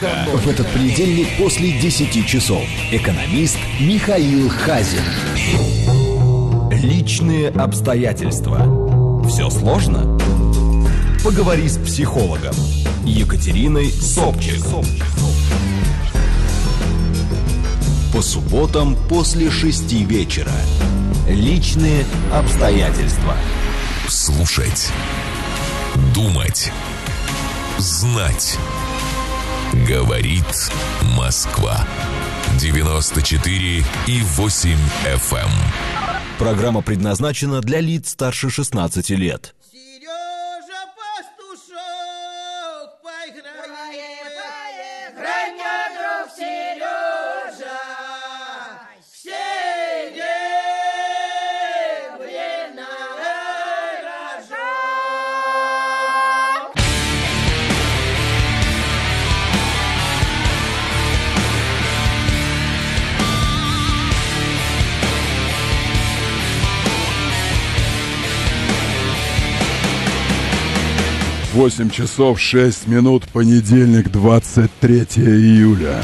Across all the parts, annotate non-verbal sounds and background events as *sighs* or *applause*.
экономика. В этот понедельник после 10 часов. Экономист Михаил Хазин. Личные обстоятельства. Все сложно? Поговори с психологом. Екатериной Собчик. По субботам после шести вечера. Личные обстоятельства. Слушать. Думать. Знать. Говорит Москва. 94 и 8 FM. Эм. Программа предназначена для лиц старше 16 лет. 8 часов 6 минут, понедельник, 23 июля.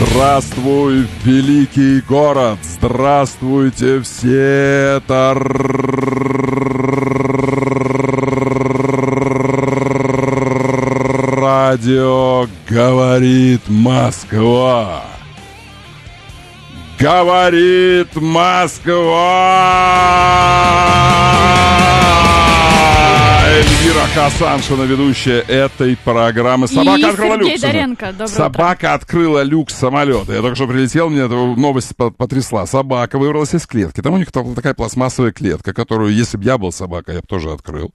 Здравствуй, великий город! Здравствуйте все радио говорит Москва! говорит Москва! Эльвира Хасаншина, ведущая этой программы. Собака и открыла Сергей люк. Доренко, Собака утро. открыла люк самолета. Я только что прилетел, мне эта новость потрясла. Собака выбралась из клетки. Там у них такая пластмассовая клетка, которую, если бы я был собакой, я бы тоже открыл.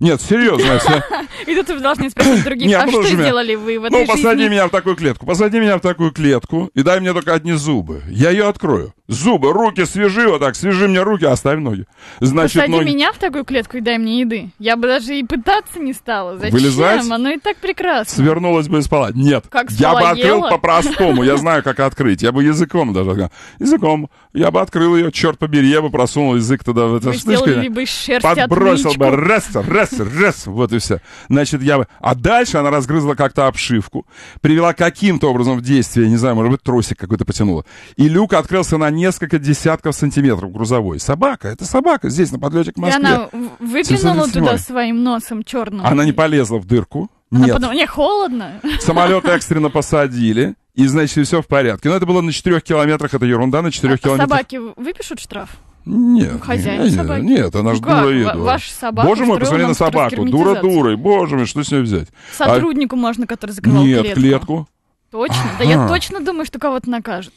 Нет, серьезно. *laughs* И тут ты должны спросить других, Нет, а что меня... сделали вы в ну, этой Ну, посади меня в такую клетку, посади меня в такую клетку и дай мне только одни зубы. Я ее открою. Зубы, руки свежи, вот так, свежи мне руки, оставь ноги. Значит, посади ноги... меня в такую клетку и дай мне еды. Я бы даже и пытаться не стала. Зачем? Вылезать? Оно и так прекрасно. Свернулась бы и спала. Нет. Как я бы открыл *laughs* по-простому. Я знаю, как открыть. Я бы языком даже. Языком. Я бы открыл ее, черт побери, я бы просунул язык туда в эту штучку. Подбросил бы. Раз, раз, раз, раз, вот и все. Значит, я... А дальше она разгрызла как-то обшивку, привела каким-то образом в действие, не знаю, может быть, тросик какой-то потянула. И люк открылся на несколько десятков сантиметров грузовой. Собака, это собака, здесь на подлете к Москве. И она выглянула туда своим носом черным. Она не полезла в дырку. Нет. Она подумала, не холодно. Самолет экстренно посадили. И, значит, все в порядке. Но это было на 4 километрах, это ерунда, на 4 а километрах. собаки выпишут штраф? Нет, ну, Хозяин нет, собаки. нет, она ну же дура еду. Ваша собака боже мой, посмотри на собаку, дура дурой, боже мой, что с ней взять? А Сотруднику а... можно, который закрывал нет, клетку. Нет, клетку. Точно? А-га. Да я точно думаю, что кого-то накажут.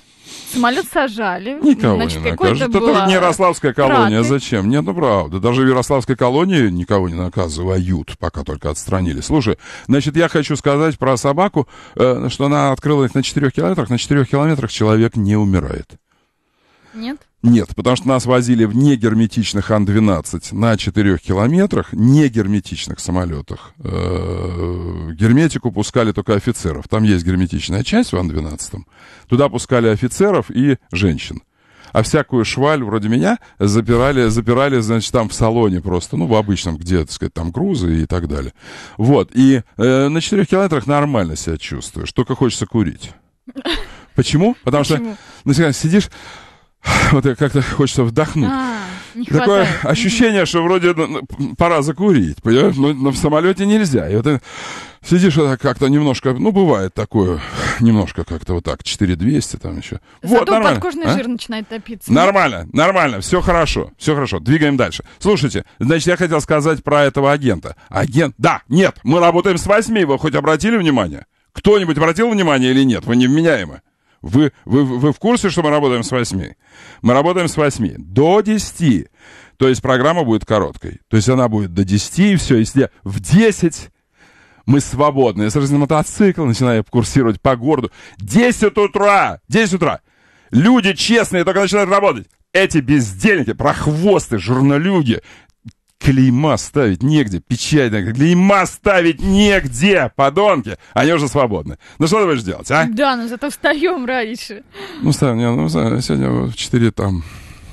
Самолет сажали. Никого значит, не накажут. Это была... не Ярославская колония. Траты. Зачем? Нет, ну правда. Даже в Ярославской колонии никого не наказывают, пока только отстранили. Слушай, значит, я хочу сказать про собаку, э, что она открыла их на 4 километрах. На 4 километрах человек не умирает. Нет. Нет, потому что нас возили в негерметичных Ан-12 на 4 километрах, негерметичных самолетах. Э-э- герметику пускали только офицеров. Там есть герметичная часть в Ан-12. Туда пускали офицеров и женщин. А всякую шваль вроде меня запирали, запирали, значит, там в салоне просто, ну, в обычном, где, так сказать, там грузы и так далее. Вот, и э, на 4 километрах нормально себя чувствуешь, только хочется курить. Почему? Потому Почему? что, ну, сидишь, *sighs* вот как-то хочется вдохнуть. А, Такое хватает. *laughs* ощущение, что вроде ну, ну, пора закурить, понимаешь? Но, ну, но в самолете нельзя. И вот ты сидишь как-то немножко, ну, бывает такое, *sighs* немножко как-то вот так, 4200 там еще. Зато вот, нормально. подкожный а? жир начинает топиться. Нормально, нормально, все хорошо, все хорошо, двигаем дальше. Слушайте, значит, я хотел сказать про этого агента. Агент, да, нет, мы работаем с 8, вы хоть обратили внимание? Кто-нибудь обратил внимание или нет? Вы невменяемы. Вы, вы, вы в курсе, что мы работаем с 8? Мы работаем с 8 до 10. То есть программа будет короткой. То есть она будет до 10, и все. Если в 10 мы свободны. Я сразу на мотоцикл начинаю курсировать по городу. 10 утра! 10 утра! Люди честные только начинают работать. Эти бездельники, прохвосты, журналюги, Клейма ставить негде, печально. негде, клейма ставить негде, подонки! Они уже свободны. Ну что ты будешь делать, а? Да, но ну, зато встаем раньше. Ну, встаем, я ну, сегодня в 4 там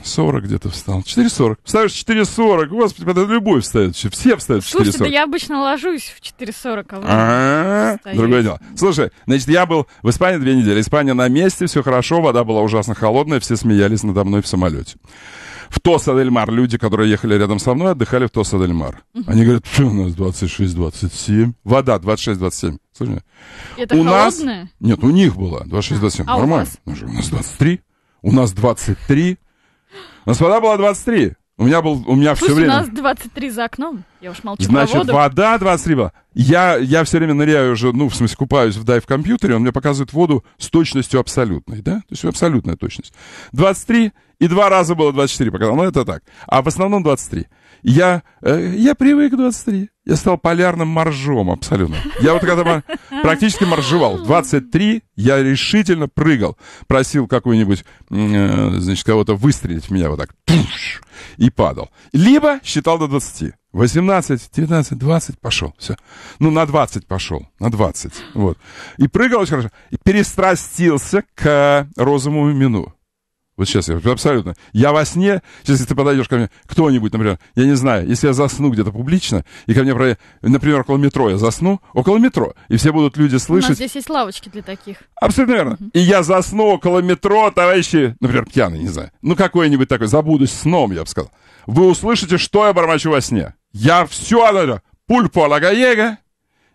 40 где-то встал. 4.40. Встаешь 4.40. Господи, это любой встает. Все встают в 4.40. Слушай, да я обычно ложусь в 4.40. А, -а другое дело. Слушай, значит, я был в Испании две недели. Испания на месте, все хорошо, вода была ужасно холодная, все смеялись надо мной в самолете в Тоса-дель-Мар люди, которые ехали рядом со мной, отдыхали в Тоса-дель-Мар. Они говорят, что у нас 26-27? Вода 26-27. Слышно? Это у холодная? нас... Нет, у них было 26-27. А Нормально. У, нас? у нас 23. У нас 23. У нас вода была 23. У меня был, у меня Пусть все время... у нас 23 за окном, я уж молчу Значит, воду. вода 23 была. Я, я все время ныряю уже, ну, в смысле, купаюсь в дайв-компьютере, он мне показывает воду с точностью абсолютной, да? То есть абсолютная точность. 23 и два раза было 24 показал. но ну, это так. А в основном 23. Я, э, я привык к 23. Я стал полярным моржом абсолютно. Я вот когда практически моржевал. В 23 я решительно прыгал. Просил какую-нибудь, э, значит, кого-то выстрелить в меня вот так. И падал. Либо считал до 20. 18, 19, 20 пошел. Все. Ну, на 20 пошел. На 20. Вот. И прыгал очень хорошо. И перестрастился к розовому мину. Вот сейчас я абсолютно. Я во сне, сейчас если ты подойдешь ко мне, кто-нибудь, например, я не знаю, если я засну где-то публично, и ко мне, например, около метро я засну, около метро, и все будут люди слышать. У нас здесь есть лавочки для таких. Абсолютно верно. uh И я засну около метро, товарищи, например, пьяный, не знаю, ну какой-нибудь такой, забудусь сном, я бы сказал. Вы услышите, что я бормочу во сне. Я все, пульпо лагаега,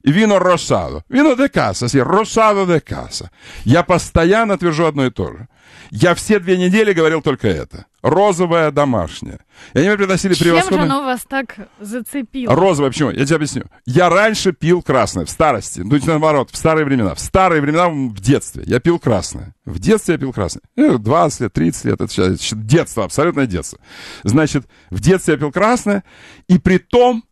и вино росадо. Вино де касса, си, росадо де касса. Я постоянно твержу одно и то же. Я все две недели говорил только это. Розовая домашняя. И они мне приносили Чем превосходное... Чем же оно вас так зацепило? Розовая, почему? Я тебе объясню. Я раньше пил красное в старости. Ну, наоборот, в старые времена. В старые времена, в детстве, я пил красное. В детстве я пил красное. 20 э, лет, 30 лет, это сейчас детство, абсолютное детство. Значит, в детстве я пил красное, и при том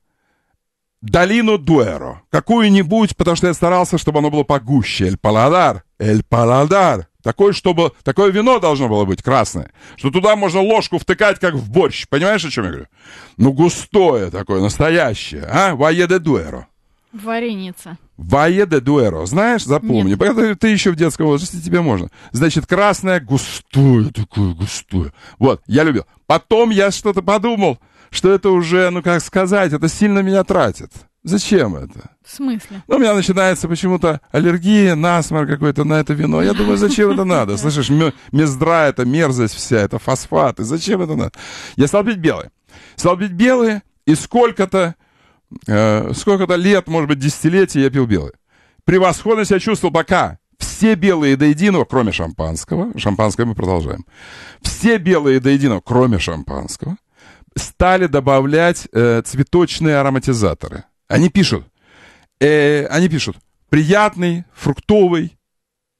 долину Дуэро. Какую-нибудь, потому что я старался, чтобы оно было погуще. Эль Паладар, Эль Паладар, Такое, чтобы, такое вино должно было быть красное, что туда можно ложку втыкать, как в борщ. Понимаешь, о чем я говорю? Ну, густое такое, настоящее, а? Вае де дуэро. Вареница. Вае де дуэро. Знаешь, запомни. Нет. Ты, ты еще в детском возрасте, тебе можно. Значит, красное, густое такое, густое. Вот, я любил. Потом я что-то подумал, что это уже, ну, как сказать, это сильно меня тратит. Зачем это? В смысле? Ну, у меня начинается почему-то аллергия, насморк какой-то на это вино. Я думаю, зачем это надо? *laughs* Слышишь, мездра, это мерзость вся, это фосфаты. Зачем это надо? Я стал пить белые. Стал пить белые, и сколько-то э, сколько-то лет, может быть, десятилетий я пил белые. Превосходно себя чувствовал пока. Все белые до единого, кроме шампанского. Шампанское мы продолжаем. Все белые до единого, кроме шампанского, стали добавлять э, цветочные ароматизаторы – они пишут, э, они пишут, приятный, фруктовый,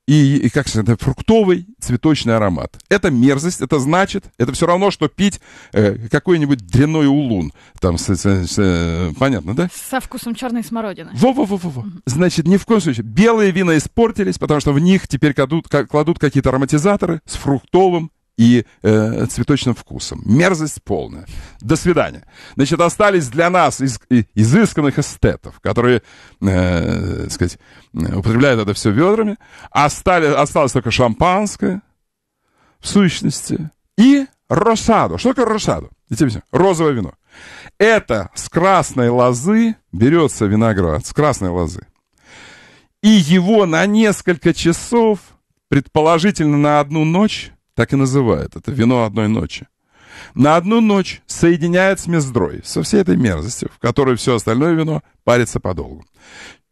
и, и как это, фруктовый цветочный аромат. Это мерзость, это значит, это все равно, что пить э, какой-нибудь дряной улун. Там, с, с, с, э, понятно, да? Со вкусом черной смородины. Во-во-во-во. Угу. Значит, ни в коем случае. Белые вина испортились, потому что в них теперь кладут, кладут какие-то ароматизаторы с фруктовым и э, цветочным вкусом. Мерзость полная. До свидания. Значит, остались для нас из, изысканных эстетов, которые, э, сказать, э, употребляют это все ведрами. Остали, осталось только шампанское, в сущности, и росаду. Что такое росаду? Розовое вино. Это с красной лозы берется виноград, с красной лозы. И его на несколько часов, предположительно на одну ночь, так и называют это «вино одной ночи». На одну ночь соединяет с мездрой, со всей этой мерзостью, в которой все остальное вино парится подолгу.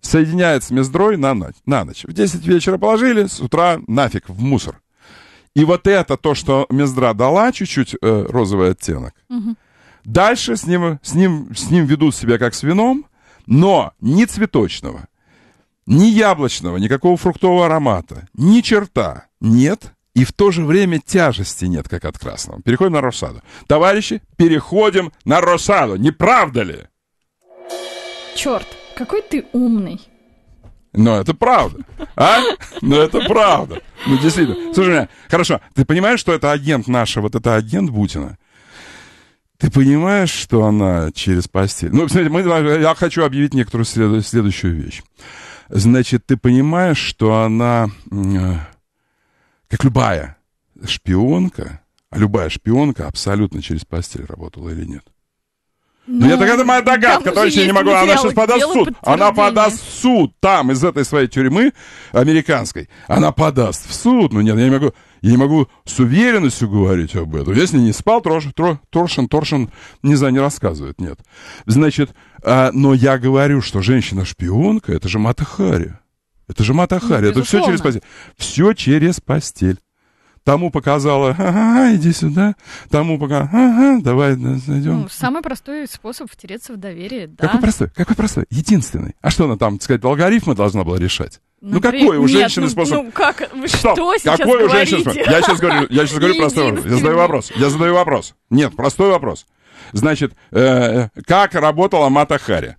Соединяет с мездрой на ночь. На ночь. В 10 вечера положили, с утра нафиг в мусор. И вот это то, что мездра дала, чуть-чуть э, розовый оттенок. Угу. Дальше с ним, с, ним, с ним ведут себя как с вином, но ни цветочного, ни яблочного, никакого фруктового аромата, ни черта нет и в то же время тяжести нет, как от красного. Переходим на Росаду. Товарищи, переходим на Росаду. Не правда ли? Черт, какой ты умный. Но это правда. А? Но это правда. Ну, действительно. Слушай меня, хорошо. Ты понимаешь, что это агент наша, вот это агент Бутина? Ты понимаешь, что она через постель... Ну, смотрите, мы, я хочу объявить некоторую след, следующую вещь. Значит, ты понимаешь, что она э, как любая шпионка, а любая шпионка абсолютно через постель работала или нет. Но, ну, Но я, ну, это моя догадка, точно не могу. Она сейчас подаст суд. Она подаст в суд там, из этой своей тюрьмы американской. Она подаст в суд. Ну нет, я не могу, я не могу с уверенностью говорить об этом. Если не спал, Торшин, Торшин, Торшин не знаю, не рассказывает, нет. Значит, а, но я говорю, что женщина-шпионка, это же Мата Хари. Это же Мата ну, это все через постель. Все через постель. Тому показала, ага, иди сюда. Тому пока, ага, давай зайдем. Ну, самый простой способ втереться в доверие, да. Какой простой? Какой простой? Единственный. А что она там, так сказать, алгоритмы должна была решать? Ну, ну какой у женщины нет, ну, способ? Ну, как, вы Стоп. что сейчас какой говорите? у женщины способ? Я сейчас говорю, я сейчас говорю простой вопрос. Я задаю вопрос. Я задаю вопрос. Нет, простой вопрос. Значит, э, как работала Мата Хари?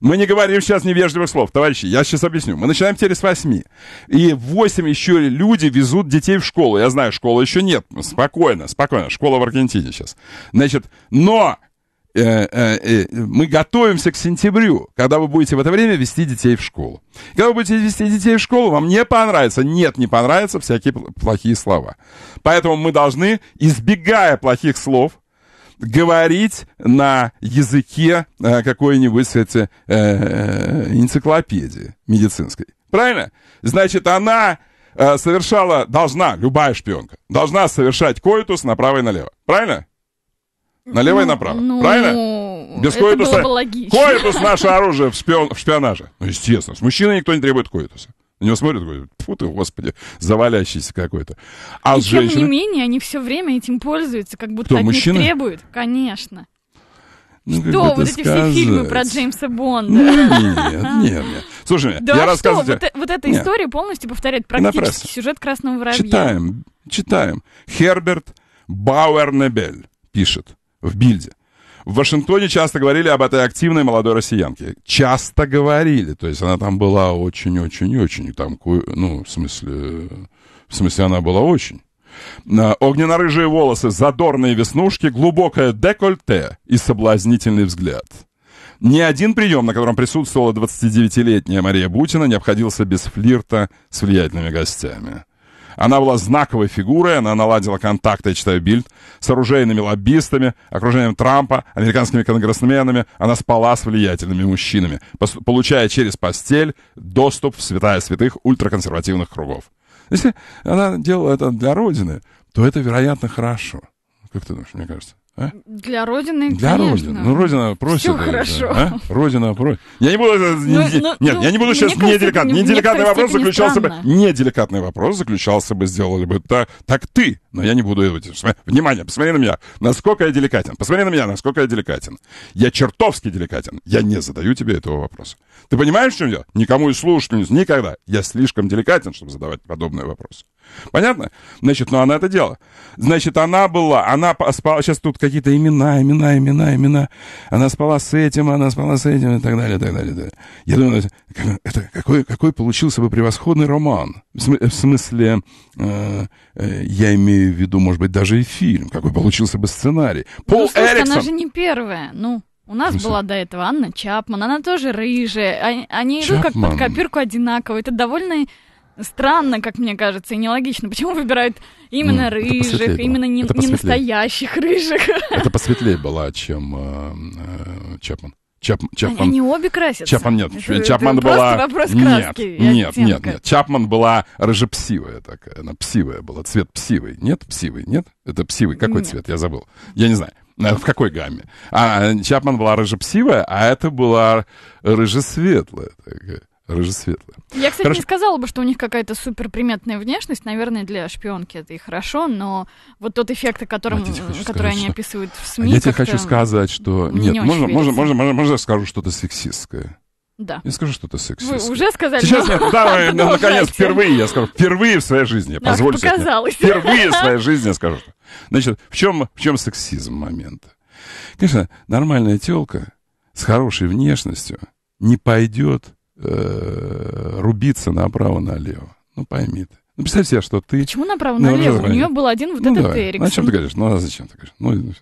Мы не говорим сейчас невежливых слов, товарищи, я сейчас объясню. Мы начинаем теперь с 8. И в 8 еще люди везут детей в школу. Я знаю, школы еще нет. Спокойно, спокойно. Школа в Аргентине сейчас. Значит, но э, э, э, мы готовимся к сентябрю, когда вы будете в это время вести детей в школу. Когда вы будете вести детей в школу, вам не понравится, нет, не понравится, всякие плохие слова. Поэтому мы должны, избегая плохих слов, говорить на языке э, какой-нибудь, кстати, э, э, энциклопедии медицинской. Правильно? Значит, она совершала, должна, любая шпионка, должна совершать коитус направо и налево. Правильно? Налево ну, и направо. Ну, Правильно? Без это коитуса. Было бы логично. Коитус наше оружие в, шпион, в шпионаже. Ну, естественно, с мужчиной никто не требует коитуса. На него смотрят, говорят, фу ты, господи, завалящийся какой-то. А и с тем не менее, они все время этим пользуются, как будто Кто, от мужчины? них требуют. Конечно. Ну, что, вот эти все фильмы про Джеймса Бонда? Ну, нет, нет, нет. Слушай, да я а рассказываю что? Тебе... Вот, э, вот эта нет. история полностью повторяет практически Напрасно. сюжет «Красного воробья». Читаем, читаем. Херберт Бауэрнебель пишет в Бильде. В Вашингтоне часто говорили об этой активной молодой россиянке. Часто говорили. То есть она там была очень-очень-очень. Там, ну, в смысле... В смысле, она была очень. А, огненно-рыжие волосы, задорные веснушки, глубокое декольте и соблазнительный взгляд. Ни один прием, на котором присутствовала 29-летняя Мария Бутина, не обходился без флирта с влиятельными гостями. Она была знаковой фигурой, она наладила контакты, я читаю, Бильд, с оружейными лоббистами, окружением Трампа, американскими конгрессменами. Она спала с влиятельными мужчинами, получая через постель доступ в святая святых ультраконсервативных кругов. Если она делала это для Родины, то это, вероятно, хорошо. Как ты думаешь, мне кажется? А? Для Родины, Для конечно. Родины. Ну, Родина просит. Все это, хорошо. А? Родина просит. Я не буду... Э, ну, не, ну, нет, ну, я не буду сейчас неделикатно. Неделикатный вопрос заключался не бы... Неделикатный вопрос заключался бы, сделали бы так, так ты. Но я не буду... этого Внимание, посмотри на меня, насколько я деликатен. Посмотри на меня, насколько я деликатен. Я чертовски деликатен. Я не задаю тебе этого вопроса. Ты понимаешь, в чем я? Никому и слушательниц никогда. Я слишком деликатен, чтобы задавать подобные вопросы. Понятно? Значит, ну она это делала. Значит, она была, она спала, сейчас тут какие-то имена, имена, имена, имена. Она спала с этим, она спала с этим и так далее, и так далее. И так далее. Я думаю, это какой, какой получился бы превосходный роман. В смысле, э, э, я имею в виду, может быть, даже и фильм. Какой получился бы сценарий. Пол ну, слушай, Эриксон! она же не первая, ну. У нас ну, Все. была до этого Анна Чапман, она тоже рыжая. Они, а, они идут как под копирку одинаково. Это довольно странно, как мне кажется, и нелогично. Почему выбирают именно ну, рыжих, именно не, не настоящих рыжих? Это посветлее была, чем э, э, Чапман. Чап, Чапман. Они обе красятся. Чапман нет. Это, Чапман это была... вопрос краски. Нет, нет, нет, нет. Чапман была рыжепсивая такая. Она псивая была. Цвет псивый. Нет? Псивый, нет? Это псивый. Какой нет. цвет? Я забыл. Я не знаю. Э, в какой гамме? А э, Чапман была рыжепсивая, а это была рыжесветлая такая рыжесветлая. Я, кстати, Хорошо. не сказала бы, что у них какая-то суперприметная внешность. Наверное, для шпионки это и хорошо, но вот тот эффект, о котором, Мать, который сказать, они описывают в СМИ... Я тебе хочу э, сказать, что... Нет, не можно, можно, можно, можно, можно я скажу что-то сексистское? Да. Я скажу что-то сексистское. Вы уже сказали? Сейчас но... я, да, *laughs* ну, наконец, впервые я скажу. Впервые в своей жизни, я позволю показалось. впервые в своей жизни я скажу. Значит, в чем, в чем сексизм момента? Конечно, нормальная телка с хорошей внешностью не пойдет э, рубиться направо-налево. Ну, пойми ты. Ну, представь себе, что ты... Почему направо-налево? Ну, У нее был один вот ну, этот давай. Эриксон. Ну, о чем ты говоришь? Ну, а зачем ты говоришь? Ну, ну,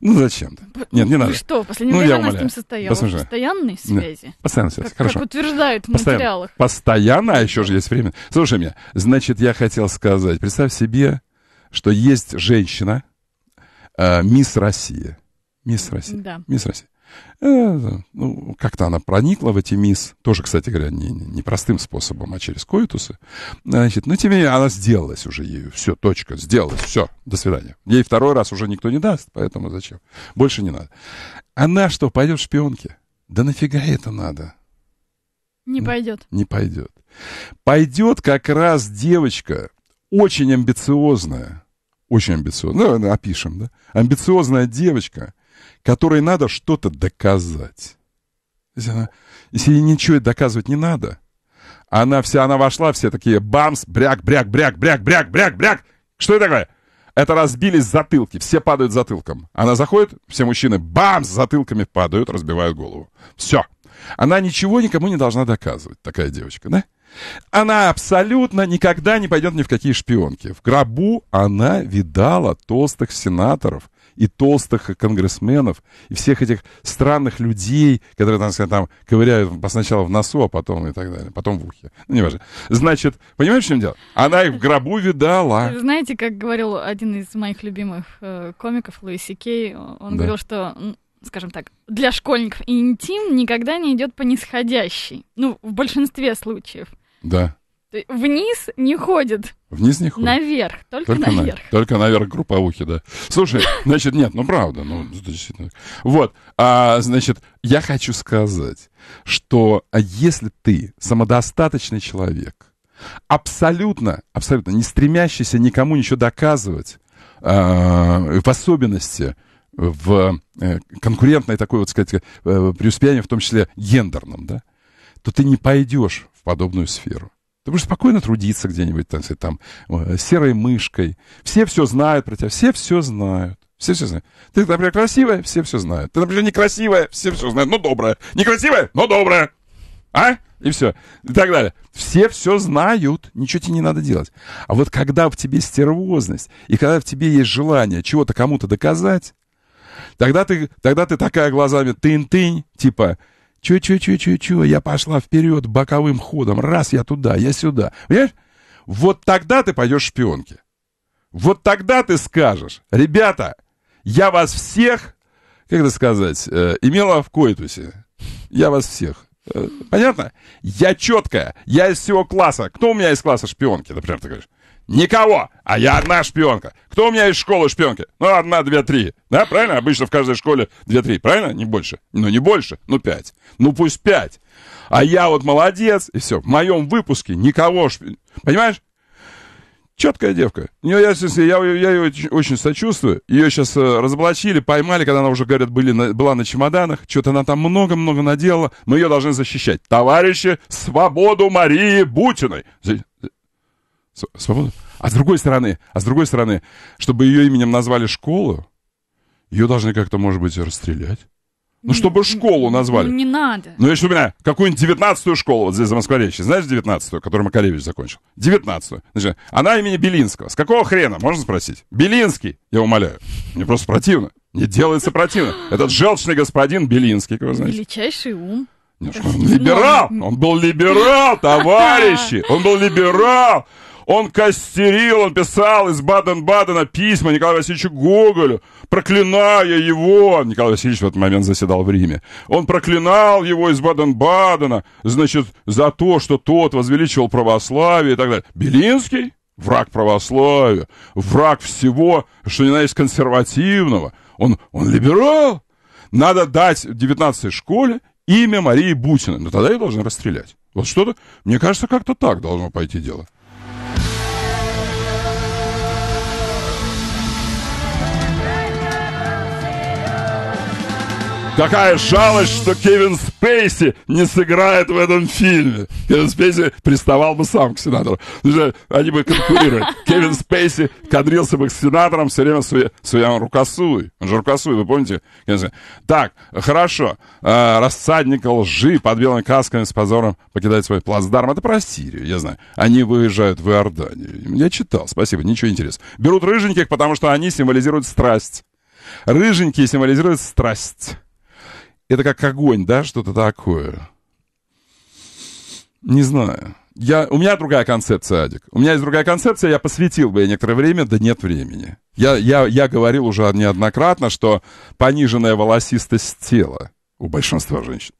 ну зачем ты? Нет, не ну, надо. Ты что, в последнее ну, время она с ним состояла Послушай. в постоянной связи? Нет, постоянной связи, как, хорошо. Как утверждают в постоянно. материалах. Постоянно, а еще же есть время. Слушай меня, значит, я хотел сказать, представь себе, что есть женщина, э, мисс Россия. Мисс Россия. Да. Мисс Россия. Э, ну, как-то она проникла в эти мис тоже, кстати говоря, не, не простым способом, а через коитусы. Значит, ну, тем не менее, она сделалась уже ею. Все, точка, сделалась, все, до свидания. Ей второй раз уже никто не даст, поэтому зачем? Больше не надо. Она что, пойдет в шпионки? Да нафига это надо? Не пойдет. Не пойдет. Пойдет как раз девочка, очень амбициозная, очень амбициозная, ну, опишем, да, амбициозная девочка — которой надо что-то доказать. Если, она, если ей ничего доказывать не надо, она вся, она вошла, все такие бамс, бряк, бряк, бряк, бряк, бряк, бряк, бряк. Что это такое? Это разбились затылки, все падают затылком. Она заходит, все мужчины бамс, затылками падают, разбивают голову. Все. Она ничего никому не должна доказывать, такая девочка, да? Она абсолютно никогда не пойдет ни в какие шпионки. В гробу она видала толстых сенаторов, и толстых конгрессменов, и всех этих странных людей, которые, там, сказать, там ковыряют сначала в носу, а потом и так далее, потом в ухе. Ну, важно. Значит, понимаешь, в чем дело? Она их в гробу видала. Знаете, как говорил один из моих любимых э, комиков, Луиси Кей, он да. говорил, что скажем так, для школьников интим никогда не идет по нисходящей. Ну, в большинстве случаев. Да. Вниз не ходит. Вниз не ходит. Наверх, только, только наверх. На, только наверх групповухи, да. Слушай, значит, нет, ну правда, ну действительно. Вот, а, значит, я хочу сказать, что а если ты самодостаточный человек, абсолютно, абсолютно не стремящийся никому ничего доказывать, а, в особенности в э, конкурентной такой, вот сказать, э, преуспеянии, в том числе гендерном, да, то ты не пойдешь в подобную сферу. Ты можешь спокойно трудиться где-нибудь, там, там э, серой мышкой. Все все знают про тебя, все все знают. Все все знают. Ты, например, красивая, все все знают. Ты, например, некрасивая, все все знают, но добрая. Некрасивая, но добрая. А? И все. И так далее. Все все знают, ничего тебе не надо делать. А вот когда в тебе стервозность, и когда в тебе есть желание чего-то кому-то доказать, тогда ты, тогда ты такая глазами тынь-тынь, типа, Чё-чё-чё-чё-чё, я пошла вперед боковым ходом. Раз я туда, я сюда. Понимаешь? Вот тогда ты пойдешь шпионки. Вот тогда ты скажешь, ребята, я вас всех, как это сказать, э, имела в коитусе. Я вас всех. Э, понятно? Я четкая, я из всего класса. Кто у меня из класса шпионки, например, ты говоришь? Никого! А я одна шпионка. Кто у меня из школы шпионки? Ну, одна, две, три. Да, правильно? Обычно в каждой школе две-три, правильно? Не больше. Ну, не больше. Ну, пять. Ну, пусть пять. А я вот молодец, и все. В моем выпуске никого шпионки, Понимаешь? Четкая девка. Ее, я, я, я ее очень сочувствую. Ее сейчас э, разоблачили, поймали, когда она уже, говорят, были на, была на чемоданах. Что-то она там много-много наделала. Мы ее должны защищать. Товарищи, свободу Марии Бутиной! Свобода? А с другой стороны, а с другой стороны, чтобы ее именем назвали школу, ее должны как-то, может быть, расстрелять. Ну, Нет, чтобы школу назвали. Не надо. Ну, я еще меня, какую-нибудь девятнадцатую школу, вот здесь за Москворечье, знаешь девятнадцатую, которую Макаревич закончил? Девятнадцатую. Значит, она имени Белинского. С какого хрена, можно спросить? Белинский, я умоляю. Мне просто противно. Не делается противно. Этот желчный господин Белинский, как кого знаете? Величайший ум. Нет, он либерал! Он был либерал, товарищи! *laughs* Он был либерал! Он костерил, он писал из Баден-Бадена письма Николаю Васильевичу Гоголю, проклиная его. Николай Васильевич в этот момент заседал в Риме. Он проклинал его из Баден-Бадена, значит, за то, что тот возвеличивал православие и так далее. Белинский? Враг православия, враг всего, что не есть консервативного. Он, он либерал. Надо дать 19-й школе имя Марии Бутиной. Но ну, тогда ее должны расстрелять. Вот что-то, мне кажется, как-то так должно пойти дело. Какая жалость, что Кевин Спейси не сыграет в этом фильме. Кевин Спейси приставал бы сам к сенатору. Они бы конкурировали. *laughs* Кевин Спейси кадрился бы к сенаторам все время своей своя рукосуй. Он же рукосуй, вы помните? Так, хорошо. А, Рассадника лжи под белой каской с позором покидает свой плацдарм. Это про Сирию, я знаю. Они выезжают в Иорданию. Я читал, спасибо, ничего интересного. Берут рыженьких, потому что они символизируют страсть. Рыженькие символизируют страсть. Это как огонь, да, что-то такое. Не знаю. Я, у меня другая концепция, Адик. У меня есть другая концепция, я посвятил бы ей некоторое время, да нет времени. Я, я, я говорил уже неоднократно, что пониженная волосистость тела у большинства женщин,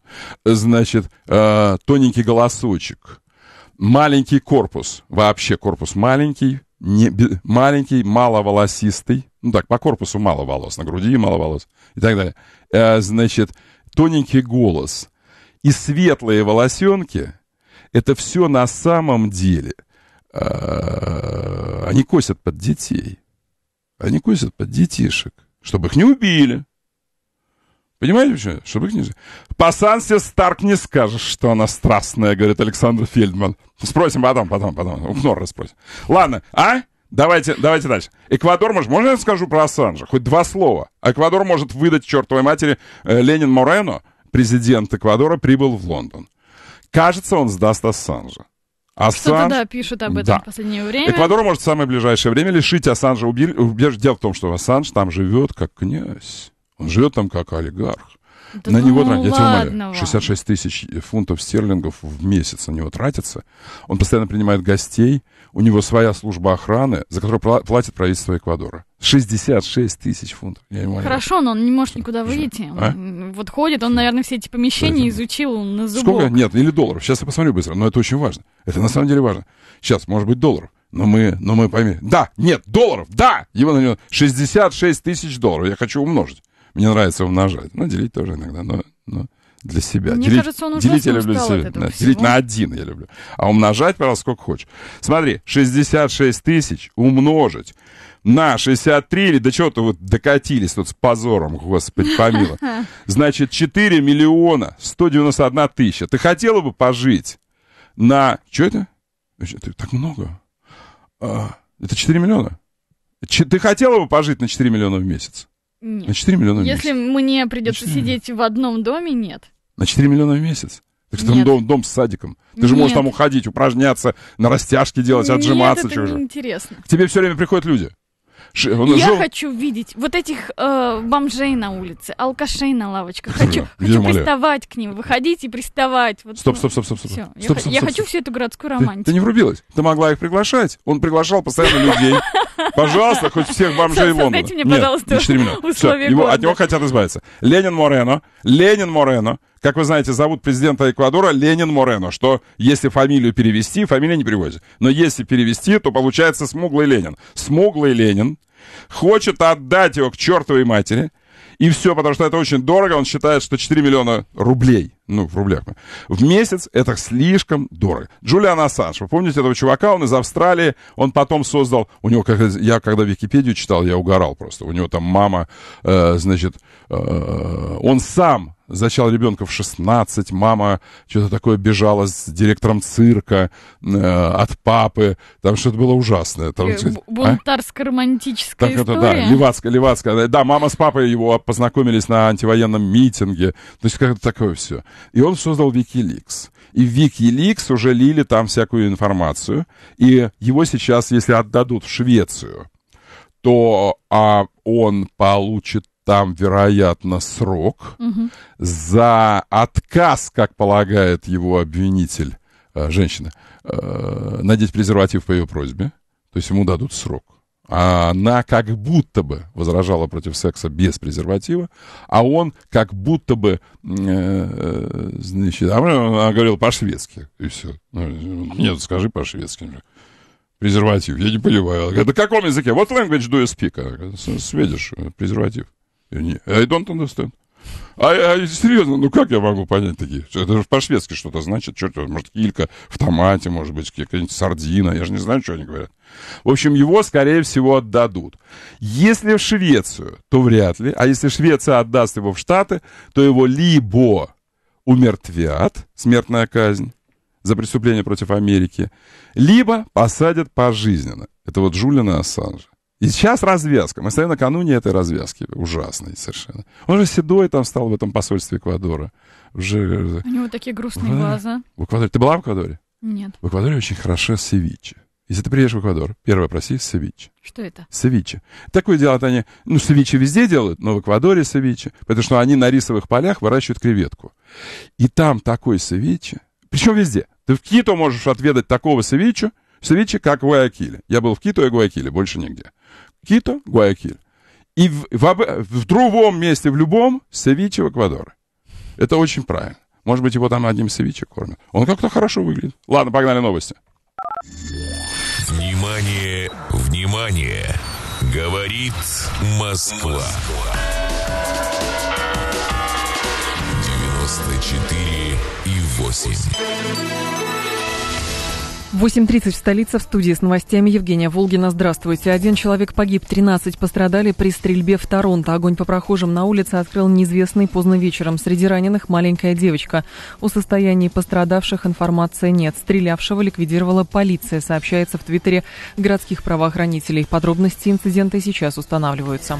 значит, э, тоненький голосочек, маленький корпус, вообще корпус маленький, не, маленький, маловолосистый, ну так, по корпусу мало волос, на груди мало волос и так далее. Э, значит, тоненький голос и светлые волосенки, это все на самом деле, а, они косят под детей. Они косят под детишек, чтобы их не убили. Понимаете, почему? Чтобы их не... По Сансе Старк не скажешь, что она страстная, говорит Александр Фельдман. Спросим потом, потом, потом. У Кнорра спросим. Ладно, а? Давайте, давайте дальше. Эквадор, может, можно я скажу про Ассанжа? Хоть два слова. Эквадор может выдать чертовой матери э, Ленин Морено, президент Эквадора, прибыл в Лондон. Кажется, он сдаст Ассанжа. Ассанж... Что-то, да, пишут об этом да. в последнее время. Эквадор может в самое ближайшее время лишить Ассанжа убежища. Дело в том, что Ассанж там живет как князь. Он живет там как олигарх. Да на ну него тратят, я тебя умоляю, 66 тысяч фунтов стерлингов в месяц на него тратится. Он постоянно принимает гостей у него своя служба охраны, за которую платит правительство Эквадора. 66 тысяч фунтов. Я ему Хорошо, но он не может никуда выйти. А? Вот ходит, он, наверное, все эти помещения изучил на зубок. Сколько? Нет, или долларов. Сейчас я посмотрю быстро, но это очень важно. Это на самом деле важно. Сейчас, может быть, долларов. Но мы, но мы поймем. Да, нет, долларов, да! Его на него 66 тысяч долларов. Я хочу умножить. Мне нравится умножать. Ну, делить тоже иногда, но, но для себя. Мне делить, кажется, он ужасно делить я люблю для себя. Да, делить на один я люблю. А умножать, пожалуйста, сколько хочешь. Смотри, 66 тысяч умножить на 63, или до чего-то вот докатились тут с позором, господи, помило. *laughs* Значит, 4 миллиона 191 тысяча. Ты хотела бы пожить на... Что это? так много. А, это 4 миллиона. Ты хотела бы пожить на 4 миллиона в месяц? Нет. На 4 миллиона в Если месяц? мне придется сидеть в одном доме, нет. На 4 миллиона в месяц? Так что Нет. дом, дом с садиком. Ты Нет. же можешь там уходить, упражняться, на растяжки делать, отжиматься. Нет, это же. интересно. К тебе все время приходят люди. Ш... Я жил... хочу видеть вот этих э, бомжей на улице, алкашей на лавочках. *laughs* Хочу, хочу приставать к ним, выходить и приставать. Вот, стоп, ну, стоп, стоп, стоп, стоп. Все. стоп, я, стоп, стоп хочу всю эту городскую романтику. Ты, ты не врубилась? Ты могла их приглашать. Он приглашал постоянно людей. *laughs* Пожалуйста, хоть всех бомжей Лондона. Дайте мне, пожалуйста, Нет, миллиона. Все, его, от него хотят избавиться. Ленин Морено. Ленин Морено как вы знаете, зовут президента Эквадора Ленин Морено, что если фамилию перевести, фамилия не переводится. Но если перевести, то получается смуглый Ленин. Смуглый Ленин хочет отдать его к чертовой матери, и все, потому что это очень дорого. Он считает, что 4 миллиона рублей, ну, в рублях, в месяц это слишком дорого. Джулиан Ассанж, вы помните этого чувака? Он из Австралии, он потом создал, у него, как, я когда Википедию читал, я угорал просто. У него там мама, э, значит, э, он сам зачал ребенка в 16, мама что-то такое бежала с директором цирка э, от папы, там что-то было ужасное. Там, э, а? Бунтарско-романтическая а? так, история. Это, да, левацкая, левацкая. Да, мама с папой его познакомились на антивоенном митинге. То есть как-то такое все. И он создал Wikileaks. И в Wikileaks уже лили там всякую информацию. И его сейчас, если отдадут в Швецию, то а он получит там, вероятно, срок угу. за отказ, как полагает его обвинитель, женщина, надеть презерватив по ее просьбе. То есть ему дадут срок. А она как будто бы возражала против секса без презерватива, а он как будто бы, э, значит, она говорила по-шведски, и все. Нет, скажи по-шведски презерватив. Я не понимаю. Да каком языке? Вот language do you speak? Сведешь презерватив. I don't understand. А, а серьезно, ну как я могу понять такие? Это же по-шведски что-то значит. Черт, может, килька в томате, может быть, какая-нибудь сардина. Я же не знаю, что они говорят. В общем, его, скорее всего, отдадут. Если в Швецию, то вряд ли. А если Швеция отдаст его в Штаты, то его либо умертвят, смертная казнь, за преступление против Америки, либо посадят пожизненно. Это вот Джулиана Ассанжа. И сейчас развязка. Мы стоим накануне этой развязки. Ужасной совершенно. Он же седой там стал в этом посольстве Эквадора. Уже... Э, У него такие грустные глаза. В Эквадоре. Ты была в Эквадоре? Нет. В Эквадоре очень хорошо севиче. Если ты приедешь в Эквадор, первое проси севиче. Что это? Севиче. Такое делают они, ну, севиче везде делают, но в Эквадоре севиче, потому что они на рисовых полях выращивают креветку. И там такой севиче. причем везде. Ты в Кито можешь отведать такого севиче. Севиче как в Гуаякиле. Я был в Кито и в Гуаякиле, больше нигде. Кито, Гуаякиль. И в, в, в другом месте, в любом, севиче в Эквадоре. Это очень правильно. Может быть, его там одним севиче кормят. Он как-то хорошо выглядит. Ладно, погнали новости. Внимание, внимание! Говорит Москва. 94 и 8. 8.30 в столице, в студии с новостями Евгения Волгина. Здравствуйте. Один человек погиб, 13 пострадали при стрельбе в Торонто. Огонь по прохожим на улице открыл неизвестный поздно вечером. Среди раненых маленькая девочка. О состоянии пострадавших информации нет. Стрелявшего ликвидировала полиция, сообщается в Твиттере городских правоохранителей. Подробности инцидента сейчас устанавливаются.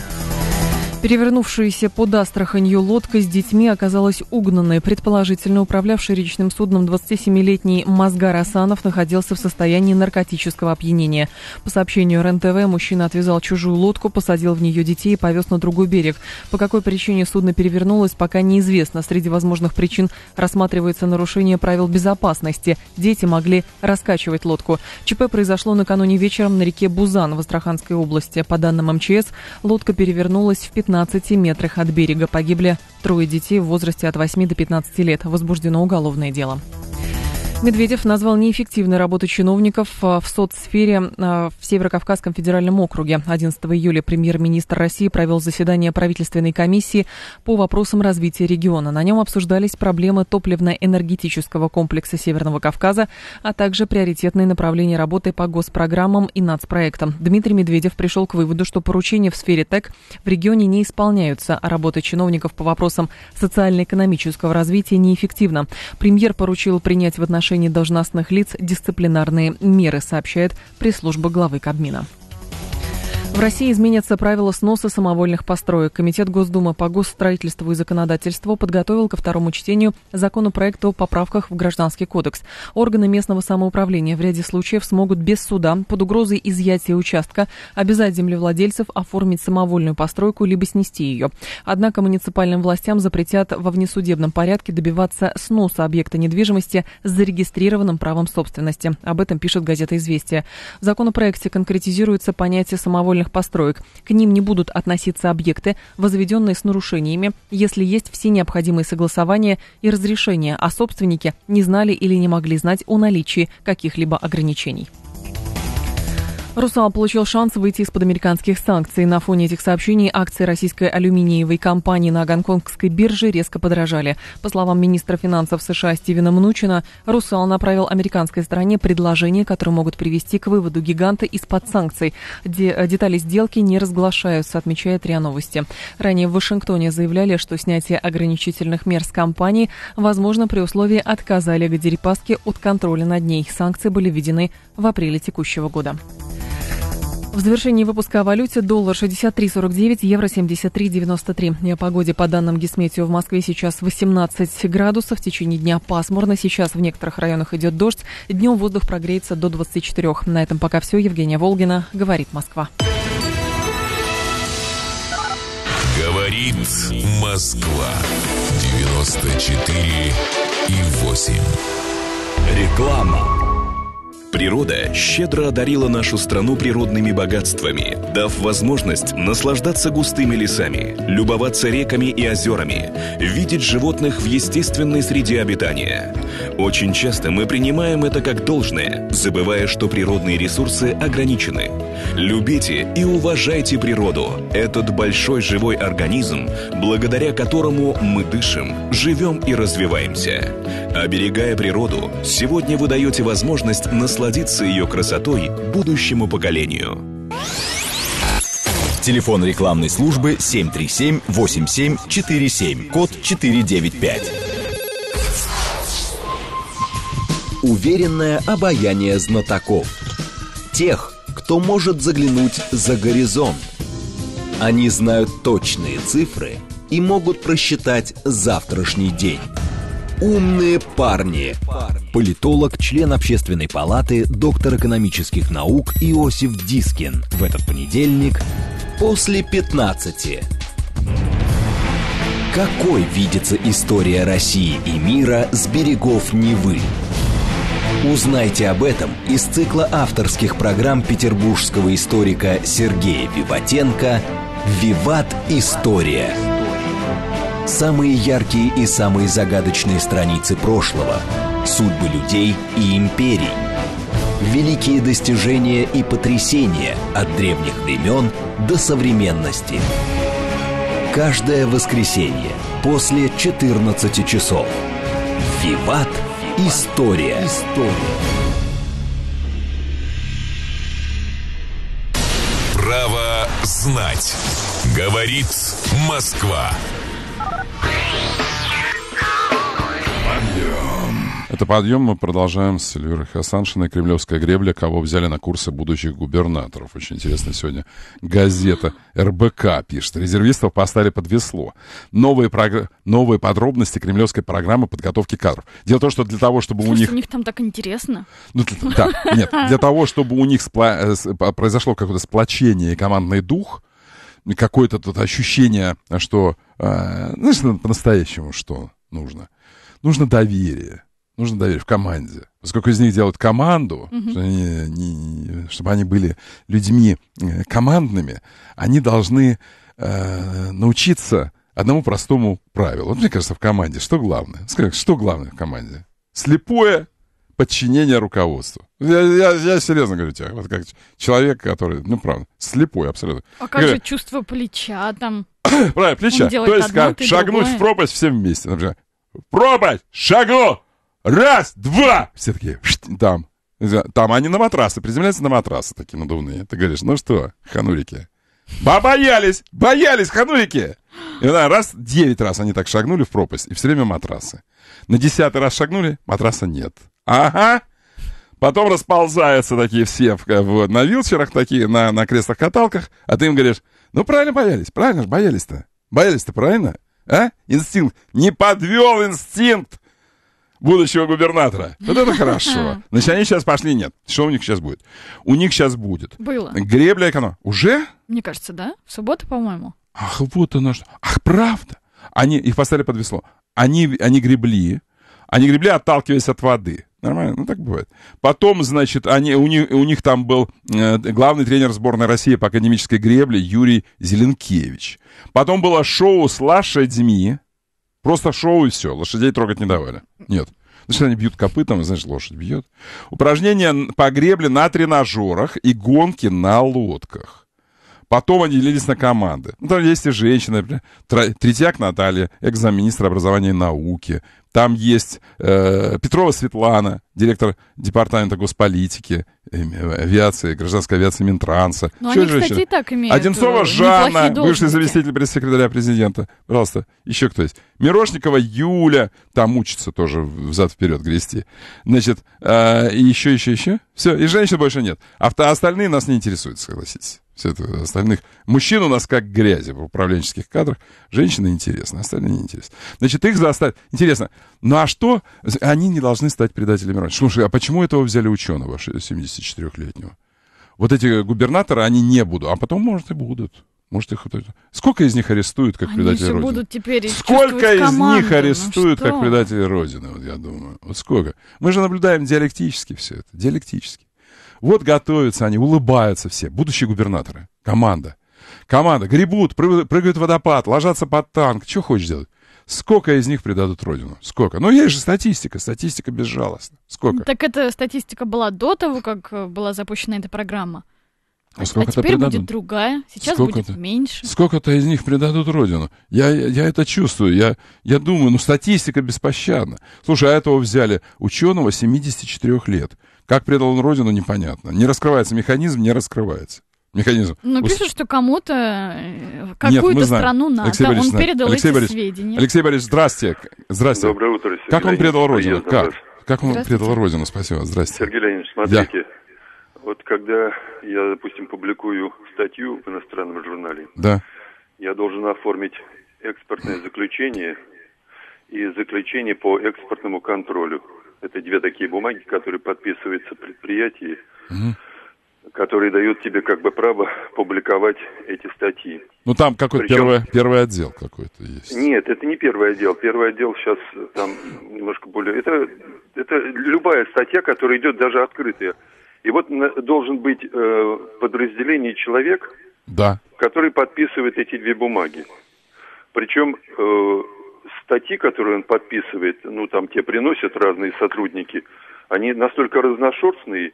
Перевернувшаяся под Астраханью лодка с детьми оказалась угнанной. Предположительно, управлявший речным судном 27-летний Мазгар Асанов находился в состоянии наркотического опьянения. По сообщению РНТВ, мужчина отвязал чужую лодку, посадил в нее детей и повез на другой берег. По какой причине судно перевернулось, пока неизвестно. Среди возможных причин рассматривается нарушение правил безопасности. Дети могли раскачивать лодку. ЧП произошло накануне вечером на реке Бузан в Астраханской области. По данным МЧС, лодка перевернулась в 15 15 метрах от берега погибли трое детей в возрасте от 8 до 15 лет. Возбуждено уголовное дело. Медведев назвал неэффективной работу чиновников э, в соцсфере э, в Северокавказском федеральном округе. 11 июля премьер-министр России провел заседание правительственной комиссии по вопросам развития региона. На нем обсуждались проблемы топливно-энергетического комплекса Северного Кавказа, а также приоритетные направления работы по госпрограммам и нацпроектам. Дмитрий Медведев пришел к выводу, что поручения в сфере ТЭК в регионе не исполняются, а работа чиновников по вопросам социально-экономического развития неэффективна. Премьер поручил принять в отношении отношении должностных лиц дисциплинарные меры, сообщает пресс-служба главы Кабмина. В России изменятся правила сноса самовольных построек. Комитет Госдумы по госстроительству и законодательству подготовил ко второму чтению законопроект о поправках в Гражданский кодекс. Органы местного самоуправления в ряде случаев смогут без суда, под угрозой изъятия участка, обязать землевладельцев оформить самовольную постройку либо снести ее. Однако муниципальным властям запретят во внесудебном порядке добиваться сноса объекта недвижимости с зарегистрированным правом собственности. Об этом пишет газета «Известия». В законопроекте конкретизируется понятие самовольных жилищных построек. К ним не будут относиться объекты, возведенные с нарушениями, если есть все необходимые согласования и разрешения, а собственники не знали или не могли знать о наличии каких-либо ограничений. «Русал» получил шанс выйти из-под американских санкций. На фоне этих сообщений акции российской алюминиевой компании на гонконгской бирже резко подорожали. По словам министра финансов США Стивена Мнучина, «Русал» направил американской стороне предложения, которые могут привести к выводу гиганта из-под санкций. Де э, детали сделки не разглашаются, отмечает РИА Новости. Ранее в Вашингтоне заявляли, что снятие ограничительных мер с компании возможно при условии отказа Олега Дерипаски от контроля над ней. Санкции были введены в апреле текущего года. В завершении выпуска о валюте доллар 63.49, евро 73.93. И о погоде по данным Гисметию в Москве сейчас 18 градусов. В течение дня пасмурно. Сейчас в некоторых районах идет дождь. Днем воздух прогреется до 24. На этом пока все. Евгения Волгина. Говорит Москва. Говорит Москва. 94 и 8. Реклама. Природа щедро одарила нашу страну природными богатствами, дав возможность наслаждаться густыми лесами, любоваться реками и озерами, видеть животных в естественной среде обитания. Очень часто мы принимаем это как должное, забывая, что природные ресурсы ограничены. Любите и уважайте природу, этот большой живой организм, благодаря которому мы дышим, живем и развиваемся. Оберегая природу, сегодня вы даете возможность наслаждаться насладиться ее красотой будущему поколению. Телефон рекламной службы 737-8747, код 495. Уверенное обаяние знатоков. Тех, кто может заглянуть за горизонт. Они знают точные цифры и могут просчитать завтрашний день. Умные парни. Политолог, член общественной палаты, доктор экономических наук Иосиф Дискин. В этот понедельник после 15. Какой видится история России и мира с берегов Невы? Узнайте об этом из цикла авторских программ петербургского историка Сергея Виватенко «Виват. История». Самые яркие и самые загадочные страницы прошлого. Судьбы людей и империй. Великие достижения и потрясения от древних времен до современности. Каждое воскресенье после 14 часов. Виват История. История. Право знать. Говорит Москва. Это подъем. Мы продолжаем с Эльвирой Хасаншиной. Кремлевская гребля. Кого взяли на курсы будущих губернаторов? Очень интересно сегодня. Газета РБК пишет. Резервистов поставили под весло. Новые, прог... Новые подробности кремлевской программы подготовки кадров. Дело в том, что для того, чтобы Слушайте, у них... у них там так интересно. Ну, да, нет. Для того, чтобы у них спла... Э, произошло какое-то сплочение и командный дух, какое-то тут ощущение, что... Э, знаешь, по-настоящему что нужно? Нужно доверие нужно доверие в команде. Поскольку из них делают команду, mm-hmm. чтобы, они, не, чтобы они были людьми э, командными, они должны э, научиться одному простому правилу. Вот мне кажется, в команде что главное? Скажи, что главное в команде? Слепое подчинение руководству. Я, я, я серьезно говорю тебе, вот как человек, который, ну правда, слепой абсолютно. А как я же чувство плеча там? *coughs* Правильно, плеча. То есть одно, как, шагнуть другое. в пропасть всем вместе. Например, пропасть, шагну, Раз, два! Все такие, там. Там они на матрасы, приземляются на матрасы такие надувные. Ты говоришь, ну что, ханурики? Боялись, боялись, ханурики! И да, раз, девять раз они так шагнули в пропасть, и все время матрасы. На десятый раз шагнули, матраса нет. Ага! Потом расползаются такие все в, в, на вилчерах, такие на, на креслах-каталках, а ты им говоришь, ну правильно боялись, правильно же боялись-то. Боялись-то правильно, а? Инстинкт. Не подвел инстинкт! будущего губернатора. Вот это *laughs* хорошо. Значит, они сейчас пошли, нет. Что у них сейчас будет? У них сейчас будет. Было. Гребля эконом. Уже? Мне кажется, да. В субботу, по-моему. Ах, вот оно что. Ах, правда. Они, их поставили под весло. Они, они гребли. Они гребли, отталкиваясь от воды. Нормально, ну так бывает. Потом, значит, они, у, них, у них там был э, главный тренер сборной России по академической гребле Юрий Зеленкевич. Потом было шоу с лошадьми. Просто шоу и все. Лошадей трогать не давали. Нет. Значит, ну, они бьют копытом, и, значит, лошадь бьет. Упражнения по гребле на тренажерах и гонки на лодках. Потом они делились на команды. Ну, там есть и женщины, например, Третьяк Наталья, экс-замминистра образования и науки. Там есть э, Петрова Светлана, директор департамента госполитики, э, авиации, гражданской авиации Минтранса. Ну, они, женщины? кстати, и так имеют Одинцова э, Жанна, бывший заместитель пресс-секретаря президента. Пожалуйста, еще кто есть? Мирошникова Юля, там учится тоже взад-вперед грести. Значит, э, еще, еще, еще. Все, и женщин больше нет. А остальные нас не интересуют, согласитесь все это остальных. Мужчин у нас как грязи в управленческих кадрах. Женщины интересны, остальные не интересны. Значит, их заставили... Интересно, ну а что? Они не должны стать предателями Родины. Слушай, а почему этого взяли ученого 74-летнего? Вот эти губернаторы, они не будут. А потом, может, и будут. Может, их... Сколько из них арестуют как они предатели Родины? будут теперь Сколько из команду? них ну арестуют ну, как предатели Родины, вот я думаю. Вот сколько? Мы же наблюдаем диалектически все это. Диалектически. Вот готовятся они, улыбаются все, будущие губернаторы, команда. Команда, гребут, прыгают в водопад, ложатся под танк. Что хочешь делать? Сколько из них предадут родину? Сколько? Ну, есть же статистика. Статистика безжалостна. Сколько? Так эта статистика была до того, как э, была запущена эта программа. А, сколько а теперь предадут? будет другая, сейчас сколько будет меньше. Сколько-то из них предадут родину. Я, я, я это чувствую, я, я думаю, ну статистика беспощадна. Слушай, а этого взяли ученого 74 лет. Как предал он родину, непонятно. Не раскрывается механизм, не раскрывается. Механизм. Ну, пишут, что кому-то э, какую-то страну надо. Алексей Борисович, он передал Алексей эти Борисович, сведения. Алексей Борисович, здрасте. Здрасте. Доброе утро, Сергей Как он предал родину? Как? Как он предал родину? Спасибо. Здрасте. Сергей Леонидович, смотрите. Да. Вот когда я, допустим, публикую статью в иностранном журнале, да. я должен оформить экспортное заключение и заключение по экспортному контролю. Это две такие бумаги, которые подписываются в предприятии, угу. которые дают тебе как бы право публиковать эти статьи. Ну там какой-то Причем... первый, первый отдел какой-то есть. Нет, это не первый отдел. Первый отдел сейчас э, там немножко более... Это, это любая статья, которая идет даже открытая. И вот должен быть э, подразделение человек, да. который подписывает эти две бумаги. Причем э, статьи, которые он подписывает, ну, там те приносят разные сотрудники, они настолько разношерстные,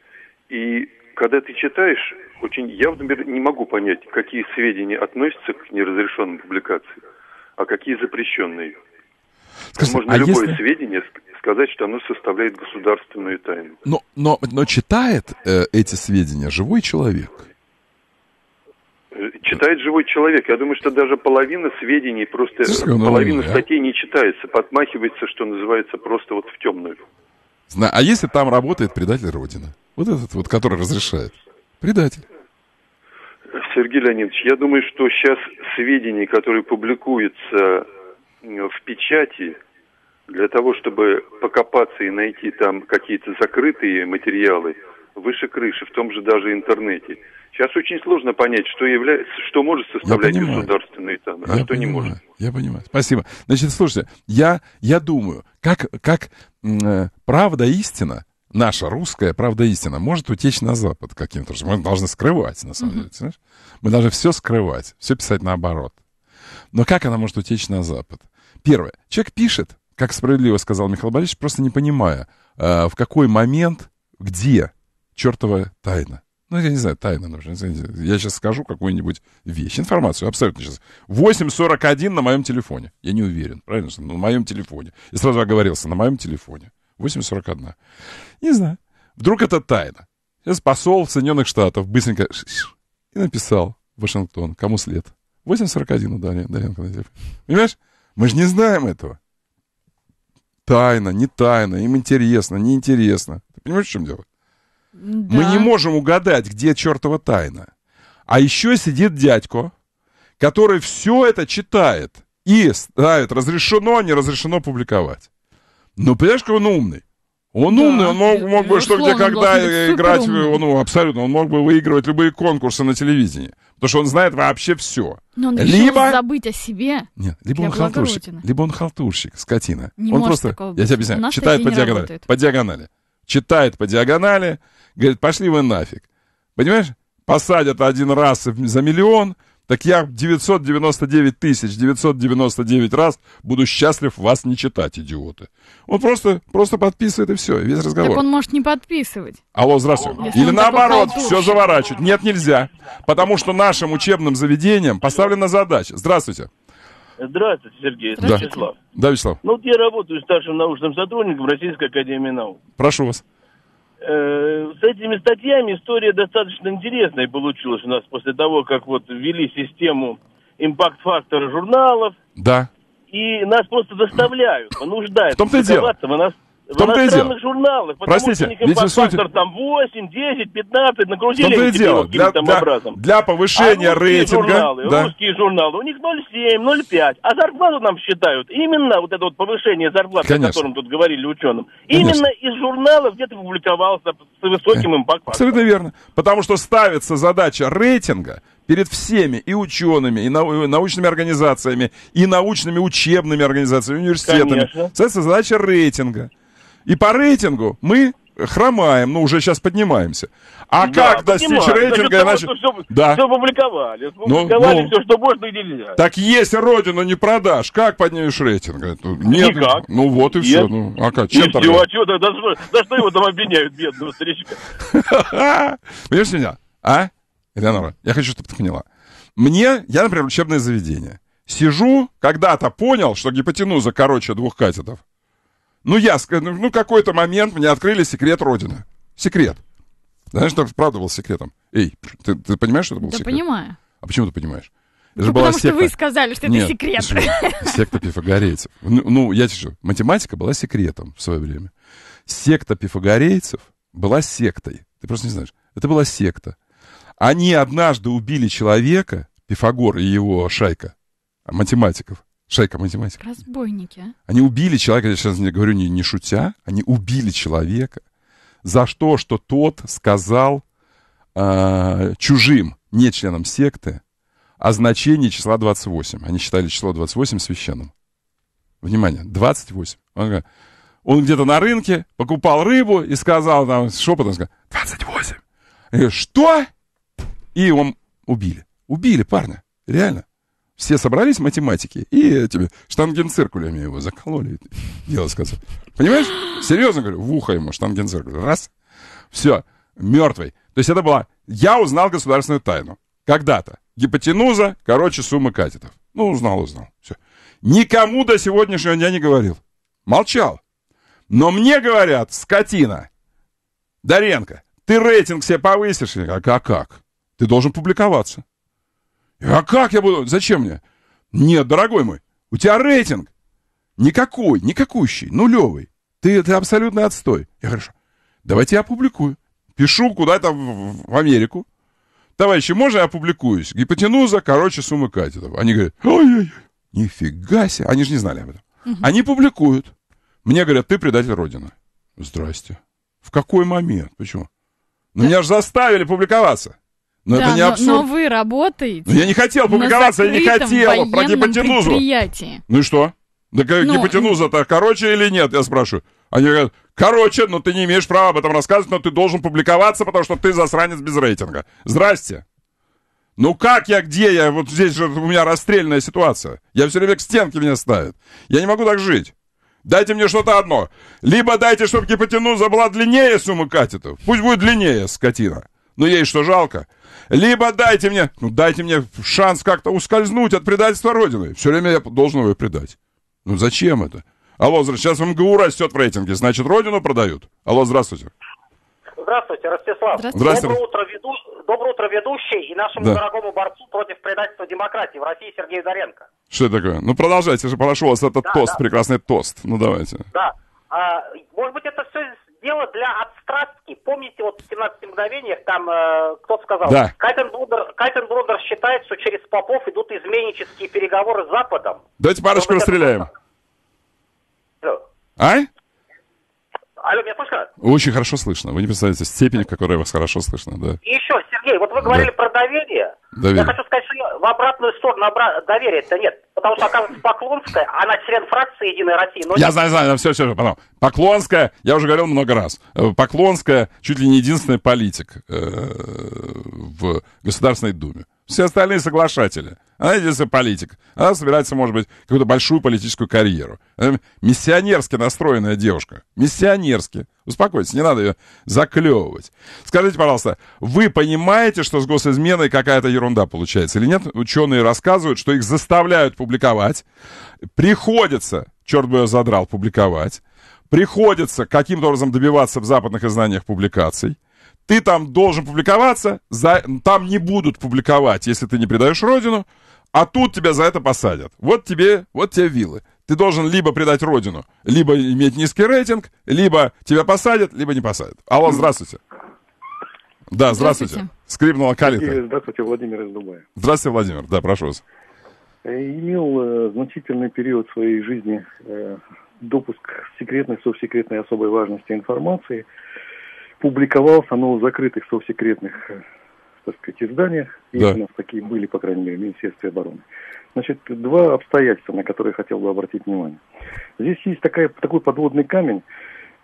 и когда ты читаешь, очень я, например, не могу понять, какие сведения относятся к неразрешенным публикациям, а какие запрещенные. Скажите, Можно а любое если... сведение сказать, что оно составляет государственную тайну. Но, но, но читает э, эти сведения живой человек – читает живой человек. Я думаю, что даже половина сведений, просто Слишком ну, половина новыми, статей не читается, подмахивается, что называется, просто вот в темную. А если там работает предатель Родины? Вот этот вот, который разрешает. Предатель. Сергей Леонидович, я думаю, что сейчас сведения, которые публикуются в печати, для того, чтобы покопаться и найти там какие-то закрытые материалы – выше крыши, в том же даже интернете. Сейчас очень сложно понять, что, является, что может составлять государственный там, а я что понимаю, не может. Я понимаю. Спасибо. Значит, слушайте, я, я думаю, как, как э, правда истина, наша русская правда истина может утечь на Запад каким-то образом. Мы должны скрывать, на самом деле. Знаешь? Мы должны все скрывать, все писать наоборот. Но как она может утечь на Запад? Первое. Человек пишет, как справедливо сказал Михаил Борисович, просто не понимая, э, в какой момент, где чертова тайна. Ну, я не знаю, тайна нужна. Я сейчас скажу какую-нибудь вещь, информацию абсолютно сейчас. 8.41 на моем телефоне. Я не уверен, правильно, что на моем телефоне. И сразу оговорился, на моем телефоне. 8.41. Не знаю. Вдруг это тайна. Сейчас посол Соединенных Штатов быстренько и написал Вашингтон, кому след. 8.41 ударил Даренко на телефон. Понимаешь? Мы же не знаем этого. Тайна, не тайна, им интересно, неинтересно. Ты понимаешь, в чем дело? Да. Мы не можем угадать, где чертова тайна. А еще сидит дядько, который все это читает и ставит, разрешено, не разрешено публиковать. Но понимаешь, какой он умный? Он да, умный, он мог, мог бы что где когда играть, он ну, абсолютно, он мог бы выигрывать любые конкурсы на телевидении, потому что он знает вообще все. Но он либо забыть о себе. Нет, либо он халтурщик, либо он халтурщик, скотина. Не он может просто, такого быть. я тебе объясняю, читает по диагонали, по диагонали, читает по диагонали, говорит, пошли вы нафиг. Понимаешь? Посадят один раз за миллион, так я 999 тысяч, 999 раз буду счастлив вас не читать, идиоты. Он просто, просто подписывает и все, весь разговор. Так он может не подписывать. Алло, здравствуйте. Если Или наоборот, все заворачивать. Нет, нельзя. Потому что нашим учебным заведениям поставлена задача. Здравствуйте. Здравствуйте, Сергей. Здравствуйте. Да. Вячеслав. Да, Вячеслав. Ну, вот я работаю старшим научным сотрудником Российской Академии Наук. Прошу вас. Э, с этими статьями история достаточно интересная получилась у нас после того, как вот ввели систему импакт-фактора журналов. Да. И нас просто заставляют, понуждают. *clears throat* В том-то и дело. Нас в том-то и дело. журналах, потому Простите, что ведь суть... там 8, 10, 15, нагрузили в том-то и дело. Для, там для, образом. для повышения а рейтинга... Журналы, да. Русские журналы, у них 0,7, 0,5. А зарплату нам считают именно вот это вот повышение зарплаты, Конечно. о котором тут говорили ученым. Конечно. Именно из журналов где-то публиковался с высоким импактом. Абсолютно верно. Потому что ставится задача рейтинга, перед всеми и учеными, и научными организациями, и научными учебными организациями, университетами. Конечно. Ставится задача рейтинга. И по рейтингу мы хромаем, но ну, уже сейчас поднимаемся. А да, как достичь понимаю. рейтинга? За того, что все, да. все публиковали, ну, публиковали ну, ну, все, что можно и нельзя. Так если родину не продашь, как поднимешь рейтинг? Нет, Никак. Ну вот и Нет. все. Ну, а как? Чем и тогда? Все, а что, да, да что его там обвиняют, бедного старичка? *laughs* Понимаешь меня? А? Элеонора, я хочу, чтобы ты поняла. Мне, я, например, учебное заведение. Сижу, когда-то понял, что гипотенуза короче двух катетов. Ну, я, ну, ну, какой-то момент мне открыли секрет Родины. Секрет. Знаешь, там правда был секретом. Эй, ты, ты понимаешь, что это был да секрет? Да понимаю. А почему ты понимаешь? Это ну, потому секта... что вы сказали, что Нет, это секрет. Что? Секта пифагорейцев. Ну, ну, я тебе математика была секретом в свое время. Секта пифагорейцев была сектой. Ты просто не знаешь. Это была секта. Они однажды убили человека, Пифагор и его шайка, а, математиков, Шайка математика. Разбойники. А? Они убили человека, я сейчас не говорю не, не шутя, они убили человека за то, что тот сказал э, чужим, не членам секты, о значении числа 28. Они считали число 28 священным. Внимание, 28. Он, он где-то на рынке покупал рыбу и сказал там шепотом, сказал, 28. Я говорю, что? И его убили. Убили парня, реально все собрались математики и тебе штангенциркулями его закололи. Дело с Понимаешь? Серьезно говорю, в ухо ему штангенциркуль. Раз. Все. Мертвый. То есть это была... Я узнал государственную тайну. Когда-то. Гипотенуза, короче, сумма катетов. Ну, узнал, узнал. Все. Никому до сегодняшнего дня не говорил. Молчал. Но мне говорят, скотина, Даренко, ты рейтинг себе повысишь. «А, а как? Ты должен публиковаться. А как я буду? Зачем мне? Нет, дорогой мой, у тебя рейтинг. Никакой, никакущий, нулевый. Ты, ты абсолютно отстой. Я хорошо. Давайте я опубликую. Пишу куда-то в, в Америку. Товарищи, можно я опубликуюсь? Гипотенуза, короче, сумма катетов. Они говорят, ой-ой-ой, нифига себе. Они же не знали об этом. Угу. Они публикуют. Мне говорят, ты предатель Родины. Здрасте. В какой момент? Почему? Ну, да. меня же заставили публиковаться. Ну, но да, это не абсурд. Но, вы работаете. Но ну, я не хотел публиковаться, я не хотел про гипотенузу. Предприятии. Ну и что? Да как ну, гипотенуза-то короче или нет, я спрашиваю. Они говорят, короче, но ты не имеешь права об этом рассказывать, но ты должен публиковаться, потому что ты засранец без рейтинга. Здрасте. Ну как я, где я? Вот здесь же у меня расстрельная ситуация. Я все время к стенке меня ставят. Я не могу так жить. Дайте мне что-то одно. Либо дайте, чтобы гипотенуза была длиннее суммы катетов. Пусть будет длиннее, скотина. Но ей что, жалко? либо дайте мне, ну, дайте мне шанс как-то ускользнуть от предательства Родины. Все время я должен его предать. Ну, зачем это? Алло, сейчас МГУ растет в рейтинге, значит, Родину продают. Алло, здравствуйте. Здравствуйте, Ростислав. Здравствуйте. Доброе, утро, веду... Доброе утро, ведущий и нашему да. дорогому борцу против предательства демократии в России Сергею Заренко. Что это такое? Ну, продолжайте же, прошу вас, этот да, тост, да. прекрасный тост. Ну, давайте. Да. А, может быть, это все дело для абстрактки. Помните, вот в 17 мгновениях там э, кто сказал? Да. Кайтен Брудер считает, что через попов идут изменнические переговоры с Западом. Давайте парочку расстреляем. Это... А? Алло, меня слышно? Очень хорошо слышно. Вы не представляете степень, в которой вас хорошо слышно, да. И еще, Сергей, вот вы говорили да. про доверие. Доверие. Я хочу сказать, что в обратную сторону обра... доверия-то нет. Потому что, оказывается, Поклонская, она член фракции «Единой России». Но я нет. знаю, знаю, все, все, потом. Поклонская, я уже говорил много раз, э, Поклонская чуть ли не единственный политик э, в Государственной Думе. Все остальные соглашатели. Она единственная политик. Она собирается, может быть, какую-то большую политическую карьеру. миссионерски настроенная девушка. Миссионерски. Успокойтесь, не надо ее заклевывать. Скажите, пожалуйста, вы понимаете, что с госизменой какая-то ерунда получается или нет? Ученые рассказывают, что их заставляют публиковать. Приходится, черт бы ее задрал, публиковать. Приходится каким-то образом добиваться в западных изданиях публикаций ты там должен публиковаться, за... там не будут публиковать, если ты не предаешь родину, а тут тебя за это посадят. Вот тебе, вот тебе вилы Ты должен либо предать родину, либо иметь низкий рейтинг, либо тебя посадят, либо не посадят. Алло, здравствуйте. Да, здравствуйте. здравствуйте. Скрипнула калита. Здравствуйте, Владимир из Дубая. Здравствуйте, Владимир. Да, прошу вас. Э, имел э, значительный период своей жизни э, допуск секретной, совсекретной особой важности информации – публиковался, но в закрытых совсекретных, э, так сказать, изданиях. И да. у нас такие были, по крайней мере, в Министерстве обороны. Значит, два обстоятельства, на которые я хотел бы обратить внимание. Здесь есть такая, такой подводный камень.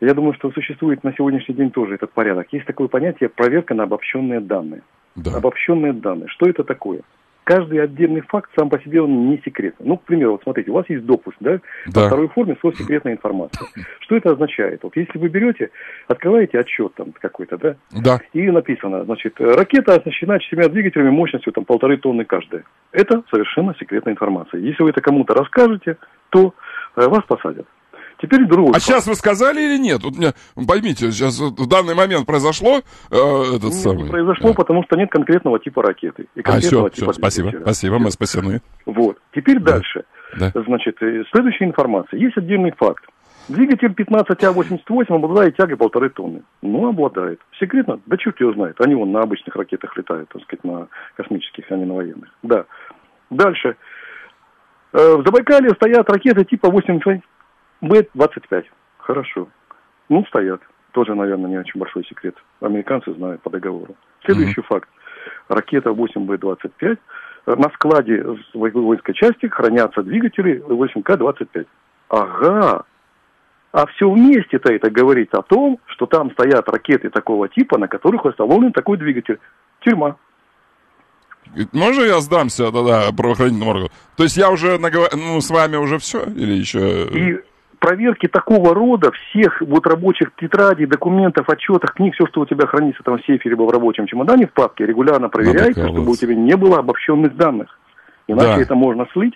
Я думаю, что существует на сегодняшний день тоже этот порядок. Есть такое понятие проверка на обобщенные данные. Да. Обобщенные данные. Что это такое? каждый отдельный факт сам по себе он не секрет Ну, к примеру, вот смотрите, у вас есть допуск, да, да. во второй форме слово секретная информация. Что это означает? Вот если вы берете, открываете отчет там какой-то, да, да. и написано, значит, ракета оснащена четырьмя двигателями мощностью там полторы тонны каждая. Это совершенно секретная информация. Если вы это кому-то расскажете, то э, вас посадят. Теперь другой. А сейчас вы сказали или нет? Вот меня, поймите, сейчас в данный момент произошло э, этот нет, самый. Не произошло, да. потому что нет конкретного типа ракеты. И а, конкретного а, все, типа все, спасибо, спасибо, мы спасены. Вот. Теперь да. дальше. Да. Значит, э, следующая информация. Есть отдельный факт. Двигатель 15А88 а обладает тягой полторы тонны. Ну, обладает. Секретно? Да черт его знает. Они вон на обычных ракетах летают, так сказать, на космических, а не на военных. Да. Дальше. Э, в Забайкалье стоят ракеты типа 8 мы 25. Хорошо. Ну, стоят. Тоже, наверное, не очень большой секрет. Американцы знают по договору. Следующий mm-hmm. факт. Ракета 8Б-25. На складе воинской части хранятся двигатели 8К-25. Ага. А все вместе-то это говорит о том, что там стоят ракеты такого типа, на которых установлен такой двигатель. Тюрьма. Можно я сдамся, да-да, правоохранительному органу? То есть я уже наговор... ну, с вами уже все или еще... И проверки такого рода всех вот рабочих тетрадей, документов, отчетах, книг, все, что у тебя хранится там в сейфе либо в рабочем чемодане, в папке, регулярно проверяется, чтобы у тебя не было обобщенных данных. Иначе да. это можно слить.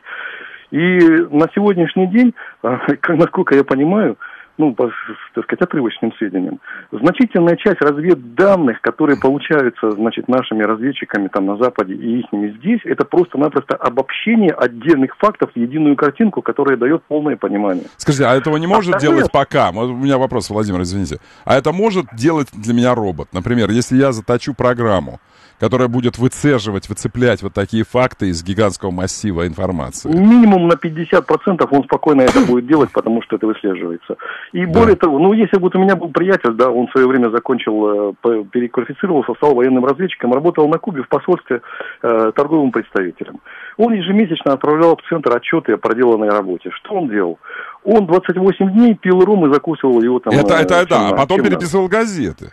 И на сегодняшний день, *laughs* насколько я понимаю, ну, по, так сказать, отрывочным сведениям, значительная часть разведданных, которые получаются, значит, нашими разведчиками там на Западе и ихними здесь, это просто-напросто обобщение отдельных фактов в единую картинку, которая дает полное понимание. Скажите, а этого не может а делать это... пока? У меня вопрос, Владимир, извините. А это может делать для меня робот? Например, если я заточу программу, которая будет выцеживать, выцеплять вот такие факты из гигантского массива информации? Минимум на 50% он спокойно это будет делать, потому что это выслеживается. И да. более того, ну, если вот у меня был приятель, да, он в свое время закончил, э, переквалифицировался, стал военным разведчиком, работал на Кубе в посольстве э, торговым представителем. Он ежемесячно отправлял в центр отчеты о проделанной работе. Что он делал? Он 28 дней пил ром и закусывал его там. Это, э, это, да, а потом переписывал газеты.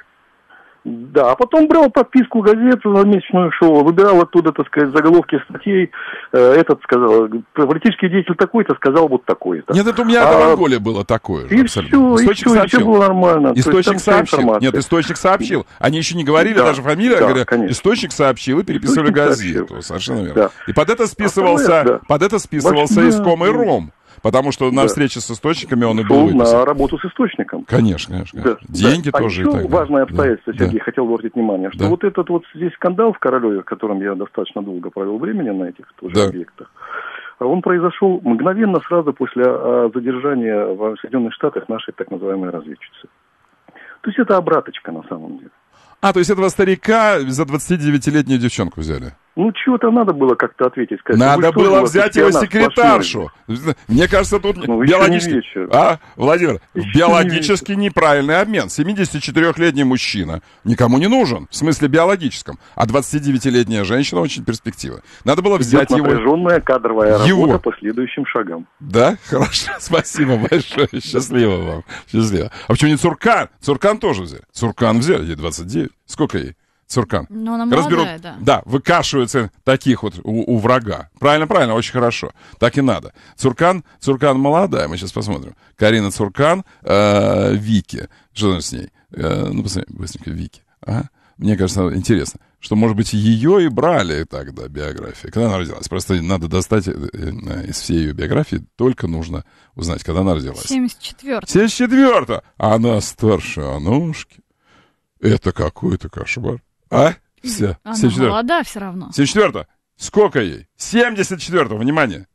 Да, а потом брал подписку газет за месячную шоу, выбирал оттуда, так сказать, заголовки статей. Э, этот сказал, политический деятель такой-то сказал вот такой-то. Нет, это у меня а, в Анголе было такое и абсолютно. Все, источник и все, сообщил. И все было нормально. Источник сообщил. Нет, источник сообщил. Они еще не говорили да, даже фамилия. да, а конечно. источник сообщил и переписывали источник газету. Сообщил. Совершенно верно. Да. И под это а списывался, а, под это спипсывался иском и ром Потому что на да. встрече с источниками он и был выписан. на работу с источником. Конечно, конечно. Да. Деньги да. А тоже. А еще и так важное обстоятельство, да. Сергей, да. хотел обратить внимание, что да. вот этот вот здесь скандал в Королеве, в котором я достаточно долго провел времени на этих тоже да. объектах, он произошел мгновенно сразу после а, задержания в Соединенных Штатах нашей так называемой разведчицы. То есть это обраточка на самом деле. А, то есть этого старика за 29-летнюю девчонку взяли? Ну, чего-то надо было как-то ответить. Сказать, «Ну, надо было взять его секретаршу. Сплошной. Мне кажется, тут ну, биологически... А, Владимир, *laughs* еще биологически не неправильный обмен. 74-летний мужчина никому не нужен, в смысле биологическом. А 29-летняя женщина очень перспектива. Надо было взять его... напряженная кадровая работа его. работа по следующим шагам. Да? *laughs* Хорошо. Спасибо большое. *laughs* Счастливо вам. Счастливо. А почему не Цуркан? Цуркан тоже взяли. Цуркан взяли. Ей 29. Сколько ей? Цуркан. Ну, она молодая, разберут, да. Да, выкашиваются таких вот у, у врага. Правильно, правильно, очень хорошо. Так и надо. Цуркан, Цуркан молодая, мы сейчас посмотрим. Карина Цуркан, э, Вики. Что там с ней? Э, ну, посмотри, быстренько, Вики. А? Мне кажется, интересно, что, может быть, ее и брали тогда, биография. Когда она родилась? Просто надо достать э, э, из всей ее биографии, только нужно узнать, когда она родилась. 74-го. 74-го! А она старше Анушки. Это какой-то кошмар. А? Все. Она 74. молода все равно. 74 Сколько ей? 74-го, внимание.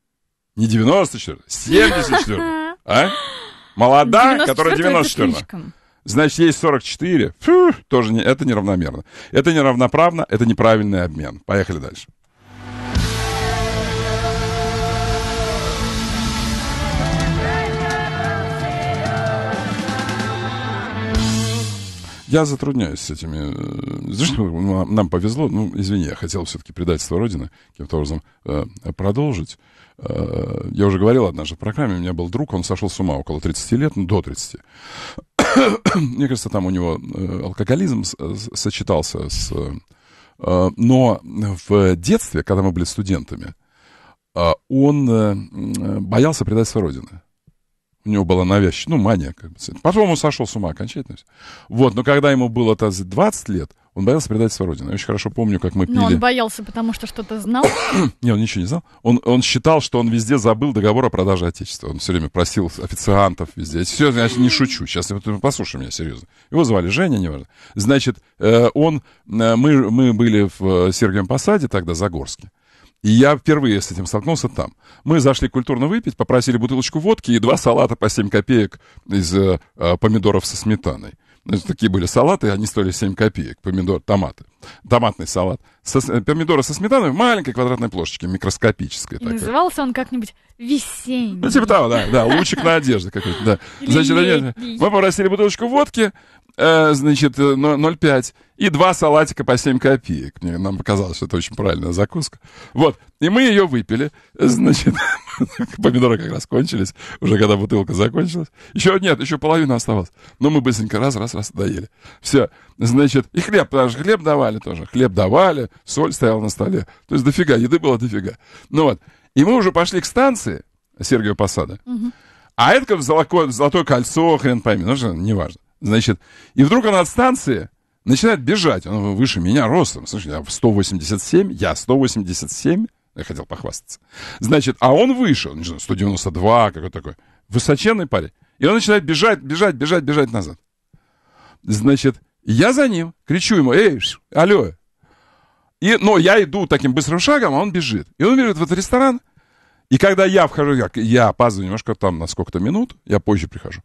Не 94 74 *laughs* А? Молода, 94 которая 94 Значит, ей 44. Фу, тоже не, это неравномерно. Это неравноправно, это неправильный обмен. Поехали дальше. я затрудняюсь с этими... Э, ну, а нам повезло, ну, извини, я хотел все-таки предательство Родины каким-то образом э, продолжить. Э, я уже говорил однажды в программе, у меня был друг, он сошел с ума около 30 лет, ну, до 30. *coughs* Мне кажется, там у него э, алкоголизм э, сочетался с... Э, но в детстве, когда мы были студентами, он боялся предательства Родины. У него была навязчивая, ну, мания, как бы. Потом он сошел с ума окончательно. Вот, но когда ему было 20 лет, он боялся предательства Родины. Я очень хорошо помню, как мы пили... Но он боялся, потому что что-то знал? *clears throat* не, он ничего не знал. Он, он считал, что он везде забыл договор о продаже Отечества. Он все время просил официантов везде. Все, я не шучу. Сейчас ну, послушай меня, серьезно. Его звали Женя, неважно. Значит, э, он... Э, мы, мы были в э, Сергием Посаде тогда, Загорске. И я впервые с этим столкнулся там. Мы зашли культурно выпить, попросили бутылочку водки и два салата по 7 копеек из э, э, помидоров со сметаной. Значит, такие были салаты, они стоили 7 копеек. Помидор, томаты. Томатный салат. Со, э, помидоры со сметаной в маленькой квадратной плошечке, микроскопической. И такая. назывался он как-нибудь весенний. Ну, типа того, да, да, лучик *laughs* на одежде какой-то, да. Значит, мы попросили бутылочку водки, э, значит, 0,5 э, и два салатика по 7 копеек. Мне, нам показалось, что это очень правильная закуска. Вот, и мы ее выпили, значит, *laughs* помидоры как раз кончились, уже когда бутылка закончилась. Еще нет, еще половина оставалась. Но мы быстренько раз, раз, раз доели. Все, значит, и хлеб, даже хлеб давали тоже. Хлеб давали, соль стояла на столе. То есть дофига, еды было дофига. Ну вот, и мы уже пошли к станции Сергио Посада. Угу. А это как золотое, золотое кольцо, хрен пойми, ну что, неважно. Значит, и вдруг она от станции начинает бежать. Он выше меня ростом. Слушай, я 187, я 187. Я хотел похвастаться. Значит, а он выше, он, не знаю, 192, какой такой. Высоченный парень. И он начинает бежать, бежать, бежать, бежать назад. Значит, я за ним. Кричу ему, эй, алло. И, но я иду таким быстрым шагом, а он бежит. И он бежит в этот ресторан. И когда я вхожу, я опаздываю немножко там на сколько-то минут, я позже прихожу.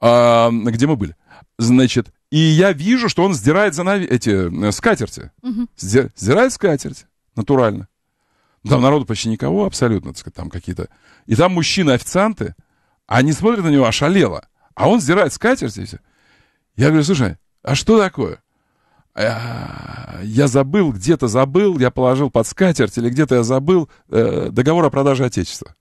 А, где мы были? Значит, и я вижу, что он сдирает занав... эти э, скатерти. Угу. Сдирает скатерти, натурально. там народу почти никого абсолютно, так сказать, там какие-то. И там мужчины-официанты, они смотрят на него ошалело. А он сдирает скатерть и все. Я говорю, слушай, а что такое? А, я забыл, где-то забыл, я положил под скатерть или где-то я забыл э, договор о продаже Отечества.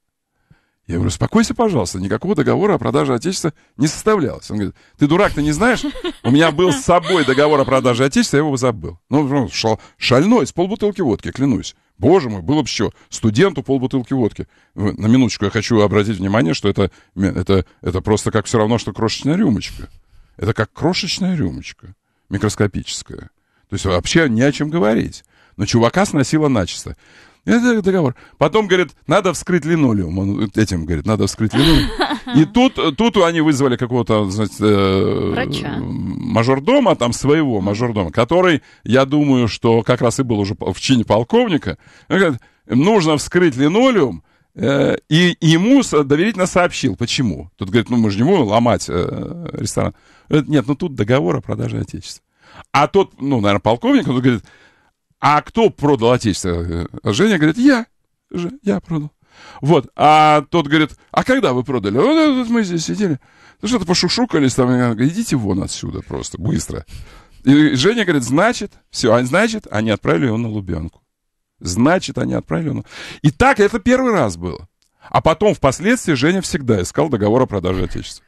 Я говорю, успокойся, пожалуйста, никакого договора о продаже Отечества не составлялось. Он говорит, ты дурак, ты не знаешь? У меня был с собой договор о продаже Отечества, я его забыл. Ну, ну шальной, с полбутылки водки, клянусь. Боже мой, было бы что. студенту полбутылки водки. На минуточку я хочу обратить внимание, что это, это, это просто как все равно, что крошечная рюмочка. Это как крошечная рюмочка, микроскопическая. То есть вообще не о чем говорить. Но чувака сносило начисто. Это договор. Потом, говорит, надо вскрыть линолеум. Он этим говорит, надо вскрыть линолеум. И *laughs* тут, тут они вызвали какого-то, значит, э, мажордома, там своего мажордома, который, я думаю, что как раз и был уже в чине полковника. Он говорит, нужно вскрыть линолеум, э, и ему доверительно сообщил, почему. Тут говорит, ну мы же не будем ломать э, ресторан. Говорит, Нет, ну тут договор о продаже отечества. А тот, ну, наверное, полковник, он говорит, а кто продал отечество? Э, Женя говорит, я. Я продал. Вот. А тот говорит, а когда вы продали? Вот мы здесь сидели. Ну что-то пошушукались там. Я идите вон отсюда просто, быстро. И Женя говорит, значит, все, а значит, они отправили его на Лубянку. Значит, они отправили его на... И так это первый раз было. А потом, впоследствии, Женя всегда искал договор о продаже отечества.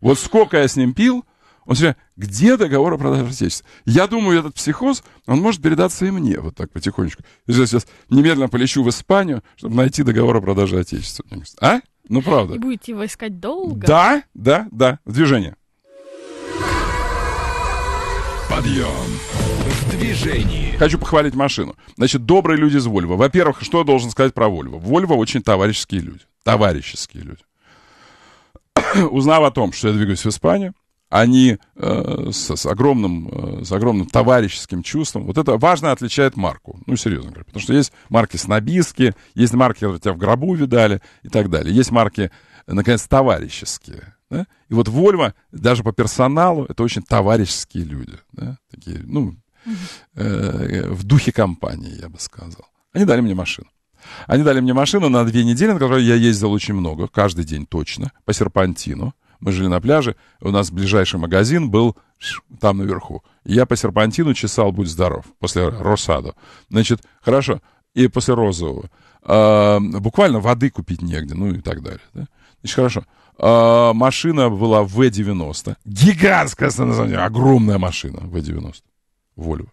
Вот сколько я с ним пил, он все где договор о продаже отечества? Я думаю, этот психоз, он может передаться и мне, вот так потихонечку. Я сейчас немедленно полечу в Испанию, чтобы найти договор о продаже отечества. А? Ну, правда. И будете его искать долго? Да, да, да. Движение. Подъем. В движении. Хочу похвалить машину. Значит, добрые люди из Вольво. Во-первых, что я должен сказать про Вольво? Вольво очень товарищеские люди. Товарищеские люди. *coughs* Узнав о том, что я двигаюсь в Испанию, они э, с, с, огромным, э, с огромным товарищеским чувством. Вот это важно отличает марку. Ну, серьезно говорю, Потому что есть марки снобистские, есть марки, которые тебя в гробу видали и так далее. Есть марки, наконец, товарищеские. Да? И вот Вольво, даже по персоналу, это очень товарищеские люди. Да? Такие, ну, э, э, в духе компании, я бы сказал. Они дали мне машину. Они дали мне машину на две недели, на которой я ездил очень много, каждый день точно, по серпантину мы жили на пляже, у нас ближайший магазин был там наверху. Я по серпантину чесал «Будь здоров» после Росадо. Значит, хорошо, и после розового. А, буквально воды купить негде, ну и так далее. Да? Значит, хорошо. А, машина была в 90 Гигантская, на самом огромная машина в 90 Вольво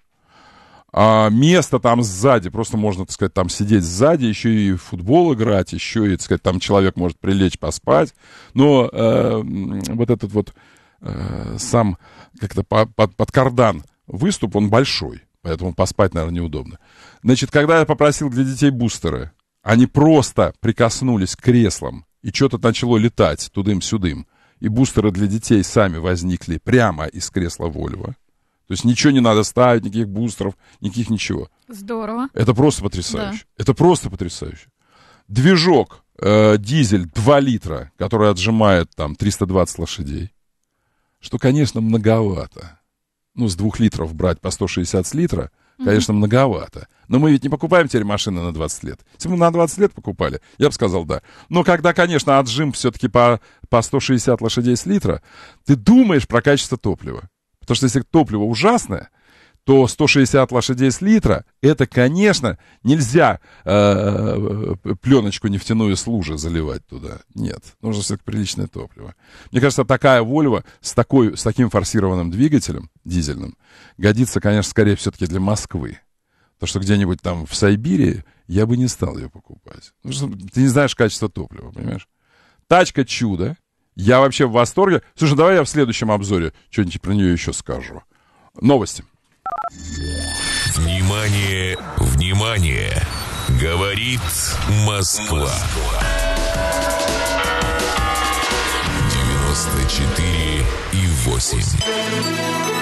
а, место там сзади, просто можно, так сказать, там сидеть сзади, еще и в футбол играть, еще и, так сказать, там человек может прилечь поспать, но э, вот этот вот э, сам как-то по, под, под кардан выступ, он большой, поэтому поспать, наверное, неудобно. Значит, когда я попросил для детей бустеры, они просто прикоснулись к креслам, и что-то начало летать тудым-сюдым, и бустеры для детей сами возникли прямо из кресла Вольво. То есть ничего не надо ставить, никаких бустеров, никаких ничего. Здорово. Это просто потрясающе. Да. Это просто потрясающе. Движок э, дизель 2 литра, который отжимает там 320 лошадей, что, конечно, многовато. Ну, с 2 литров брать по 160 с литра, конечно, mm-hmm. многовато. Но мы ведь не покупаем теперь машины на 20 лет. Если бы мы на 20 лет покупали, я бы сказал да. Но когда, конечно, отжим все-таки по, по 160 лошадей с литра, ты думаешь про качество топлива. Потому что если топливо ужасное, то 160 лошадей с литра, это, конечно, нельзя э, э пленочку нефтяную с лужи заливать туда. Нет, нужно все-таки приличное топливо. Мне кажется, такая Volvo с, такой, с таким форсированным двигателем дизельным годится, конечно, скорее все-таки для Москвы. То, что где-нибудь там в Сайбири, я бы не стал ее покупать. Потому что ты не знаешь качество топлива, понимаешь? Тачка чудо, я вообще в восторге. Слушай, давай я в следующем обзоре что-нибудь про нее еще скажу. Новости. Внимание, внимание! Говорит Москва. 94 и 8.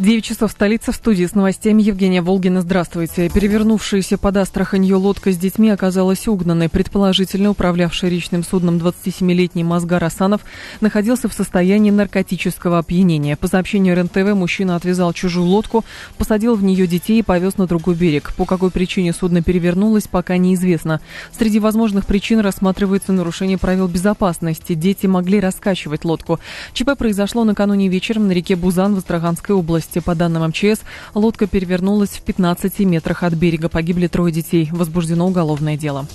9 часов столица в студии с новостями Евгения Волгина. Здравствуйте. Перевернувшаяся под Астраханью лодка с детьми оказалась угнанной. Предположительно, управлявший речным судном 27-летний Мазгар Асанов находился в состоянии наркотического опьянения. По сообщению РНТВ, мужчина отвязал чужую лодку, посадил в нее детей и повез на другой берег. По какой причине судно перевернулось, пока неизвестно. Среди возможных причин рассматривается нарушение правил безопасности. Дети могли раскачивать лодку. ЧП произошло накануне вечером на реке Бузан в Астраханской области области. По данным МЧС, лодка перевернулась в 15 метрах от берега. Погибли трое детей. Возбуждено уголовное дело.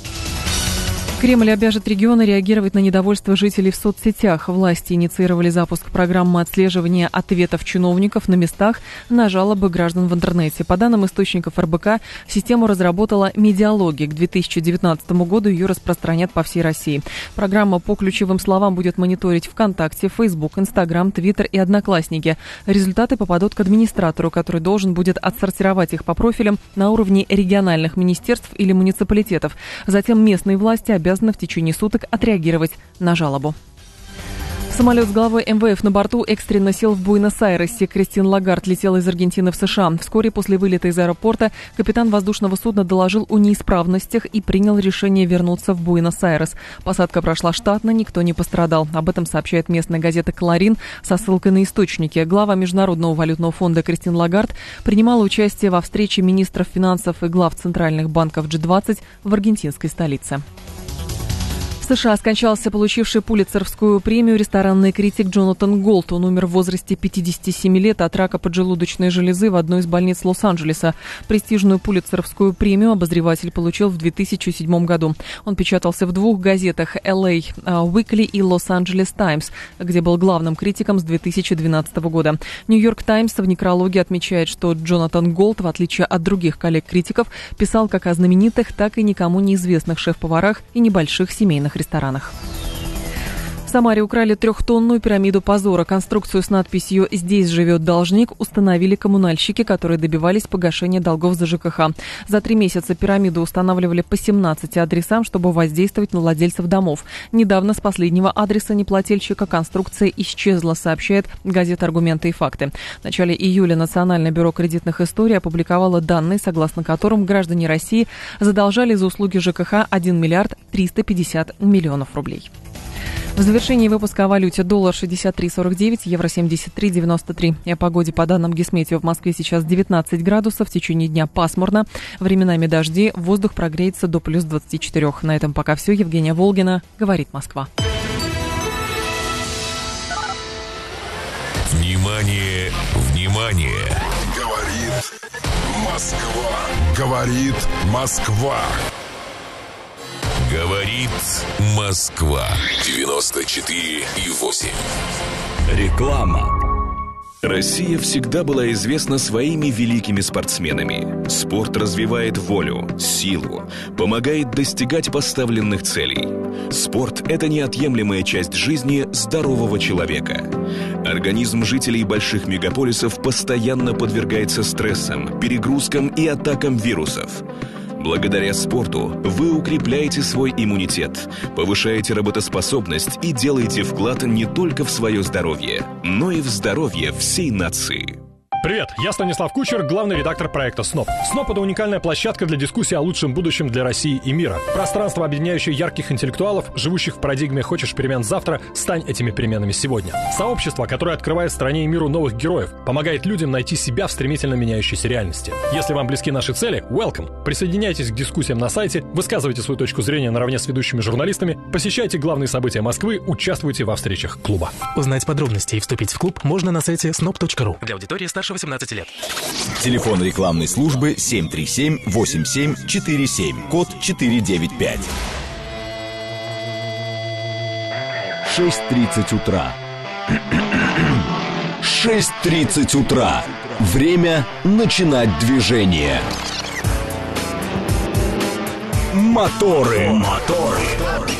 Кремль обяжет регионы реагировать на недовольство жителей в соцсетях. Власти инициировали запуск программы отслеживания ответов чиновников на местах на жалобы граждан в интернете. По данным источников РБК, систему разработала «Медиалоги». К 2019 году ее распространят по всей России. Программа по ключевым словам будет мониторить ВКонтакте, Facebook, Instagram, Твиттер и Одноклассники. Результаты попадут к администратору, который должен будет отсортировать их по профилям на уровне региональных министерств или муниципалитетов. Затем местные власти обязаны обязана в течение суток отреагировать на жалобу. Самолет с главой МВФ на борту экстренно сел в Буэнос-Айресе. Кристин Лагард летела из Аргентины в США. Вскоре после вылета из аэропорта капитан воздушного судна доложил о неисправностях и принял решение вернуться в Буэнос-Айрес. Посадка прошла штатно, никто не пострадал. Об этом сообщает местная газета «Кларин» со ссылкой на источники. Глава Международного валютного фонда Кристин Лагард принимала участие во встрече министров финансов и глав центральных банков G20 в аргентинской столице. В США скончался получивший пулицерскую премию ресторанный критик Джонатан Голд. Он умер в возрасте 57 лет от рака поджелудочной железы в одной из больниц Лос-Анджелеса. Престижную пулицеровскую премию обозреватель получил в 2007 году. Он печатался в двух газетах LA Weekly а, а, и Los Angeles Times, где был главным критиком с 2012 года. Нью-Йорк Таймс в некрологии отмечает, что Джонатан Голд, в отличие от других коллег-критиков, писал как о знаменитых, так и никому неизвестных шеф-поварах и небольших семейных ресторанах. Самаре украли трехтонную пирамиду позора. Конструкцию с надписью «Здесь живет должник» установили коммунальщики, которые добивались погашения долгов за ЖКХ. За три месяца пирамиду устанавливали по 17 адресам, чтобы воздействовать на владельцев домов. Недавно с последнего адреса неплательщика конструкция исчезла, сообщает газета «Аргументы и факты». В начале июля Национальное бюро кредитных историй опубликовало данные, согласно которым граждане России задолжали за услуги ЖКХ 1 миллиард 350 миллионов рублей. В завершении выпуска о валюте доллар 63.49, евро 73.93. И о погоде по данным Гесметьева в Москве сейчас 19 градусов, в течение дня пасмурно, временами дожди, воздух прогреется до плюс 24. На этом пока все. Евгения Волгина, «Говорит Москва». Внимание, внимание! Говорит Москва! Говорит Москва! Говорит Москва 94 и 8. Реклама. Россия всегда была известна своими великими спортсменами. Спорт развивает волю, силу, помогает достигать поставленных целей. Спорт – это неотъемлемая часть жизни здорового человека. Организм жителей больших мегаполисов постоянно подвергается стрессам, перегрузкам и атакам вирусов – Благодаря спорту вы укрепляете свой иммунитет, повышаете работоспособность и делаете вклад не только в свое здоровье, но и в здоровье всей нации. Привет, я Станислав Кучер, главный редактор проекта «СНОП». «СНОП» — это уникальная площадка для дискуссии о лучшем будущем для России и мира. Пространство, объединяющее ярких интеллектуалов, живущих в парадигме «хочешь перемен завтра, стань этими переменами сегодня». Сообщество, которое открывает стране и миру новых героев, помогает людям найти себя в стремительно меняющейся реальности. Если вам близки наши цели, welcome! Присоединяйтесь к дискуссиям на сайте, высказывайте свою точку зрения наравне с ведущими журналистами, посещайте главные события Москвы, участвуйте во встречах клуба. Узнать подробности и вступить в клуб можно на сайте snop.ru. Для аудитории старше старше 18 лет. Телефон рекламной службы 737-8747, код 495. 6.30 утра. 6.30 утра. Время начинать движение. Моторы. Моторы. Моторы.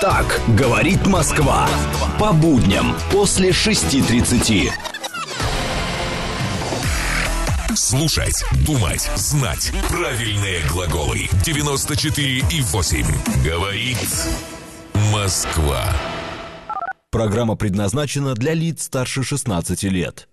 Так говорит Москва. По будням после 6.30. Слушать, думать, знать. Правильные глаголы. 94 и 8. Говорит Москва. Программа предназначена для лиц старше 16 лет.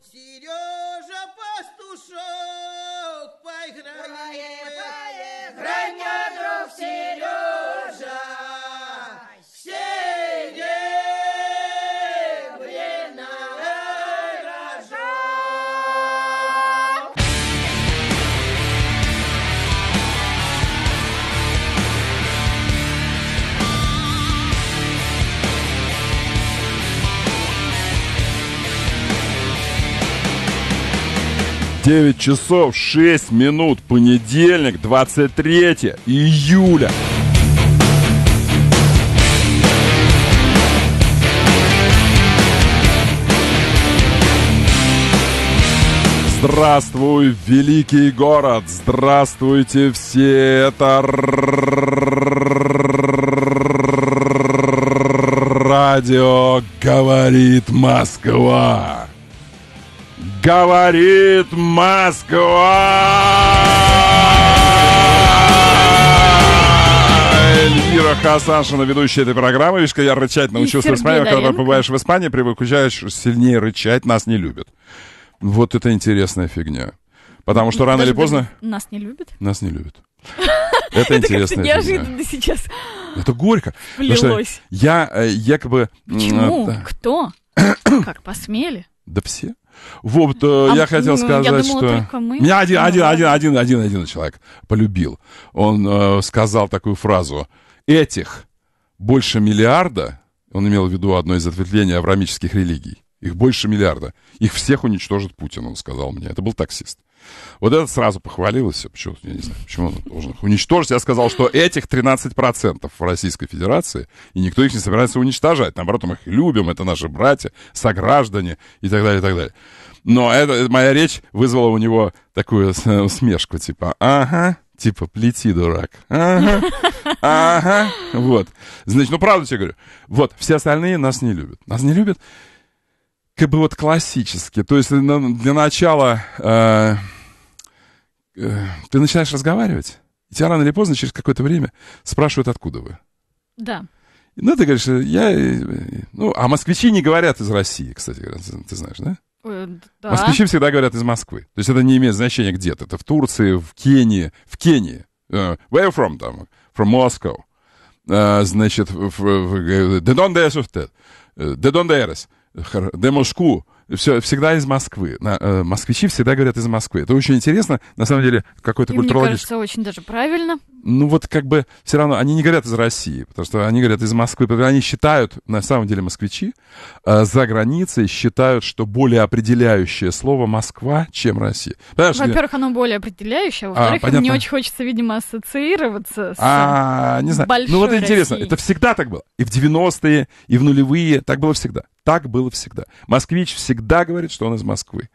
9 часов 6 минут, понедельник, 23 июля. Здравствуй, великий город! Здравствуйте все! Это радио «Говорит Москва» говорит Москва! Эльвира Хасаншина, ведущая этой программы. Видишь, я рычать научился в Испании. А когда побываешь в Испании, привыкаешь сильнее рычать, нас не любят. Вот это интересная фигня. Потому что рано или поздно... Нас не любят? Нас не любят. *laughs* Это интересно. неожиданно сейчас. Это горько. Влилось. Я э, якобы... Почему? А, Кто? *coughs* Как посмели? Да все. Вот, э, а, я хотел ну, сказать, я что... Мы. Меня один, один, один, один, один, один человек полюбил. Он э, сказал такую фразу. Этих больше миллиарда, он имел в виду одно из ответвлений аврамических религий, их больше миллиарда. Их всех уничтожит Путин, он сказал мне. Это был таксист. Вот это сразу похвалилось. Почему, я не знаю, почему он должен их уничтожить. Я сказал, что этих 13% в Российской Федерации, и никто их не собирается уничтожать. Наоборот, мы их любим, это наши братья, сограждане и так далее, и так далее. Но это, моя речь вызвала у него такую усмешку, типа, ага, типа, плети, дурак. Ага, ага, вот. Значит, ну правду тебе говорю. Вот, все остальные нас не любят. Нас не любят как бы вот классически. То есть для начала э, э, ты начинаешь разговаривать, и тебя рано или поздно, через какое-то время, спрашивают, откуда вы. Да. Ну, ты говоришь, я... Э, ну, а москвичи не говорят из России, кстати говоря, ты знаешь, да? Э, да. Москвичи всегда говорят из Москвы. То есть это не имеет значения где ты. Это в Турции, в Кении. В Кении. Uh, where from там? From Moscow. Uh, значит, в, в, de donde eres usted? De donde eres? Де Москву. Все, всегда из Москвы. На, э, москвичи всегда говорят из Москвы. Это очень интересно. На самом деле, какой-то культурологический... Мне кажется, очень даже правильно. Ну вот как бы все равно они не говорят из России, потому что они говорят из Москвы. Они считают, на самом деле москвичи, э, за границей считают, что более определяющее слово Москва, чем Россия. Понимаешь, во-первых, где... оно более определяющее, а, во-вторых, а, не очень хочется, видимо, ассоциироваться с а, не знаю. большой Ну вот интересно, Россией. это всегда так было. И в 90-е, и в нулевые, так было всегда. Так было всегда. Москвич всегда говорит, что он из Москвы.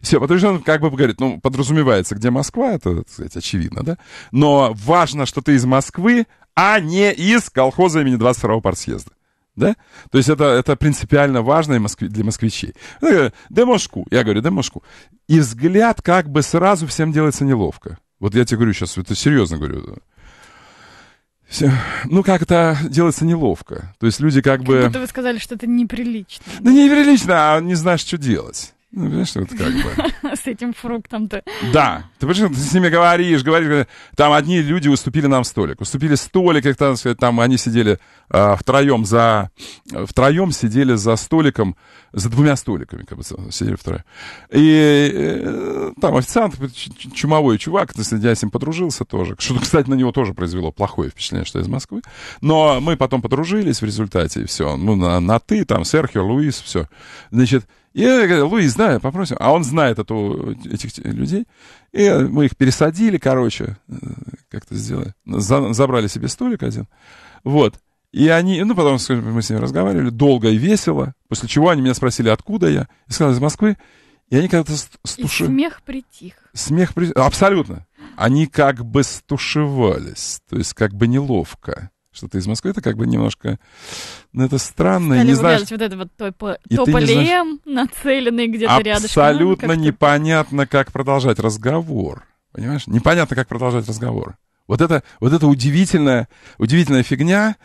Все, потому что он как бы говорит, ну, подразумевается, где Москва, это, так сказать, очевидно, да? Но важно, что ты из Москвы, а не из колхоза имени 22-го партсъезда. Да? То есть это, это принципиально важно для москвичей. Ну, э, да Мошку. Я говорю, да Мошку. И взгляд как бы сразу всем делается неловко. Вот я тебе говорю сейчас, это серьезно говорю. Все. Ну, как это делается неловко. То есть люди как, как бы... Как будто вы сказали, что это неприлично. Да, ну, да неприлично, а не знаешь, что делать. Ну, понимаешь, это как бы... *laughs* С этим фруктом-то. Да. Ты почему ты с ними говоришь, говоришь, там одни люди уступили нам столик. Уступили столик, как там сказать, там они сидели э, а, втроем за... Втроем сидели за столиком, за двумя столиками, как бы сидели втроем. И э, там официант, чумовой чувак, я с ним подружился тоже. Что, кстати, на него тоже произвело плохое впечатление, что из Москвы. Но мы потом подружились в результате, и все. Ну, на, на ты, там, Серхио, Луис, все. Значит, я говорю, Луи, знаю, попросим. А он знает эту, этих людей. И мы их пересадили, короче, э, как-то сделали. За, забрали себе столик один. Вот. И они, ну, потом скажем, мы с ними разговаривали, долго и весело. После чего они меня спросили, откуда я. И сказал, из Москвы. И они как-то стуши... И смех притих. Смех притих. Абсолютно. Они как бы стушевались. То есть как бы неловко что ты из Москвы, это как бы немножко... Ну, это странно, Стали не знаешь... вот это вот топо... знаешь... нацеленный где-то Абсолютно рядышком, непонятно, как продолжать разговор. Понимаешь? Непонятно, как продолжать разговор. Вот это, вот это удивительная, удивительная фигня,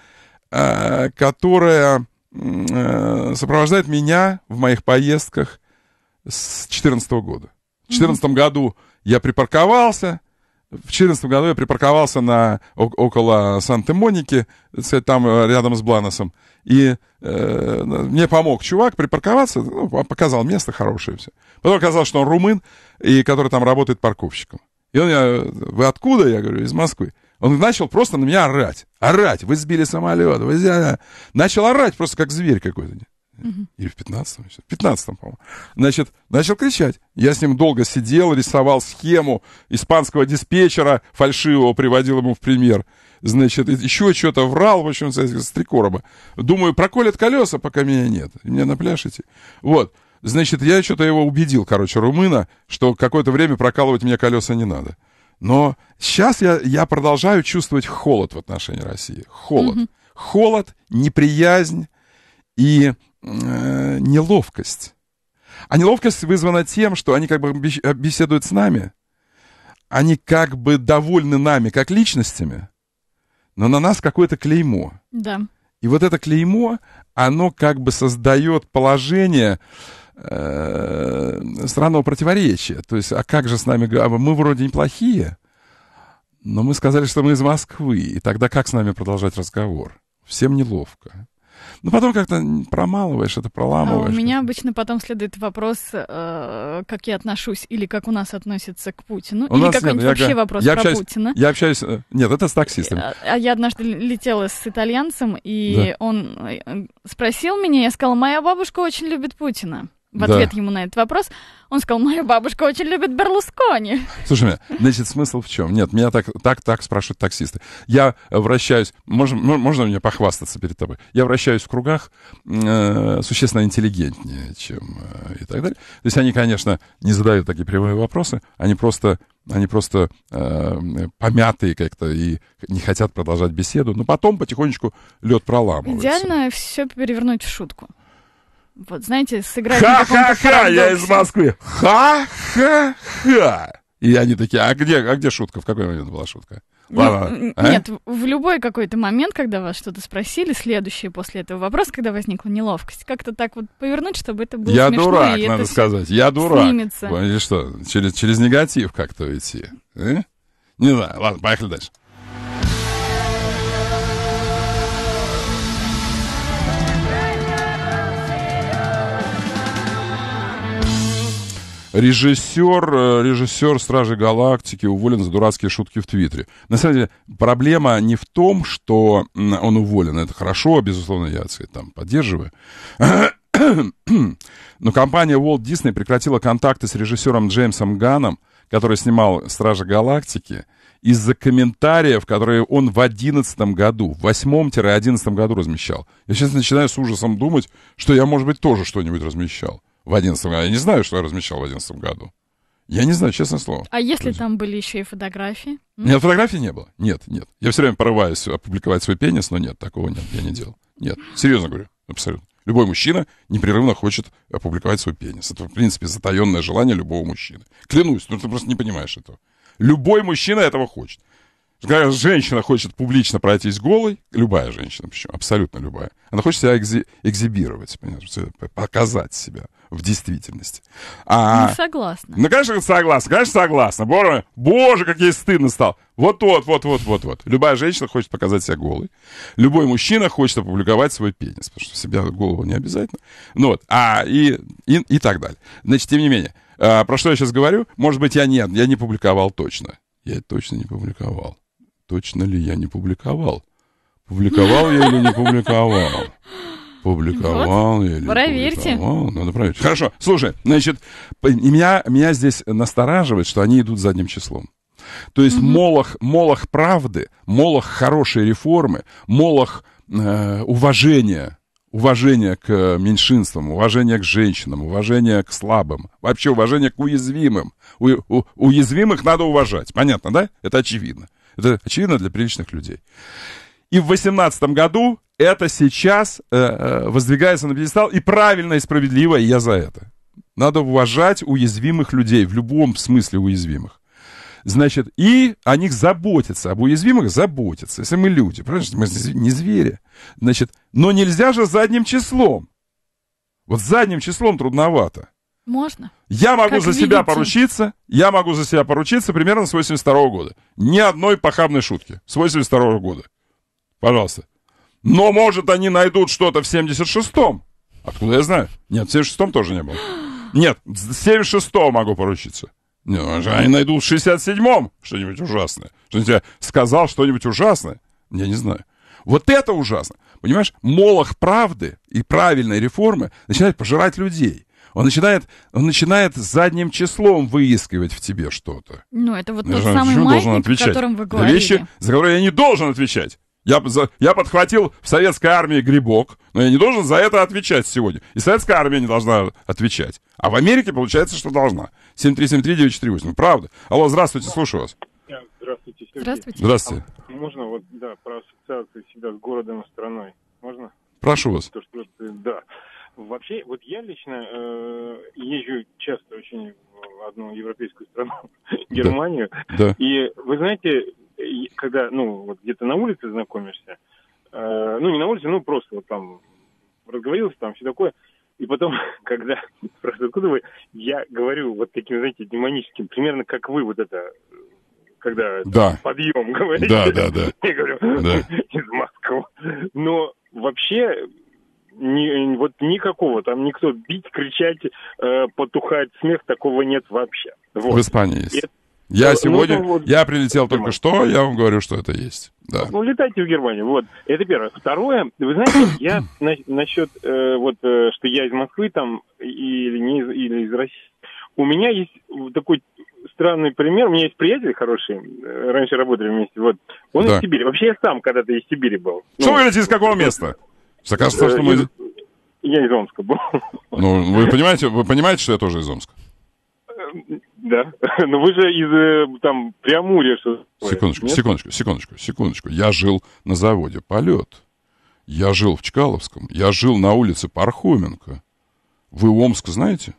э, которая э, сопровождает меня в моих поездках с 2014 года. В 2014 mm-hmm. году я припарковался, в 2014 году я припарковался на, около Санты-Моники, там э, рядом с Бланосом. И э, мне помог чувак припарковаться, ну, а, показал место хорошее все. Потом оказалось, что он румын, и который там работает парковщиком. И он меня, вы откуда? Я говорю, из Москвы. Он начал просто на меня орать. Орать. Вы сбили самолет. Вы... Начал орать просто как зверь какой-то угу. или в 15-м, в 15 по-моему. Значит, начал кричать. Я с ним долго сидел, рисовал схему испанского диспетчера фальшивого, приводил ему в пример. Значит, еще что-то врал, в общем, с три короба. Думаю, проколят колеса, пока меня нет. Мне на пляж Вот. Значит, я что-то его убедил, короче, румына, что какое-то время прокалывать мне колеса не надо. Но сейчас я, я продолжаю чувствовать холод в отношении России. Холод. Угу. Холод, неприязнь и э, неловкость. А неловкость вызвана тем, что они как бы э, беседуют с нами, они как бы довольны нами как личностями, но на нас какое-то клеймо. Да. И вот это клеймо, оно как бы создает положение э, странного противоречия. То есть, а как же с нами... Мы вроде неплохие, но мы сказали, что мы из Москвы. И тогда как с нами продолжать разговор? Всем неловко. Но ну, потом как-то промалываешь это, проламываешь. А у меня обычно потом следует вопрос, э, как я отношусь или как у нас относится к Путину. У или какой-нибудь вообще я, вопрос я про общаюсь, Путина. Я общаюсь... Э, нет, это с таксистом. Э, а я однажды летела с итальянцем, и да. он спросил меня, я сказала, моя бабушка очень любит Путина в ответ да. ему на этот вопрос, он сказал, моя бабушка очень любит Берлускони. Слушай меня, значит, смысл в чем? Нет, меня так, так, так спрашивают таксисты. Я вращаюсь, можно, можно мне похвастаться перед тобой? Я вращаюсь в кругах э, существенно интеллигентнее, чем э, и так далее. То есть они, конечно, не задают такие прямые вопросы, они просто они просто э, помятые как-то и не хотят продолжать беседу, но потом потихонечку лед проламывается. Идеально все перевернуть в шутку. Вот, знаете, сыграть Ха-ха-ха, я из Москвы. Ха-ха-ха. И они такие, а где, а где шутка? В какой момент была шутка? Ну, ладно, а? Нет, в любой какой-то момент, когда вас что-то спросили, следующий после этого вопрос, когда возникла неловкость, как-то так вот повернуть, чтобы это было Я смешно, дурак, и надо сказать, я дурак. Снимется. Или что, через, через негатив как-то идти? Э? Не знаю, ладно, поехали дальше. режиссер, э, режиссер «Стражи Галактики» уволен за дурацкие шутки в Твиттере. На самом деле, проблема не в том, что он уволен. Это хорошо, безусловно, я, так сказать, там поддерживаю. Но компания Walt Disney прекратила контакты с режиссером Джеймсом Ганом, который снимал «Стражи Галактики», из-за комментариев, которые он в одиннадцатом году, в 8 одиннадцатом году размещал. Я сейчас начинаю с ужасом думать, что я, может быть, тоже что-нибудь размещал в одиннадцатом году. Я не знаю, что я размещал в одиннадцатом году. Я не знаю, честное слово. А если Друзья. там были еще и фотографии? Нет, фотографий не было. Нет, нет. Я все время порываюсь опубликовать свой пенис, но нет, такого нет, я не делал. Нет, серьезно говорю, абсолютно. Любой мужчина непрерывно хочет опубликовать свой пенис. Это, в принципе, затаенное желание любого мужчины. Клянусь, ну ты просто не понимаешь этого. Любой мужчина этого хочет. Когда женщина хочет публично пройтись голой, любая женщина, причем абсолютно любая, она хочет себя экзи- экзибировать, понимаешь, показать себя в действительности. А... Не согласна. Ну, конечно, согласна, конечно, согласна. Боже, боже, как ей стыдно стало. Вот, вот, вот, вот, вот, вот. Любая женщина хочет показать себя голой. Любой мужчина хочет опубликовать свой пенис, потому что себя голову не обязательно. Ну вот, а и, и, и так далее. Значит, тем не менее, а, про что я сейчас говорю? Может быть, я нет, я не публиковал точно. Я точно не публиковал. Точно ли я не публиковал? Публиковал я или не публиковал? Публиковал вот. я или Проверьте. Публиковал. Надо проверить. Хорошо. Слушай, значит, меня, меня здесь настораживает, что они идут задним числом. То есть угу. молох, молох правды, молох хорошей реформы, молох э, уважения уважение к меньшинствам, уважения к женщинам, уважения к слабым, вообще уважения к уязвимым. У, у, уязвимых надо уважать, понятно, да? Это очевидно. Это очевидно для приличных людей. И в 2018 году это сейчас э, э, воздвигается на пьедестал, и правильно, и справедливо, и я за это. Надо уважать уязвимых людей, в любом смысле уязвимых. Значит, и о них заботиться, об уязвимых заботиться, если мы люди, правильно, мы не звери. Значит, но нельзя же задним числом. Вот задним числом трудновато. Можно. Я могу как за видите. себя поручиться, я могу за себя поручиться примерно с 82 -го года. Ни одной похабной шутки с 82 -го года. Пожалуйста. Но, может, они найдут что-то в 76-м. Откуда я знаю? Нет, в 76-м тоже не было. Нет, в 76-м могу поручиться. Не, ну, они найдут в 67-м что-нибудь ужасное. Что-нибудь я сказал что-нибудь ужасное. Я не знаю. Вот это ужасно. Понимаешь, молох правды и правильной реформы начинает пожирать людей. Он начинает, он начинает задним числом выискивать в тебе что-то. Ну, это вот тот Знаешь, самый маятник, о котором вы говорили. Вещи, за которые я не должен отвечать. Я, я подхватил в советской армии грибок, но я не должен за это отвечать сегодня. И советская армия не должна отвечать. А в Америке получается, что должна. 7373948, правда. Алло, здравствуйте, слушаю вас. Здравствуйте, Сергей. Здравствуйте. Здравствуйте. А, можно вот, да, про ассоциацию себя с городом и страной? Можно? Прошу вас. То, что, э, да. Вообще, вот я лично э, езжу часто очень в одну европейскую страну, *laughs* Германию. Да. И вы знаете, когда, ну, вот где-то на улице знакомишься, э, ну, не на улице, ну, просто вот там разговорился, там все такое, и потом, *laughs* когда спрашивают, откуда вы, я говорю вот таким, знаете, демоническим, примерно как вы вот это, когда да. подъем *laughs* говорите. Да, да, да. *laughs* Я говорю, да. из Москвы. Но вообще ни, вот никакого, там никто бить, кричать, э, потухать смех, такого нет вообще. Вот. В Испании есть. Я ну, сегодня, ну, вот, я прилетел только что, я вам говорю, что это есть. Да. Ну, летайте в Германию, вот. Это первое. Второе, вы знаете, я *clears throat* на, насчет, э, вот, э, что я из Москвы там, или, не из, или из России, у меня есть такой странный пример. У меня есть приятель хороший, э, раньше работали вместе, вот. Он да. из Сибири. Вообще я сам когда-то из Сибири был. Что ну, вы говорите, из какого места? Что кажется, что э, мы... Я из Омска был. Ну, вы понимаете, вы понимаете, что я тоже из Омска? Да. *laughs* Но ну, вы же из э, там Преамурья. Секундочку, Нет? секундочку, секундочку, секундочку. Я жил на заводе «Полет». Я жил в Чкаловском. Я жил на улице Пархоменко. Вы Омск знаете?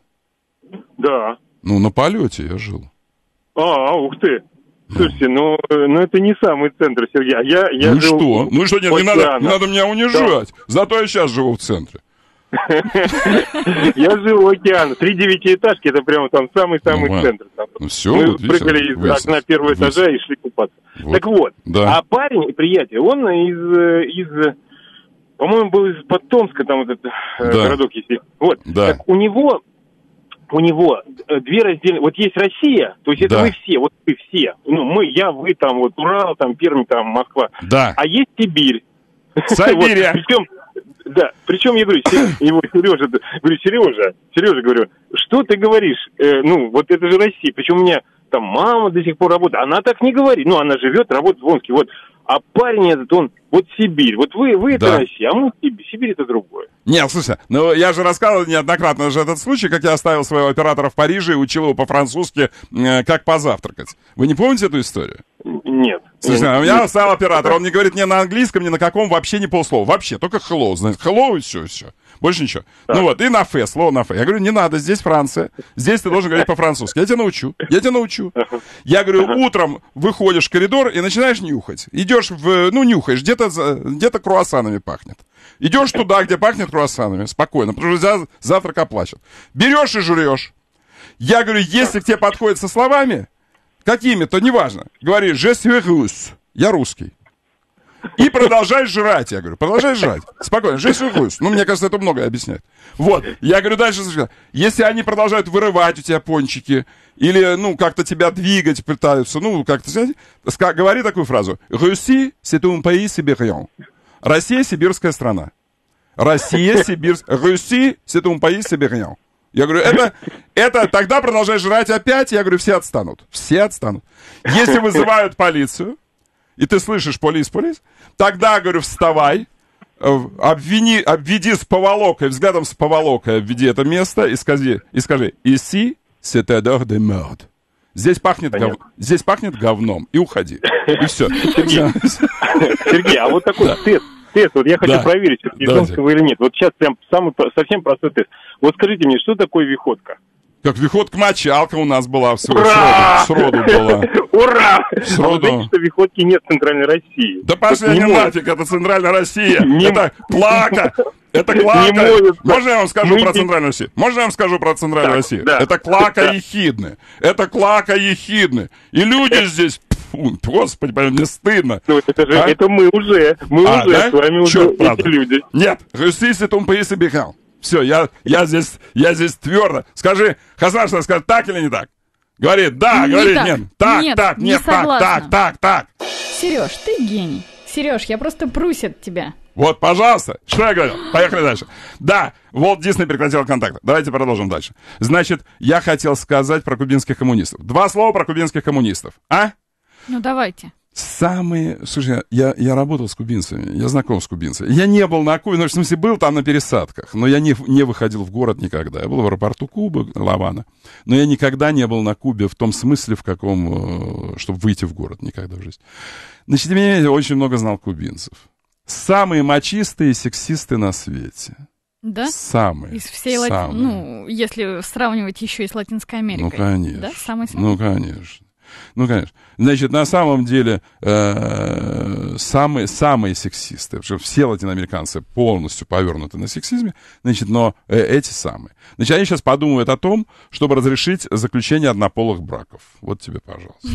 Да. Ну, на полете я жил. А, ух ты. Слушайте, ну, э, ну это не самый центр, Сергей. Я, я ну жил что? Ну что, нет, не надо, не надо меня унижать. Да. Зато я сейчас живу в центре. *laughs* Я живу у океана. Три девятиэтажки, это прямо там самый-самый ну центр. Ну мы прыгали из окна первого этажа и шли купаться. Так вот, а парень, приятель, он из э, э, по-моему, был из Потомска, там вот этот э, городок есть. Вот. Так у него, у него две раздельные... Вот есть Россия, то есть это да. мы все, вот мы все. Ну, мы, я, вы, там, вот Урал, там, Пермь, там, Москва. Да. А есть Сибирь. Сибирь. *laughs* причем да, причем я говорю, *coughs* его Сережа, говорю, Сережа, Сережа, говорю, что ты говоришь? Э, ну, вот это же Россия. Почему у меня там мама до сих пор работает. Она так не говорит. Ну, она живет, работает в Омске. Вот. А парень этот, он, вот Сибирь. Вот вы, вы да. это Россия, а мы Сибирь. Сибирь это другое. Не, слушай, ну я же рассказывал неоднократно же этот случай, как я оставил своего оператора в Париже и учил его по-французски, э, как позавтракать. Вы не помните эту историю? Нет. Слушай, а у меня стал оператор, он не говорит ни на английском, ни на каком, вообще не полслова. Вообще, только hello, значит, hello и все, все. Больше ничего. Да. Ну вот, и на фе, слово на фе. Я говорю, не надо, здесь Франция. Здесь ты должен говорить по-французски. Я тебя научу, я тебя научу. Я говорю, утром выходишь в коридор и начинаешь нюхать. Идешь в, ну, нюхаешь, где-то где круассанами пахнет. Идешь туда, где пахнет круассанами, спокойно, потому что завтрак оплачен. Берешь и жрешь. Я говорю, если к тебе подходит со словами, какими-то, неважно. Говоришь, «je suis я русский. И продолжай жрать, я говорю, продолжай жрать. Спокойно, «je suis Ну, мне кажется, это многое объясняет. Вот, я говорю дальше, если они продолжают вырывать у тебя пончики, или, ну, как-то тебя двигать пытаются, ну, как-то, говори такую фразу. «Russie, c'est un pays Россия – сибирская страна. Россия – сибирская... «Russie, c'est un pays я говорю, это, это тогда продолжай жрать опять. Я говорю, все отстанут. Все отстанут. Если вызывают полицию, и ты слышишь полис, полис, тогда, говорю, вставай, э, обвини, обведи с поволокой, взглядом с поволокой обведи это место и скажи, и скажи, ici, c'est odeur de merde. Здесь пахнет, Понятно. гов... Здесь пахнет говном. И уходи. И все. Сергей, *laughs* Сергей а вот такой тест тест. Вот я хочу да. проверить, Вихонского Давайте. или нет. Вот сейчас прям самый, совсем простой тест. Вот скажите мне, что такое виходка? Как виходка мочалка у нас была всего. Ура! Сроду, сроду была. *laughs* Ура! Сроду. А знаете, что виходки нет в Центральной России? Да пошли не нафиг, это Центральная Россия. *laughs* Не... Это клака. *laughs* Это клака. Не может. Можно я вам скажу про Центральную Россию? Можно я вам скажу про Центральную Россию? Это клака ехидны. Это клака ехидны. И люди здесь Господи, блин, мне стыдно. Ну, это же, а? это мы уже, мы а, уже да? с вами Черт, уже правда. эти люди. Нет, если он пересобегал. Все, я, я здесь, я здесь твердо. Скажи, Хасан, что скажет, так или не так? Говорит, да, не говорит, так. нет, так, нет, так, нет, не так, так, так, так. Сереж, ты гений. Сереж, я просто прусь от тебя. Вот, пожалуйста. Что я говорил? Поехали дальше. Да, Волт Дисней прекратил контакт. Давайте продолжим дальше. Значит, я хотел сказать про кубинских коммунистов. Два слова про кубинских коммунистов. А? Ну, давайте. Самые... Слушай, я, я работал с кубинцами, я знаком с кубинцами. Я не был на Кубе, ну, в смысле, был там на пересадках, но я не, не выходил в город никогда. Я был в аэропорту Кубы, Лавана, но я никогда не был на Кубе в том смысле, в каком... Э, чтобы выйти в город никогда в жизни. Значит, меня я очень много знал кубинцев. Самые мачистые, сексисты на свете. Да? Самые. Из всей Лати... Самые. Ну, если сравнивать еще и с Латинской Америкой. Ну, конечно. Да? Самые, ну, самые? Ну, конечно. Ну, конечно. Значит, на самом деле, э, самые, самые сексисты, причем все латиноамериканцы полностью повернуты на сексизме, значит, но э, эти самые. Значит, они сейчас подумают о том, чтобы разрешить заключение однополых браков. Вот тебе, пожалуйста.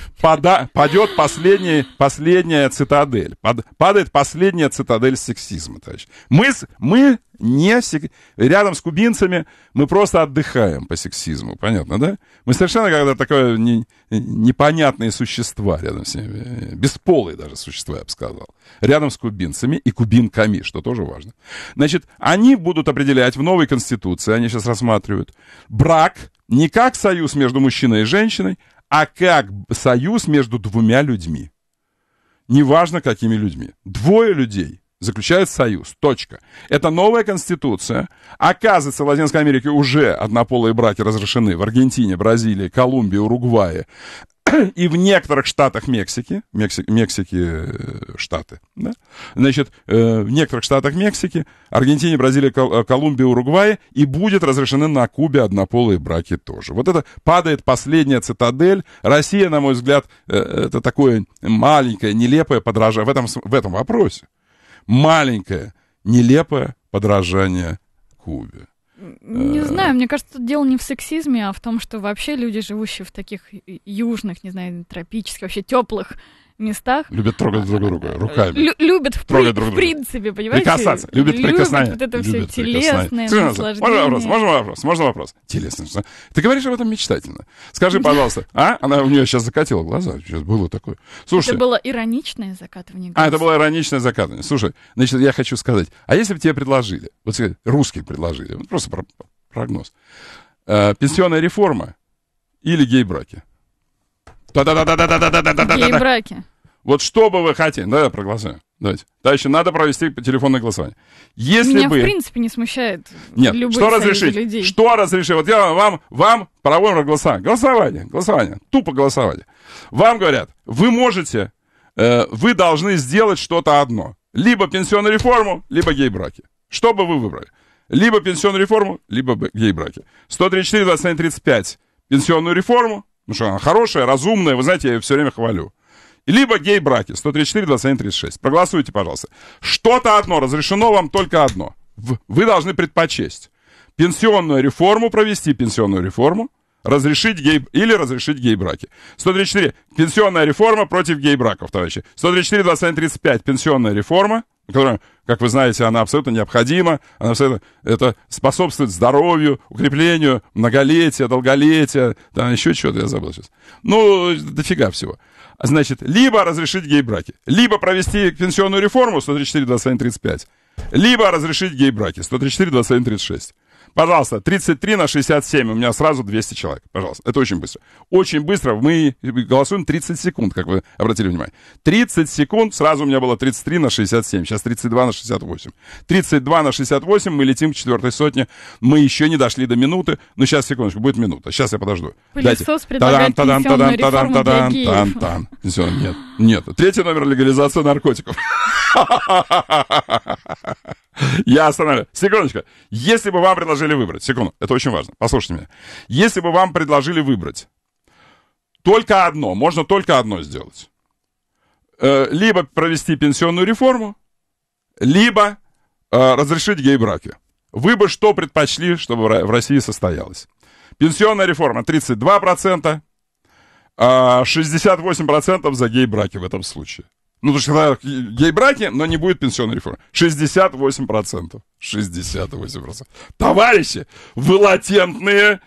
*laughs* Пода, падет последний, последняя цитадель. Под, падает последняя цитадель сексизма, товарищ. Мы, мы не сек... рядом с кубинцами мы просто отдыхаем по сексизму, понятно, да? Мы совершенно когда такое не... непонятные существа рядом с ними, э, бесполые даже существа, я бы сказал, рядом с кубинцами и кубинками, что тоже важно. Значит, они будут определять в новой конституции, они сейчас рассматривают, брак не как союз между мужчиной и женщиной, а как союз между двумя людьми. Неважно, какими людьми. Двое людей заключает союз. Точка. Это новая конституция. Оказывается, в Латинской Америке уже однополые браки разрешены в Аргентине, Бразилии, Колумбии, Уругвае *clears throat* и в некоторых штатах Мексики, Мексики, Мексики э, штаты, да? значит, э, в некоторых штатах Мексики, Аргентине, Бразилии, э, Колумбии, Уругвае, и будет разрешены на Кубе однополые браки тоже. Вот это падает последняя цитадель. Россия, на мой взгляд, это такое маленькое, нелепое подражание в этом, в этом вопросе маленькое, нелепое подражание Кубе. Не э, знаю, мне кажется, тут дело не в сексизме, а в том, что вообще люди, живущие в таких южных, не знаю, тропических, вообще теплых местах. Любят трогать друг друга руками. Лю- любят в, трогать друг друга. в принципе, понимаете? Прикасаться. Любят прикосновение. Любят вот это все любят телесное наслаждение. Можно вопрос, можно вопрос, можно вопрос. Телесное Ты говоришь об этом мечтательно. Скажи, пожалуйста, а? Она у нее сейчас закатила глаза. Сейчас было такое. Слушай. Это было ироничное закатывание глаз. А, это было ироничное закатывание. Слушай, значит, я хочу сказать. А если бы тебе предложили, вот русские предложили, вот просто прогноз. Э, пенсионная реформа или гей-браки? Гей-браки. Вот что бы вы хотели... Да, проголосую. Давайте. Дальше надо провести телефонное голосование. Если Меня, бы... в принципе, не смущает Нет, любые что разрешить? людей. Что разрешить? Вот я вам, вам проводим голосование. Голосование, голосование. Тупо голосование. Вам говорят, вы можете, э, вы должны сделать что-то одно. Либо пенсионную реформу, либо гей-браки. Что бы вы выбрали? Либо пенсионную реформу, либо гей-браки. 134, 27, 35. Пенсионную реформу, потому что она хорошая, разумная, вы знаете, я ее все время хвалю либо гей-браки, 134, 21, 36. Проголосуйте, пожалуйста. Что-то одно, разрешено вам только одно. Вы должны предпочесть пенсионную реформу провести, пенсионную реформу, разрешить гей... или разрешить гей-браки. 134. Пенсионная реформа против гей-браков, товарищи. 134, 21, 35. Пенсионная реформа, которая, как вы знаете, она абсолютно необходима. Она абсолютно... Это способствует здоровью, укреплению, многолетия, долголетия. Там еще что-то я забыл сейчас. Ну, дофига всего. Значит, либо разрешить гей-браки, либо провести пенсионную реформу 134, 21, 35, либо разрешить гей-браки 134, 21, 36. Пожалуйста, 33 на 67, у меня сразу 200 человек. Пожалуйста, это очень быстро. Очень быстро, мы голосуем 30 секунд, как вы обратили внимание. 30 секунд, сразу у меня было 33 на 67, сейчас 32 на 68. 32 на 68, мы летим к четвертой сотне. Мы еще не дошли до минуты, но ну, сейчас, секундочку, будет минута. Сейчас я подожду. Пылесос предлагает тадам, тадам, тадам, тадам, тадам, тадам. Все, нет, нет. Третий номер легализация наркотиков. *laughs* Я останавливаю. Секундочку. Если бы вам предложили выбрать, секунду, это очень важно, послушайте меня. Если бы вам предложили выбрать только одно, можно только одно сделать. Э, либо провести пенсионную реформу, либо э, разрешить гей-браки. Вы бы что предпочли, чтобы в России состоялось? Пенсионная реформа 32%, 68% э, за гей-браки в этом случае. Ну, потому что тогда гей-браки, но не будет пенсионной реформы. 68%. 68%. Товарищи, вы латентные...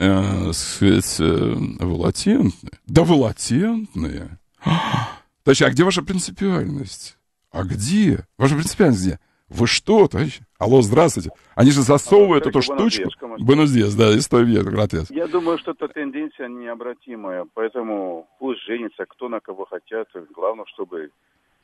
Э, сказать, э, вы латентные? Да вы латентные. А, точнее, а где ваша принципиальность? А где? Ваша принципиальность где? Вы что? Товарищ? Алло, здравствуйте. Они же засовывают Алло, эту штучку. Бонуздес, да, и стоит отец. Я думаю, что эта тенденция необратимая, поэтому пусть женятся, кто на кого хотят. Главное, чтобы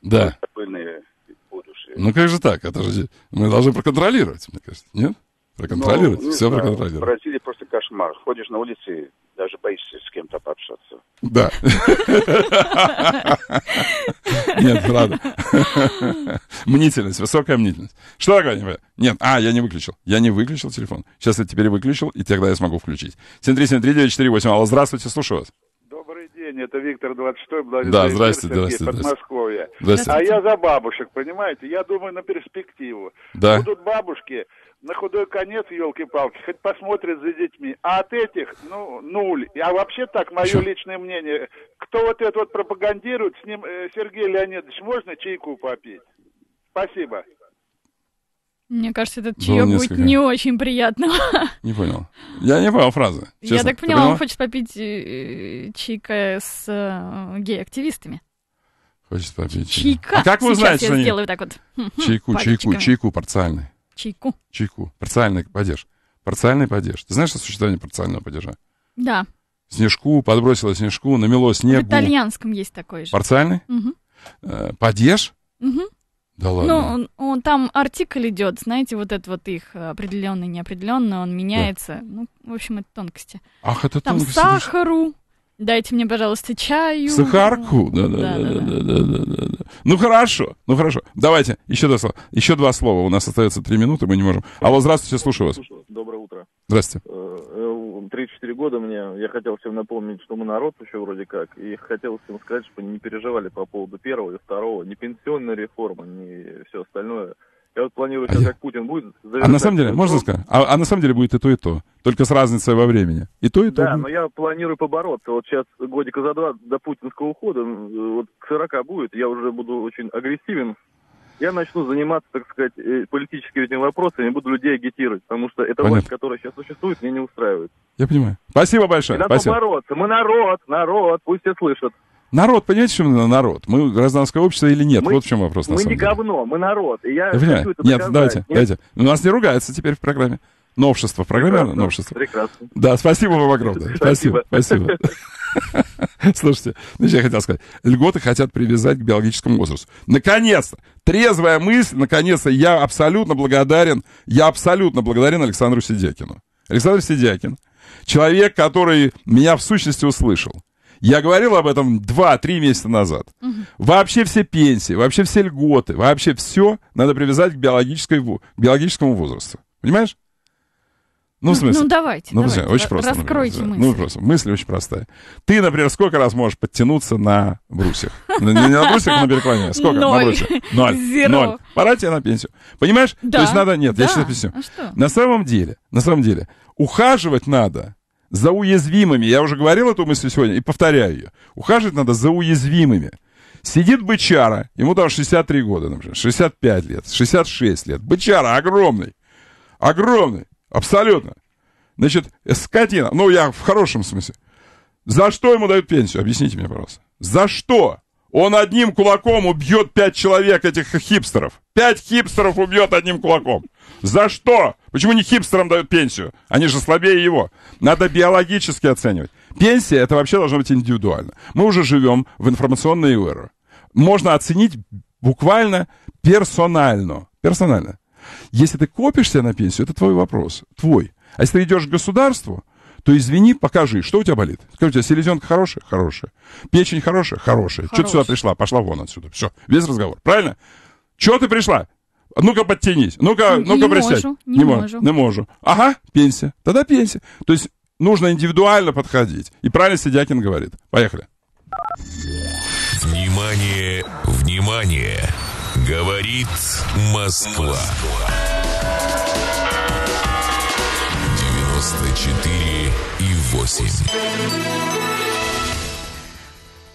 да. были будущие. Ну как же так? Это же мы должны проконтролировать, мне кажется, нет? Ну, проконтролировать, ну, все знаю, проконтролировать. В России просто кошмар. Ходишь на улице, даже боишься с кем-то пообщаться. Да. Нет, правда. Мнительность, высокая мнительность. Что такое? Нет, а, я не выключил. Я не выключил телефон. Сейчас я теперь выключил, и тогда я смогу включить. 7373948, алло, здравствуйте, слушаю вас день, это Виктор 26-й, Да, здрасте, Сергей, здрасте, Здрасте. А я за бабушек, понимаете? Я думаю на перспективу. Да. Будут бабушки, на худой конец, елки-палки, хоть посмотрят за детьми. А от этих, ну, нуль. А вообще так, мое Чё? личное мнение, кто вот это вот пропагандирует, с ним, э, Сергей Леонидович, можно чайку попить? Спасибо. Мне кажется, этот чаек несколько... не очень приятным. *laughs* Не понял. Я не понял фразы. Честно. Я так поняла, он хочет попить э, чайка с э, гей-активистами. Хочет попить чайка. А как вы Сейчас знаете, я сделаю они... так вот. *laughs* Чайку, чайку, чайку парциальный. Чайку. Чайку. Парциальный падеж. Парциальный падеж. Ты знаешь о существовании парциального падежа? Да. Снежку, подбросила снежку, намело снегу. В итальянском есть такой же. Парциальный? Угу. Э, падеж? Угу. Да ну, ладно. Ну, он, он, там артикль идет, знаете, вот этот вот их э, определенный, неопределенный, он меняется. Да. Ну, в общем, это тонкости. Ах, это там тонкости. Там сахару. Дайте мне, пожалуйста, чаю. Сахарку? Да, да, да, да, да, да, да, да, да. Ну хорошо, ну хорошо. Давайте еще два слова. Еще два слова. У нас остается три минуты, мы не можем. Алло, здравствуйте, слушаю вас. Доброе утро. Здравствуйте. Э, э, 3-4 года мне, я хотел всем напомнить, что мы народ еще вроде как, и хотел всем сказать, чтобы они не переживали по поводу первого и второго, ни пенсионной реформы, ни все остальное. Я вот планирую сейчас, а как Путин будет... А на самом деле, можно сказать? А, а на самом деле будет и то, и то. Только с разницей во времени. И то, и то. Да, но я планирую побороться. Вот сейчас годика за два до путинского ухода, вот к 40 будет, я уже буду очень агрессивен я начну заниматься, так сказать, э, политическими этими вопросами, буду людей агитировать, потому что эта Понятно. власть, которая сейчас существует, мне не устраивает. Я понимаю. Спасибо большое. И Спасибо. бороться. Мы народ, народ, пусть все слышат. Народ, понимаете, в чем народ? Мы гражданское общество или нет? Мы, вот в чем вопрос, на самом деле. Мы не говно, мы народ. И я, я хочу это Нет, доказать. давайте, нет? давайте. У нас не ругаются теперь в программе. Новшество в программе, прекрасно, новшество. Прекрасно. Да, спасибо вам огромное. Спасибо, спасибо. *laughs* Слушайте, значит, ну, я хотел сказать, льготы хотят привязать к биологическому возрасту. Наконец-то! Трезвая мысль, наконец-то я абсолютно благодарен, я абсолютно благодарен Александру Сидякину. Александр Сидякин, человек, который меня в сущности услышал. Я говорил об этом 2-3 месяца назад. Угу. Вообще все пенсии, вообще все льготы, вообще все надо привязать к, биологической, к биологическому возрасту. Понимаешь? Ну, ну, ну, ну, в смысле? Ну, давайте. Ну, давайте. очень просто. Раскройте например, мысль. Ну, просто. Мысль очень простая. Ты, например, сколько раз можешь подтянуться на брусьях? Ну, не на брусьях, на переклоне. Сколько на брусьях? Ноль. Ноль. Пора тебе на пенсию. Понимаешь? То есть надо... Нет, я сейчас объясню. А на самом деле, на самом деле, ухаживать надо за уязвимыми. Я уже говорил эту мысль сегодня и повторяю ее. Ухаживать надо за уязвимыми. Сидит бычара, ему там 63 года, например, 65 лет, 66 лет. Бычара огромный, огромный. Абсолютно. Значит, скотина. Ну, я в хорошем смысле. За что ему дают пенсию? Объясните мне, пожалуйста. За что? Он одним кулаком убьет пять человек этих хипстеров. Пять хипстеров убьет одним кулаком. За что? Почему не хипстерам дают пенсию? Они же слабее его. Надо биологически оценивать. Пенсия это вообще должно быть индивидуально. Мы уже живем в информационной эру. Можно оценить буквально персонально. Персонально. Если ты копишься на пенсию, это твой вопрос, твой. А если ты идешь к государству, то извини, покажи, что у тебя болит. Скажи, у тебя селезенка хорошая? Хорошая. Печень хорошая? Хорошая. Хорош. Что ты сюда пришла? Пошла вон отсюда. Все, весь разговор. Правильно? Чего ты пришла? Ну-ка подтянись. Ну-ка, ну-ка присядь. Можу, не, не могу. Не могу. Ага, пенсия. Тогда пенсия. То есть нужно индивидуально подходить. И правильно Сидякин говорит. Поехали. Внимание, внимание. Говорит Москва. 94 и 8.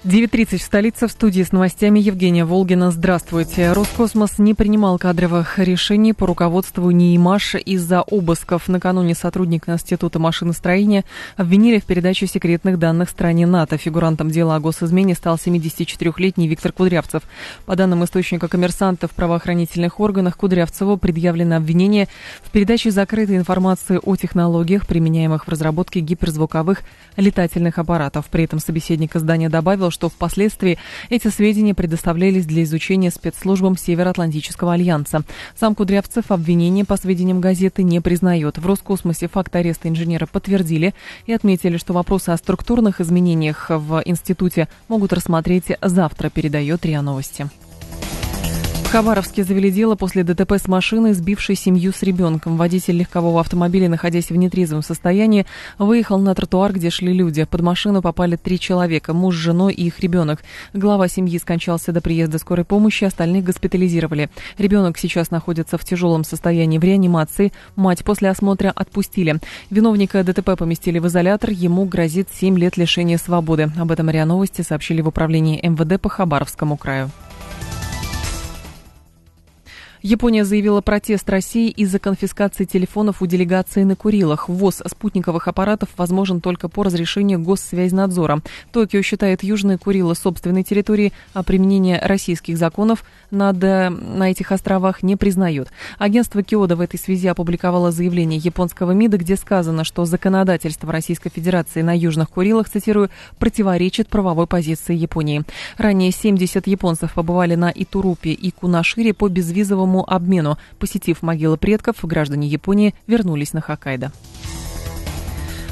9.30 в столице, в студии с новостями Евгения Волгина. Здравствуйте. Роскосмос не принимал кадровых решений по руководству НИИМАШ из-за обысков. Накануне сотрудник Института машиностроения обвинили в передаче секретных данных стране НАТО. Фигурантом дела о госизмене стал 74-летний Виктор Кудрявцев. По данным источника коммерсанта в правоохранительных органах, Кудрявцеву предъявлено обвинение в передаче закрытой информации о технологиях, применяемых в разработке гиперзвуковых летательных аппаратов. При этом собеседник издания добавил, что впоследствии эти сведения предоставлялись для изучения спецслужбам Североатлантического альянса. Сам Кудрявцев обвинение, по сведениям газеты, не признает. В Роскосмосе факт ареста инженера подтвердили и отметили, что вопросы о структурных изменениях в институте могут рассмотреть завтра, передает РИА Новости. В Хабаровске завели дело после ДТП с машиной, сбившей семью с ребенком. Водитель легкового автомобиля, находясь в нетрезвом состоянии, выехал на тротуар, где шли люди. Под машину попали три человека – муж, жена и их ребенок. Глава семьи скончался до приезда скорой помощи, остальных госпитализировали. Ребенок сейчас находится в тяжелом состоянии в реанимации. Мать после осмотра отпустили. Виновника ДТП поместили в изолятор. Ему грозит 7 лет лишения свободы. Об этом РИА Новости сообщили в управлении МВД по Хабаровскому краю. Япония заявила протест России из-за конфискации телефонов у делегации на Курилах. Ввоз спутниковых аппаратов возможен только по разрешению Госсвязнадзора. Токио считает Южные Курилы собственной территорией, а применение российских законов над, э, на этих островах не признает. Агентство Киода в этой связи опубликовало заявление японского МИДа, где сказано, что законодательство Российской Федерации на Южных Курилах, цитирую, противоречит правовой позиции Японии. Ранее 70 японцев побывали на Итурупе и Кунашире по безвизовому культурному обмену. Посетив могилы предков, граждане Японии вернулись на Хоккайдо.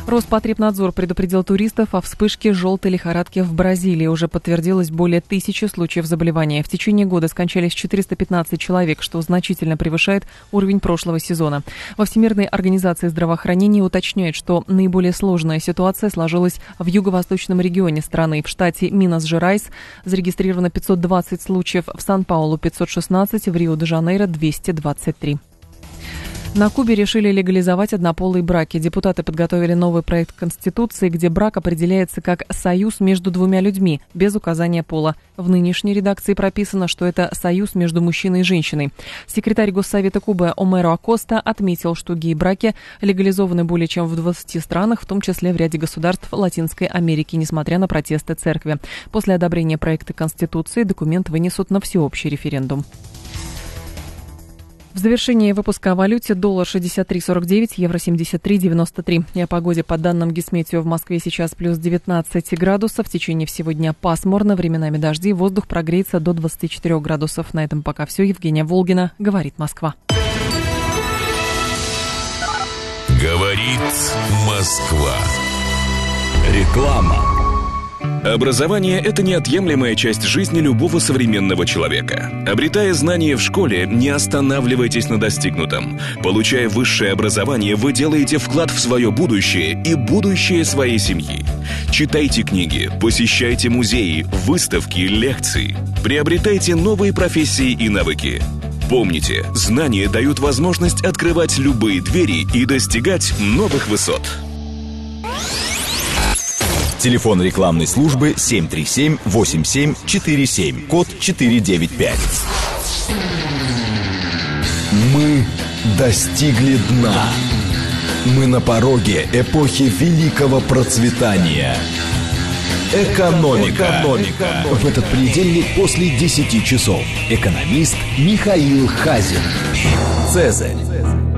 Роспотребнадзор предупредил туристов о вспышке желтой лихорадки в Бразилии. Уже подтвердилось более тысячи случаев заболевания. В течение года скончались 415 человек, что значительно превышает уровень прошлого сезона. Во Всемирной организации здравоохранения уточняют, что наиболее сложная ситуация сложилась в юго-восточном регионе страны. В штате Минас-Жерайс зарегистрировано 520 случаев, в Сан-Паулу 516, в Рио-де-Жанейро 223. На Кубе решили легализовать однополые браки. Депутаты подготовили новый проект Конституции, где брак определяется как союз между двумя людьми, без указания пола. В нынешней редакции прописано, что это союз между мужчиной и женщиной. Секретарь Госсовета Кубы Омеро Акоста отметил, что гей-браки легализованы более чем в 20 странах, в том числе в ряде государств Латинской Америки, несмотря на протесты церкви. После одобрения проекта Конституции документ вынесут на всеобщий референдум. В завершении выпуска о валюте доллар 63.49, евро 73.93. И о погоде по данным Гисметио в Москве сейчас плюс 19 градусов. В течение всего дня пасмурно, временами дожди. Воздух прогреется до 24 градусов. На этом пока все. Евгения Волгина, «Говорит Москва». «Говорит Москва». Реклама. Образование – это неотъемлемая часть жизни любого современного человека. Обретая знания в школе, не останавливайтесь на достигнутом. Получая высшее образование, вы делаете вклад в свое будущее и будущее своей семьи. Читайте книги, посещайте музеи, выставки, лекции. Приобретайте новые профессии и навыки. Помните, знания дают возможность открывать любые двери и достигать новых высот. Телефон рекламной службы 737-8747, код 495. Мы достигли дна. Мы на пороге эпохи великого процветания. Экономика. Экономика. В этот понедельник после 10 часов экономист Михаил Хазин. Цезарь.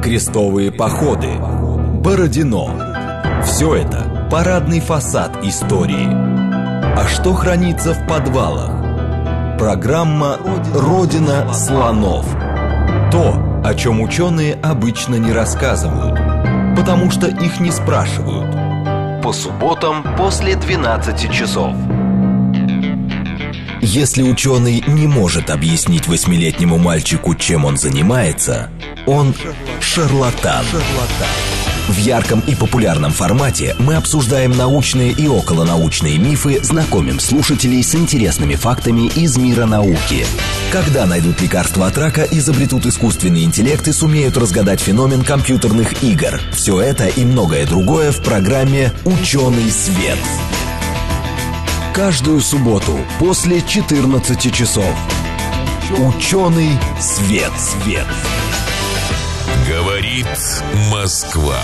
Крестовые походы. Бородино. Все это Парадный фасад истории. А что хранится в подвалах? Программа «Родина слонов». То, о чем ученые обычно не рассказывают, потому что их не спрашивают. По субботам после 12 часов. Если ученый не может объяснить восьмилетнему мальчику, чем он занимается, он шарлатан. шарлатан. В ярком и популярном формате мы обсуждаем научные и околонаучные мифы, знакомим слушателей с интересными фактами из мира науки. Когда найдут лекарства от рака, изобретут искусственный интеллект и сумеют разгадать феномен компьютерных игр. Все это и многое другое в программе «Ученый свет». Каждую субботу после 14 часов. Ученый свет, свет. Говорит Москва.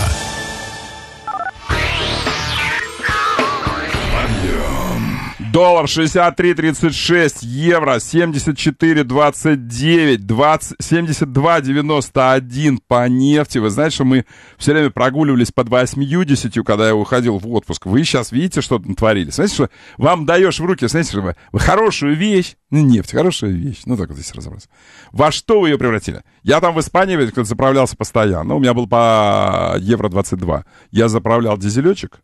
Доллар 63.36, евро 74.29, 20, 72.91 по нефти. Вы знаете, что мы все время прогуливались под 8 когда я уходил в отпуск. Вы сейчас видите, что там творили. Знаете, что вам даешь в руки, знаете, что вы, хорошую вещь, ну, нефть, хорошая вещь, ну, так вот здесь разобраться. Во что вы ее превратили? Я там в Испании заправлялся постоянно, у меня был по евро 22. Я заправлял дизелечек,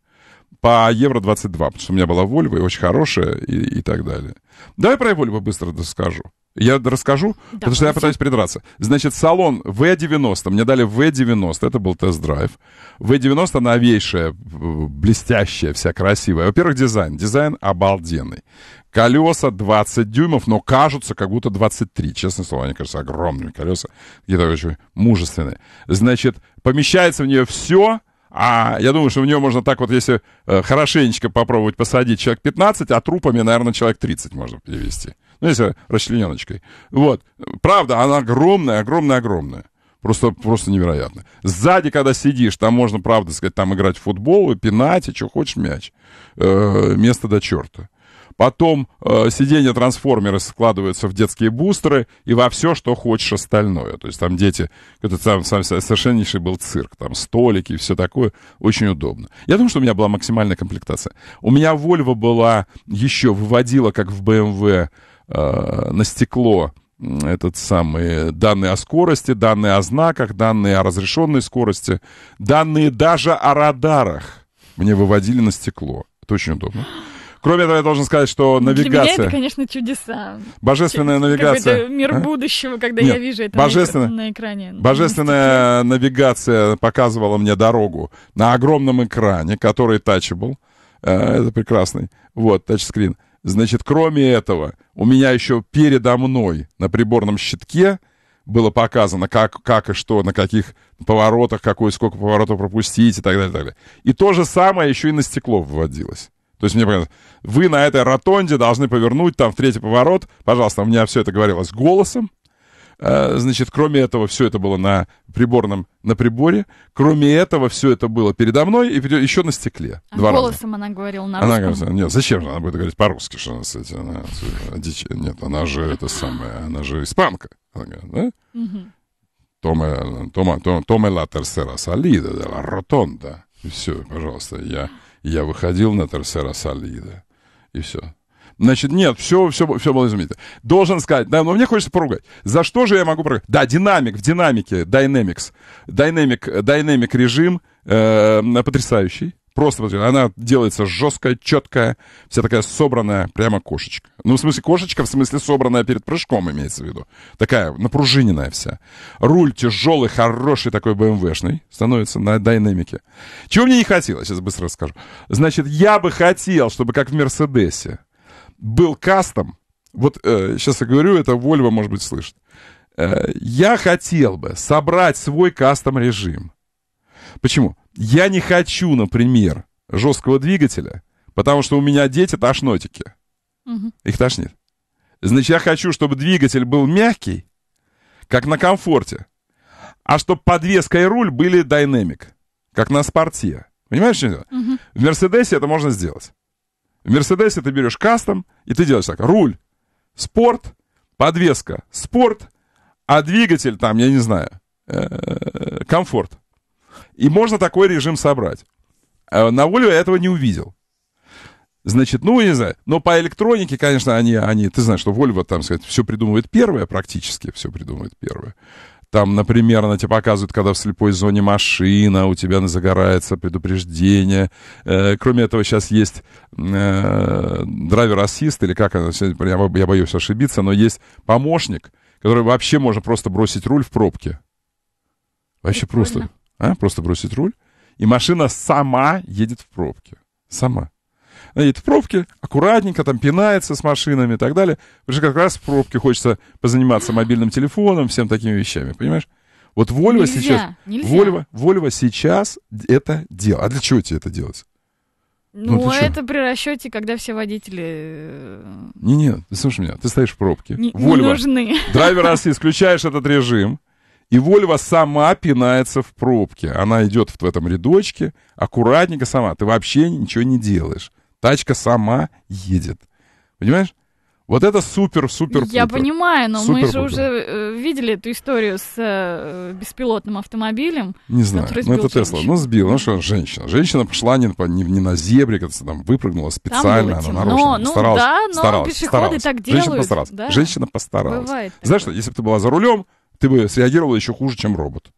по Евро-22, потому что у меня была Вольва, и очень хорошая, и, и так далее. Давай про вольву быстро расскажу. Я расскажу, да, потому что я пытаюсь придраться. Значит, салон V90, мне дали V90, это был тест-драйв. V90 новейшая, блестящая, вся красивая. Во-первых, дизайн. Дизайн обалденный. Колеса 20 дюймов, но кажутся как будто 23. Честное слово, они кажутся огромными колеса. Какие-то очень мужественные. Значит, помещается в нее все, а я думаю, что в нее можно так вот, если э, хорошенечко попробовать посадить человек 15, а трупами, наверное, человек 30 можно перевести. Ну, если расчлененочкой. Вот. Правда, она огромная, огромная, огромная. Просто, просто невероятно. Сзади, когда сидишь, там можно, правда сказать, там играть в футбол, пинать, и что хочешь мяч. Э, место до черта. Потом э, сиденья трансформеры складываются в детские бустеры и во все, что хочешь остальное. То есть там дети, это сам, сам совершеннейший был цирк, там столики и все такое. Очень удобно. Я думаю, что у меня была максимальная комплектация. У меня Volvo была еще, выводила, как в BMW, эм э, на стекло этот самый, данные о скорости, данные о знаках, данные о разрешенной скорости, данные даже о радарах мне выводили на стекло. Это очень удобно. Кроме этого, я должен сказать, что навигация... Ну, для меня это, конечно, чудеса. Божественная навигация. мир а? будущего, когда Нет, я вижу это божественная, на, экране. Ну, божественная навигация показывала мне дорогу на огромном экране, который тачебл. Э, это прекрасный. Вот, тачскрин. Значит, кроме этого, у меня еще передо мной на приборном щитке было показано, как, как и что, на каких поворотах, какой, сколько поворотов пропустить и так далее, и так далее. И то же самое еще и на стекло вводилось. То есть мне понятно, вы на этой ротонде должны повернуть там в третий поворот. Пожалуйста, у меня все это говорилось голосом. Э, значит, кроме этого, все это было на приборном, на приборе. Кроме этого, все это было передо мной и еще на стекле. А два голосом раза. она говорила на русском? Она говорила, нет, зачем же она будет говорить по-русски, что она, кстати, она, дичь, нет, она же это самая, она же испанка. Она говорит, да? Угу. Томе, томе, томе, ла терсера салида, ла ротонда. И все, пожалуйста, я я выходил на Терсера Салида. И все. Значит, нет, все, все, все было изумительно. Должен сказать, да, но мне хочется поругать. За что же я могу поругать? Да, динамик, в динамике, Dynamics. Dynamic, э, Dynamic режим э, потрясающий. Просто, смотри, она делается жесткая, четкая, вся такая собранная, прямо кошечка. Ну, в смысле, кошечка, в смысле, собранная перед прыжком, имеется в виду. Такая напружиненная вся. Руль тяжелый, хороший такой BMW шный Становится на динамике. Чего мне не хотелось, сейчас быстро расскажу. Значит, я бы хотел, чтобы как в Мерседесе был кастом. Вот э, сейчас я говорю, это Вольво, может быть, слышит. Э, я хотел бы собрать свой кастом режим. Почему? Я не хочу, например, жесткого двигателя, потому что у меня дети тошнотики. Угу. Их тошнит. Значит, я хочу, чтобы двигатель был мягкий, как на комфорте, а чтобы подвеска и руль были динамик, как на спорте. Понимаешь, что угу. В Мерседесе это можно сделать. В Мерседесе ты берешь кастом, и ты делаешь так. Руль, спорт, подвеска, спорт, а двигатель там, я не знаю, э, комфорт. И можно такой режим собрать. Э, на волю я этого не увидел. Значит, ну, я не знаю, но по электронике, конечно, они, они ты знаешь, что Volvo, там, сказать, все придумывает первое, практически все придумывает первое. Там, например, она тебе показывает, когда в слепой зоне машина, у тебя загорается предупреждение. Э, кроме этого, сейчас есть э, драйвер-ассист, или как она, я, я боюсь ошибиться, но есть помощник, который вообще можно просто бросить руль в пробке. Вообще Прикольно. просто а? просто бросить руль, и машина сама едет в пробке. Сама. Она едет в пробке, аккуратненько там пинается с машинами и так далее. Потому что как раз в пробке хочется позаниматься мобильным телефоном, всем такими вещами, понимаешь? Вот Volvo нельзя, сейчас... Нельзя. Volvo, Volvo сейчас это делает. А для чего тебе это делать? Ну, ну это при расчете, когда все водители... Не-не, э, слушай меня, ты стоишь в пробке. Не, Volvo. не нужны. Драйвер России, исключаешь этот режим. И Вольва сама пинается в пробке. Она идет в этом рядочке, аккуратненько сама. Ты вообще ничего не делаешь. Тачка сама едет. Понимаешь? Вот это супер-супер. Я понимаю, но супер, мы же пупер. уже э, видели эту историю с э, э, беспилотным автомобилем. Не знаю, ну это Тесла. Ну сбил, ну что, женщина. Женщина пошла не, не, не на зебре, как там выпрыгнула специально, она нарочно ну, ну старалась. Да, но старалась, пешеходы старалась. так делают. Женщина постаралась. Да? Женщина постаралась. Бывает Знаешь что, если бы ты была за рулем, ты бы среагировала еще хуже, чем робот.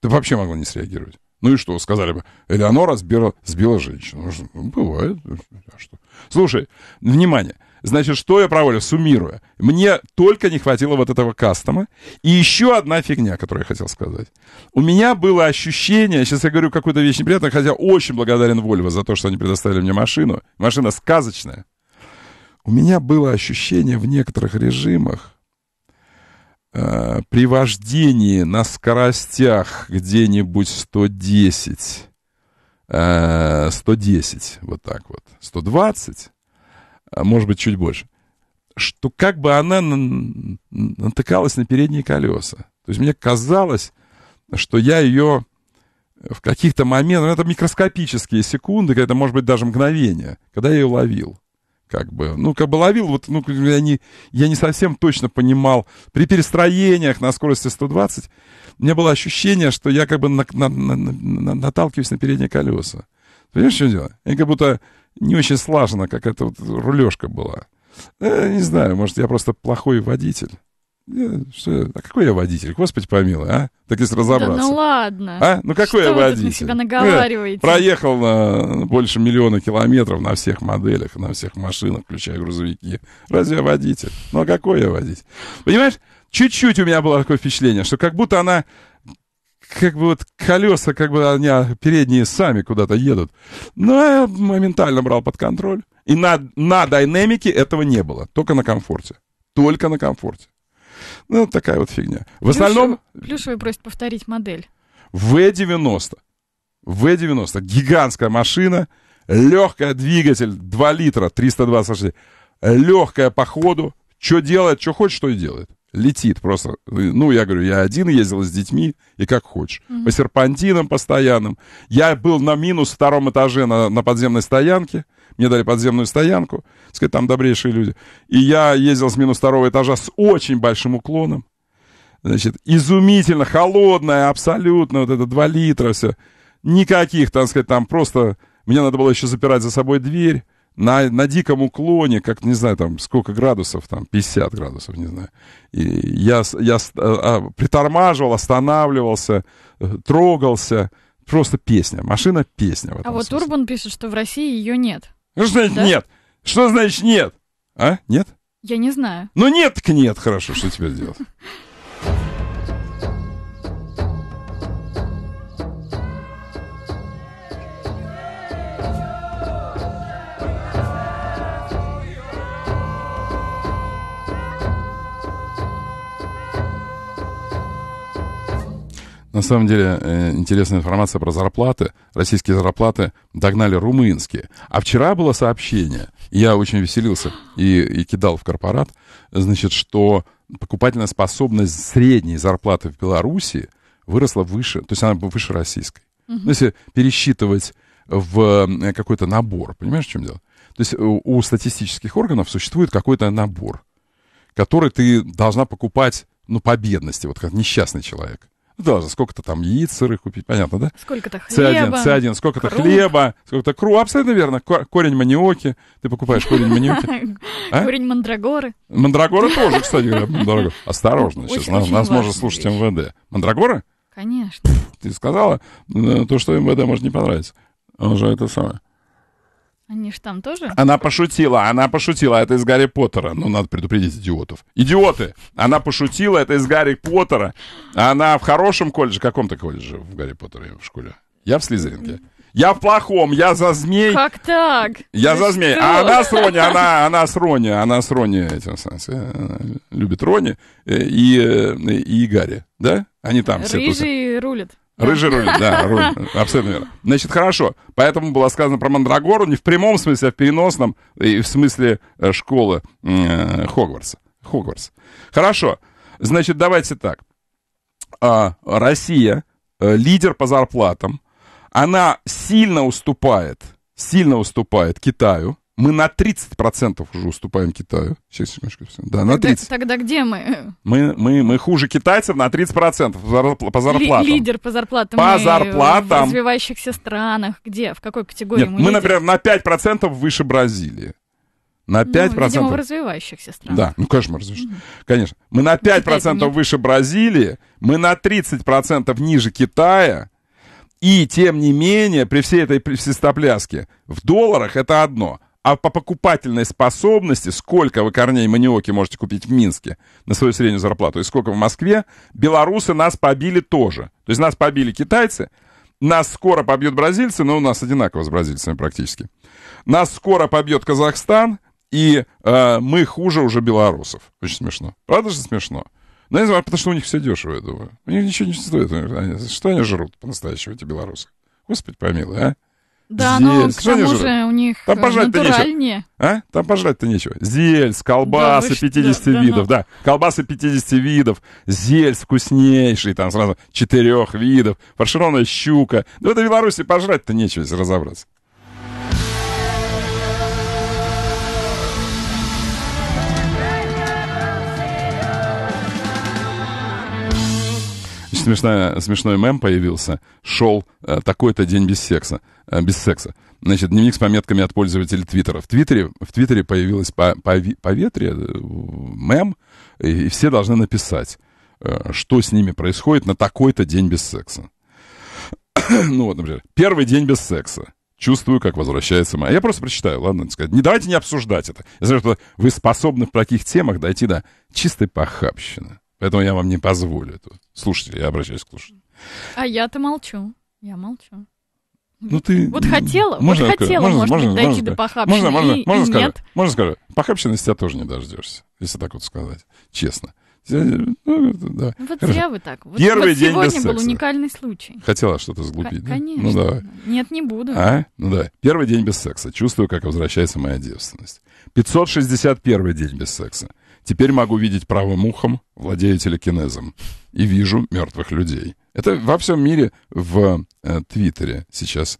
Ты вообще могла не среагировать. Ну и что, сказали бы, Элеонора сбила, сбила женщину. Ну, ну бывает. Ну, а что? Слушай, внимание. Значит, что я провалил, суммируя. Мне только не хватило вот этого кастома. И еще одна фигня, которую я хотел сказать. У меня было ощущение, сейчас я говорю какую-то вещь неприятную, хотя очень благодарен Вольво за то, что они предоставили мне машину. Машина сказочная. У меня было ощущение в некоторых режимах, э, при вождении на скоростях где-нибудь 110, э, 110, вот так вот, 120, а может быть, чуть больше, что как бы она натыкалась на передние колеса. То есть мне казалось, что я ее в каких-то моментах, ну, это микроскопические секунды, это может быть даже мгновение, когда я ее ловил как бы, ну, как бы ловил, вот, ну, я не, я не совсем точно понимал, при перестроениях на скорости 120, у меня было ощущение, что я как бы на, на, на, на, наталкиваюсь на передние колеса. Понимаешь, что дело? Я как будто не очень слаженно какая-то вот рулежка была. Э, не знаю, может, я просто плохой водитель. Э, что, а какой я водитель? Господи помилуй, а? Так если разобраться. Да, ну ладно. А? Ну какой что я водитель? Вы себя э, наговариваете? Я проехал на больше миллиона километров на всех моделях, на всех машинах, включая грузовики. Разве я водитель? Ну а какой я водитель? Понимаешь, чуть-чуть у меня было такое впечатление, что как будто она как бы вот колеса, как бы они а, передние сами куда-то едут. Но ну, а я моментально брал под контроль. И на, на динамике этого не было, только на комфорте. Только на комфорте. Ну, такая вот фигня. В Плюшев, остальном... Плюшевый просит повторить модель. В-90. В-90. Гигантская машина, легкая двигатель, 2 литра, 320 лошадей. Легкая по ходу. Что делает, что хочет, что и делает. Летит просто. Ну, я говорю, я один ездил с детьми, и как хочешь. mm По серпантинам постоянным. Я был на минус втором этаже на, на подземной стоянке. Мне дали подземную стоянку, сказать, там добрейшие люди. И я ездил с минус второго этажа с очень большим уклоном. Значит, изумительно, холодное, абсолютно, вот это 2 литра все. Никаких, так сказать, там просто... Мне надо было еще запирать за собой дверь на, на диком уклоне, как, не знаю, там, сколько градусов, там, 50 градусов, не знаю. И я, я э, а, притормаживал, останавливался, э, трогался. Просто песня. Машина — песня. а вот смысле. Урбан пишет, что в России ее нет. Ну, что значит да? нет? Что значит нет? А? Нет? Я не знаю. Ну нет, так нет, хорошо, что тебе сделать? *laughs* На самом деле, э, интересная информация про зарплаты. Российские зарплаты догнали румынские. А вчера было сообщение, я очень веселился и, и кидал в корпорат, значит, что покупательная способность средней зарплаты в Беларуси выросла выше, то есть она выше российской. Угу. Ну, если пересчитывать в э, какой-то набор, понимаешь, в чем дело? То есть у статистических органов существует какой-то набор, который ты должна покупать, ну, по бедности, вот как несчастный человек. Ну, да, сколько-то там яиц сырых купить, понятно, да? Сколько-то хлеба. С1, С1, сколько-то круг. хлеба, сколько-то кру, абсолютно верно, корень маниоки, ты покупаешь корень маниоки. *laughs* А? Корень мандрагоры. Мандрагоры тоже, кстати говоря, мандрагоры. Осторожно, сейчас нас, нас может слушать МВД. Мандрагоры? Конечно. Ты сказала э, то, что МВД может не понравиться. Он же это самое. Они же там тоже? Она пошутила, она пошутила, это из Гарри Поттера. Ну, надо предупредить идиотов. Идиоты! Она пошутила, это из Гарри Поттера. Она в хорошем колледже, каком-то колледже в Гарри Поттере в школе? Я в Слизеринке. Я в плохом, я за змей. Как так? Я Ты за змей. Что? А она с Рони, она, она с Рони, она с Рони, этим, э, э, любит Рони э, и, и, и Гарри, да? Они там Рыжий все. Рыжий рулит. Рыжий руль, да, руль, *laughs* абсолютно верно. Значит, хорошо, поэтому было сказано про Мандрагору не в прямом смысле, а в переносном, и в смысле э, школы э, Хогвартса. Хогвартс. Хорошо, значит, давайте так. А, Россия, э, лидер по зарплатам, она сильно уступает, сильно уступает Китаю, мы на 30% уже уступаем Китаю. Сейчас, секундочку. Да, на 30. Тогда, тогда где мы? мы? Мы, мы хуже китайцев на 30% по зарплатам. Ли, лидер по зарплатам. По зарплатам. В развивающихся странах. Где? В какой категории Нет, мы, мы лидер? например, на 5% выше Бразилии. На 5%. Ну, в развивающихся странах. Да, ну, конечно, мы развивающихся. Mm-hmm. Конечно. Мы на 5% ну, Китай, выше Бразилии, мы на 30% ниже Китая, и, тем не менее, при всей этой всестопляске, в долларах это одно, а по покупательной способности, сколько вы корней маниоки можете купить в Минске на свою среднюю зарплату и сколько в Москве, белорусы нас побили тоже. То есть нас побили китайцы, нас скоро побьют бразильцы, но у нас одинаково с бразильцами практически. Нас скоро побьет Казахстан, и э, мы хуже уже белорусов. Очень смешно. Правда же смешно? Ну, я не знаю, потому что у них все дешево, я думаю. У них ничего не стоит. что они жрут по-настоящему, эти белорусы? Господи помилуй, а? Да, Зель. ну, к тому же, у них Там э, пожрать-то нечего. А? Там пожрать-то нечего. Зельс, колбасы да, 50 да, видов, да, да. Ну. Колбасы 50 видов, зельс вкуснейший, там сразу четырех видов, фаршированная щука. ну это в Беларуси пожрать-то нечего, если разобраться. смешная, смешной мем появился. Шел э, такой-то день без секса. Э, без секса. Значит, дневник с пометками от пользователей Твиттера. В Твиттере, в Твиттере появилось по, по, по ветре э, мем, и, и все должны написать, что с ними происходит на такой-то день без секса. *coughs* ну вот, например, первый день без секса. Чувствую, как возвращается моя. Я просто прочитаю, ладно, не сказать. Не, давайте не обсуждать это. Я знаю, что вы способны в таких темах дойти до чистой похабщины. Поэтому я вам не позволю этого. Слушайте, я обращаюсь к слушателям. А я-то молчу. Я молчу. Ну ты... Вот хотела, можно, вот хотела, можно, может можно, быть, дойти можно, до похабщины, можно, и, можно и скажу, нет. Можно скажу, похабщенности тебя тоже не дождешься, если так вот сказать, честно. Ну, да. Вот Хорошо. вы так. Вот, Первый вот день сегодня без секса. был уникальный случай. Хотела что-то сглупить, К- да? Ну, Конечно. Ну, давай. Нет, не буду. А? Ну, да. Первый день без секса. Чувствую, как возвращается моя девственность. 561 день без секса. Теперь могу видеть правым ухом, владея телекинезом. И вижу мертвых людей. Это во всем мире в э, Твиттере сейчас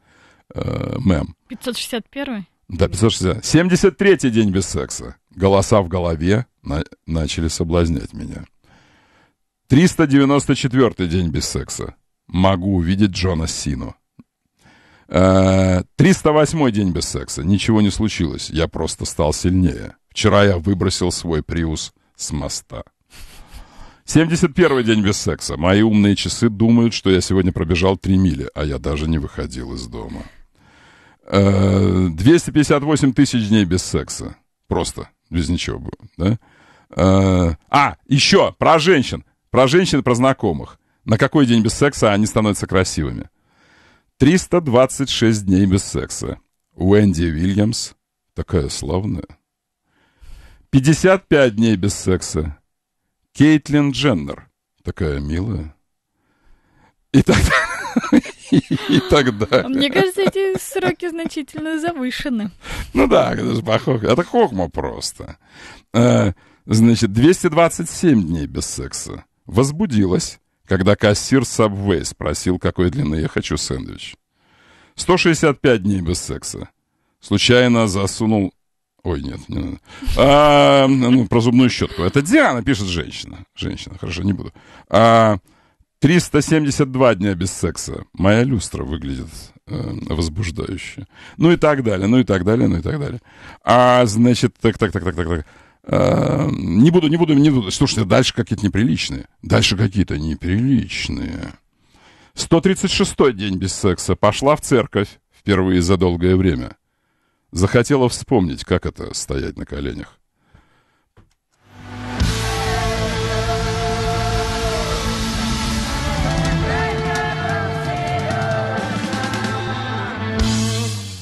э, мем. 561 да, 560. 73-й день без секса. Голоса в голове на начали соблазнять меня. 394-й день без секса. Могу увидеть Джона Сину. 308-й э, день без секса. Ничего не случилось. Я просто стал сильнее. Вчера я выбросил свой приус с моста. 71 день без секса. Мои умные часы думают, что я сегодня пробежал 3 мили, а я даже не выходил из дома. 258 э, тысяч дней без секса. Просто, без ничего было, да? Э, а, еще, про женщин. Про женщин, про знакомых. На какой день без секса они становятся красивыми? 326 дней без секса. Уэнди Уильямс такая славная. 55 дней без секса. Кейтлин Дженнер. Такая милая. И так *laughs* и так далее. Мне кажется, эти сроки значительно завышены. Ну да, это же по Это хокма просто. Э, значит, 227 дней без секса. Возбудилась, когда кассир Subway спросил, какой длины я хочу сэндвич. 165 дней без секса. Случайно засунул Ой, нет, не надо. А, ну, про зубную щетку. Это Диана пишет женщина. Женщина, хорошо, не буду. А, 372 дня без секса. Моя люстра выглядит э, возбуждающе. Ну и так далее, ну и так далее, ну и так далее. А, значит, так, так, так, так, так, так. А, не буду, не буду, не буду. Слушайте, дальше какие-то неприличные. Дальше какие-то неприличные. 136 день без секса. Пошла в церковь впервые за долгое время. Захотела вспомнить, как это — стоять на коленях.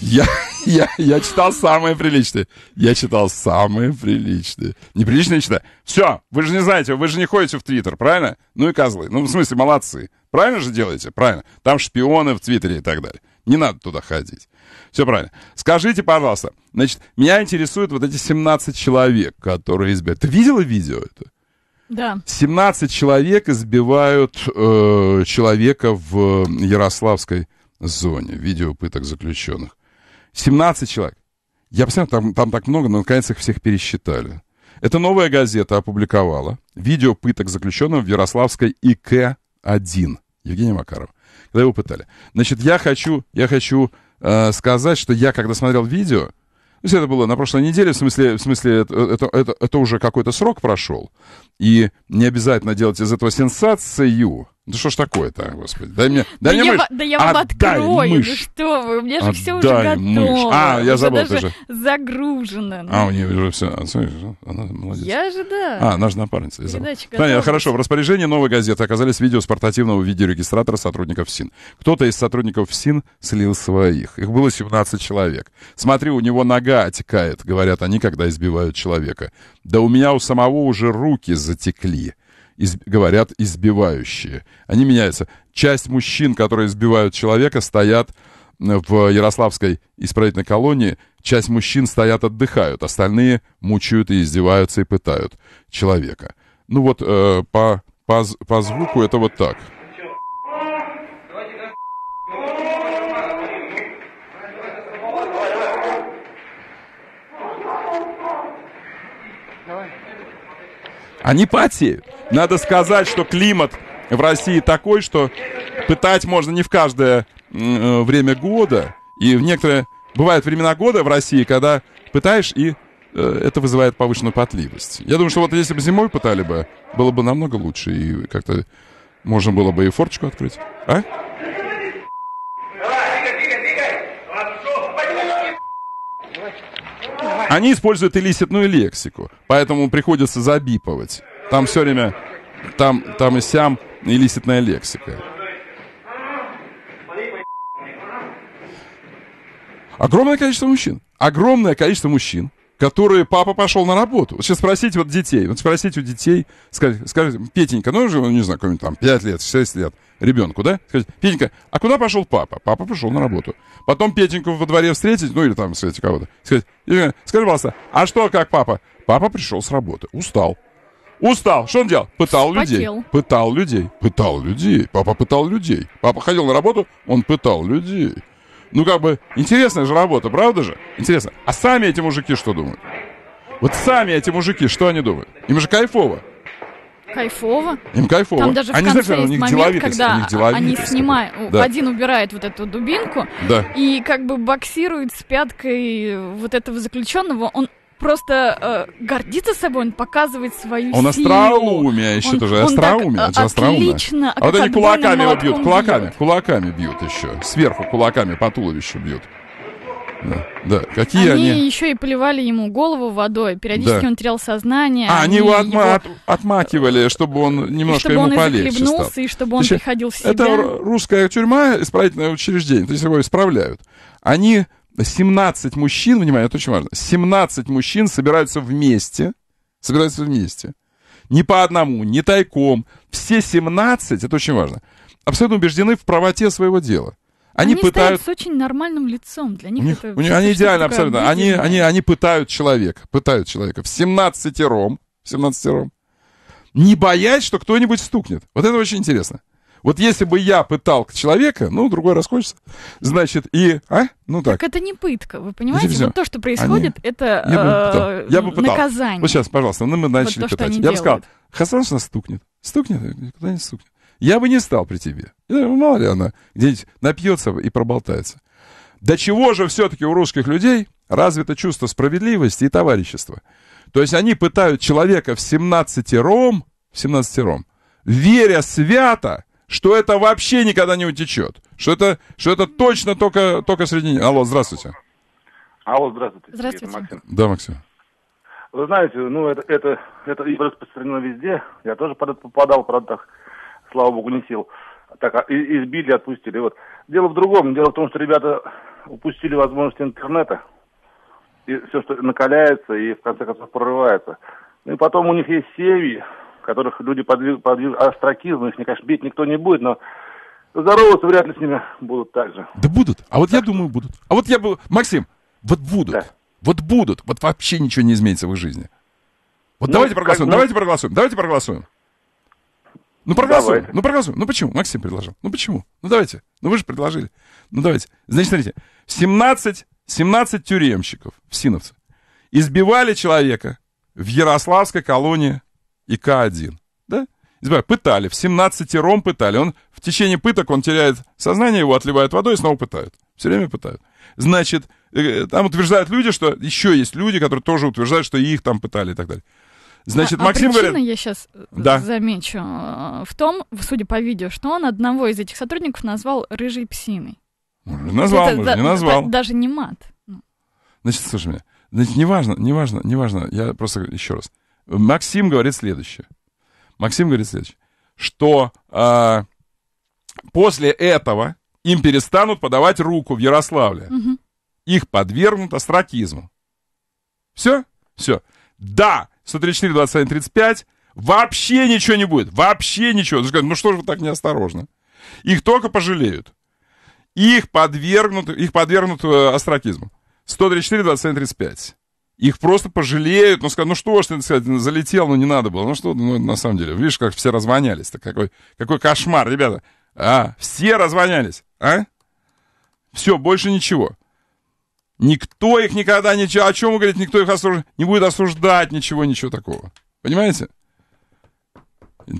Я, я, я читал самые приличные. Я читал самые приличные. Неприличные читаю. Все, вы же не знаете, вы же не ходите в Твиттер, правильно? Ну и козлы. Ну, в смысле, молодцы. Правильно же делаете? Правильно. Там шпионы в Твиттере и так далее. Не надо туда ходить. Все правильно. Скажите, пожалуйста, значит, меня интересуют вот эти 17 человек, которые избивают. Ты видела видео это? Да. 17 человек избивают э, человека в Ярославской зоне. Видео пыток заключенных. 17 человек. Я посмотрел, там, там так много, но наконец их всех пересчитали. Это новая газета опубликовала видео пыток заключенного в Ярославской ИК-1. Евгения Макаров. Когда его пытали. Значит, я хочу, я хочу э, сказать, что я, когда смотрел видео, то есть это было на прошлой неделе, в смысле, в смысле э, это, это, это, уже какой-то срок прошел, и не обязательно делать из этого сенсацию, да что ж такое-то, господи. Дай мне, дай да мне я мышь. Да я вам Отдай открою, ну мышь. ну что вы, у меня же Отдай все уже готово. Мышь. А, я забыл, ты же. загружено. А, у ну. нее уже все, а, она молодец. Я же, да. А, она же напарница, я забыл. Таня, хорошо, в распоряжении новой газеты оказались видео спортативного видеорегистратора сотрудников СИН. Кто-то из сотрудников СИН слил своих. Их было 17 человек. Смотри, у него нога отекает, говорят они, когда избивают человека. Да у меня у самого уже руки затекли из, говорят избивающие. Они меняются. Часть мужчин, которые избивают человека, стоят э, в Ярославской исправительной колонии, часть мужчин стоят отдыхают, остальные мучают и издеваются и пытают человека. Ну вот э, по, по, по звуку это вот так. они а потеют. Надо сказать, что климат в России такой, что пытать можно не в каждое э, время года. И в некоторые... Бывают времена года в России, когда пытаешь, и э, это вызывает повышенную потливость. Я думаю, что вот если бы зимой пытали бы, было бы намного лучше. И как-то можно было бы и форточку открыть. А? Они используют илиситную лексику, поэтому приходится забиповать. Там все время, там, там и сям илиситная лексика. Огромное количество мужчин. Огромное количество мужчин которые папа пошел на работу. Вот сейчас спросите вот детей, вот спросите у детей, скажите, скажите Петенька, ну уже, не знаю, там 5 лет, 6 лет ребенку, да? Скажите, Петенька, а куда пошел папа? Папа пошел на работу. Потом Петеньку во дворе встретить, ну или там, кстати, кого-то. Сказать, скажи, пожалуйста, а что, как папа? Папа пришел с работы, устал. Устал. Что он делал? Пытал Вспотел. людей. Пытал людей. Пытал людей. Папа пытал людей. Папа ходил на работу, он пытал людей. Ну, как бы, интересная же работа, правда же? Интересно. А сами эти мужики что думают? Вот сами эти мужики, что они думают? Им же кайфово. Кайфово. Им кайфово. Там даже в конце знаешь, есть у них момент, когда у них они снимают, да. один убирает вот эту дубинку да. и как бы боксирует с пяткой вот этого заключенного, он просто э, гордится собой, он показывает свою он силу. Остроумие еще он, тоже, он остроумие, так, это остроумие. Отлично. А вот они кулаками его бьют, кулаками, бьет. кулаками бьют еще, сверху кулаками по туловищу бьют. Да, да. Какие они? Они еще и поливали ему голову водой. Периодически да. он терял сознание. А, они, его, отма- его... отмакивали, чтобы он немножко и чтобы ему он полегче стал. и чтобы он приходил в себя. Это русская тюрьма, исправительное учреждение. То есть его исправляют. Они 17 мужчин, внимание, это очень важно, 17 мужчин собираются вместе, собираются вместе, не по одному, не тайком, все 17, это очень важно, абсолютно убеждены в правоте своего дела. Они, они пытают... с очень нормальным лицом. Для них, у них это... У них, они идеально, абсолютно. Они, они, они пытают человека. Пытают человека. В 17 ром. В 17 ром. Не боясь, что кто-нибудь стукнет. Вот это очень интересно. Вот если бы я пытал человека, ну, другой расхочется. Значит, и... А? Ну так. Так это не пытка, вы понимаете? Вот то, что а, происходит, они... это я э, бы я бы пытал. наказание. Вот сейчас, пожалуйста, ну, мы начали вот то, пытать. Я делают. бы сказал, Хасан нас стукнет. Стукнет, никуда не стукнет. Я бы не стал при тебе. «Ну, мало ли она где-нибудь напьется и проболтается. До чего же все-таки у русских людей развито чувство справедливости и товарищества? То есть они пытают человека в 17 ром, в 17 ром, веря свято, что это вообще никогда не утечет. Что это, что это точно только, только среди... Алло, здравствуйте. Алло, здравствуйте. Здравствуйте. Максим. Да, Максим. Вы знаете, ну, это, это, это распространено везде. Я тоже попадал, правда, так, слава богу, не сел. Так, а, и, избили, отпустили. Вот. Дело в другом. Дело в том, что ребята упустили возможность интернета. И все, что накаляется, и в конце концов прорывается. Ну и потом у них есть семьи, которых люди подвиг, подвиг астракизм, ну, их, конечно, бить никто не будет, но здороваться вряд ли с ними будут так же. Да будут. А вот так я что? думаю, будут. А вот я бы... Максим, вот будут. Да. Вот будут. Вот вообще ничего не изменится в их жизни. Вот ну, давайте проголосуем, как... Ну. давайте проголосуем, давайте проголосуем. Ну, ну проголосуем, давайте. ну проголосуем. Ну почему? Максим предложил. Ну почему? Ну давайте. Ну вы же предложили. Ну давайте. Значит, смотрите, 17, 17 тюремщиков в Синовце избивали человека в Ярославской колонии и К1, да? Избавили, пытали, в 17 ром пытали. Он в течение пыток, он теряет сознание, его отливают водой и снова пытают. Все время пытают. Значит, э, там утверждают люди, что еще есть люди, которые тоже утверждают, что их там пытали и так далее. Значит, а, а Максим а причина, говорит... я сейчас э, да. замечу, э, в том, судя по видео, что он одного из этих сотрудников назвал рыжей псиной. Назвал, это, да, не назвал. Даже не мат. Ну. Значит, слушай меня. Значит, неважно, неважно, неважно. Я просто еще раз. Максим говорит следующее. Максим говорит следующее, что э, после этого им перестанут подавать руку в Ярославле. Угу. Их подвергнут астракизму. Все? Все. Да, 134, 21, 35. Вообще ничего не будет. Вообще ничего. Ну что же вы так неосторожно? Их только пожалеют. Их подвергнут, их подвергнут астракизму. 134, 21, 35 их просто пожалеют, ну, скажут, ну что ж ты, сказать, залетел, ну не надо было, ну что, ну, на самом деле, видишь, как все развонялись-то, какой, какой кошмар, ребята, а, все развонялись, а? Все, больше ничего. Никто их никогда ничего, о чем говорит, никто их осуж... не будет осуждать, ничего, ничего такого. Понимаете?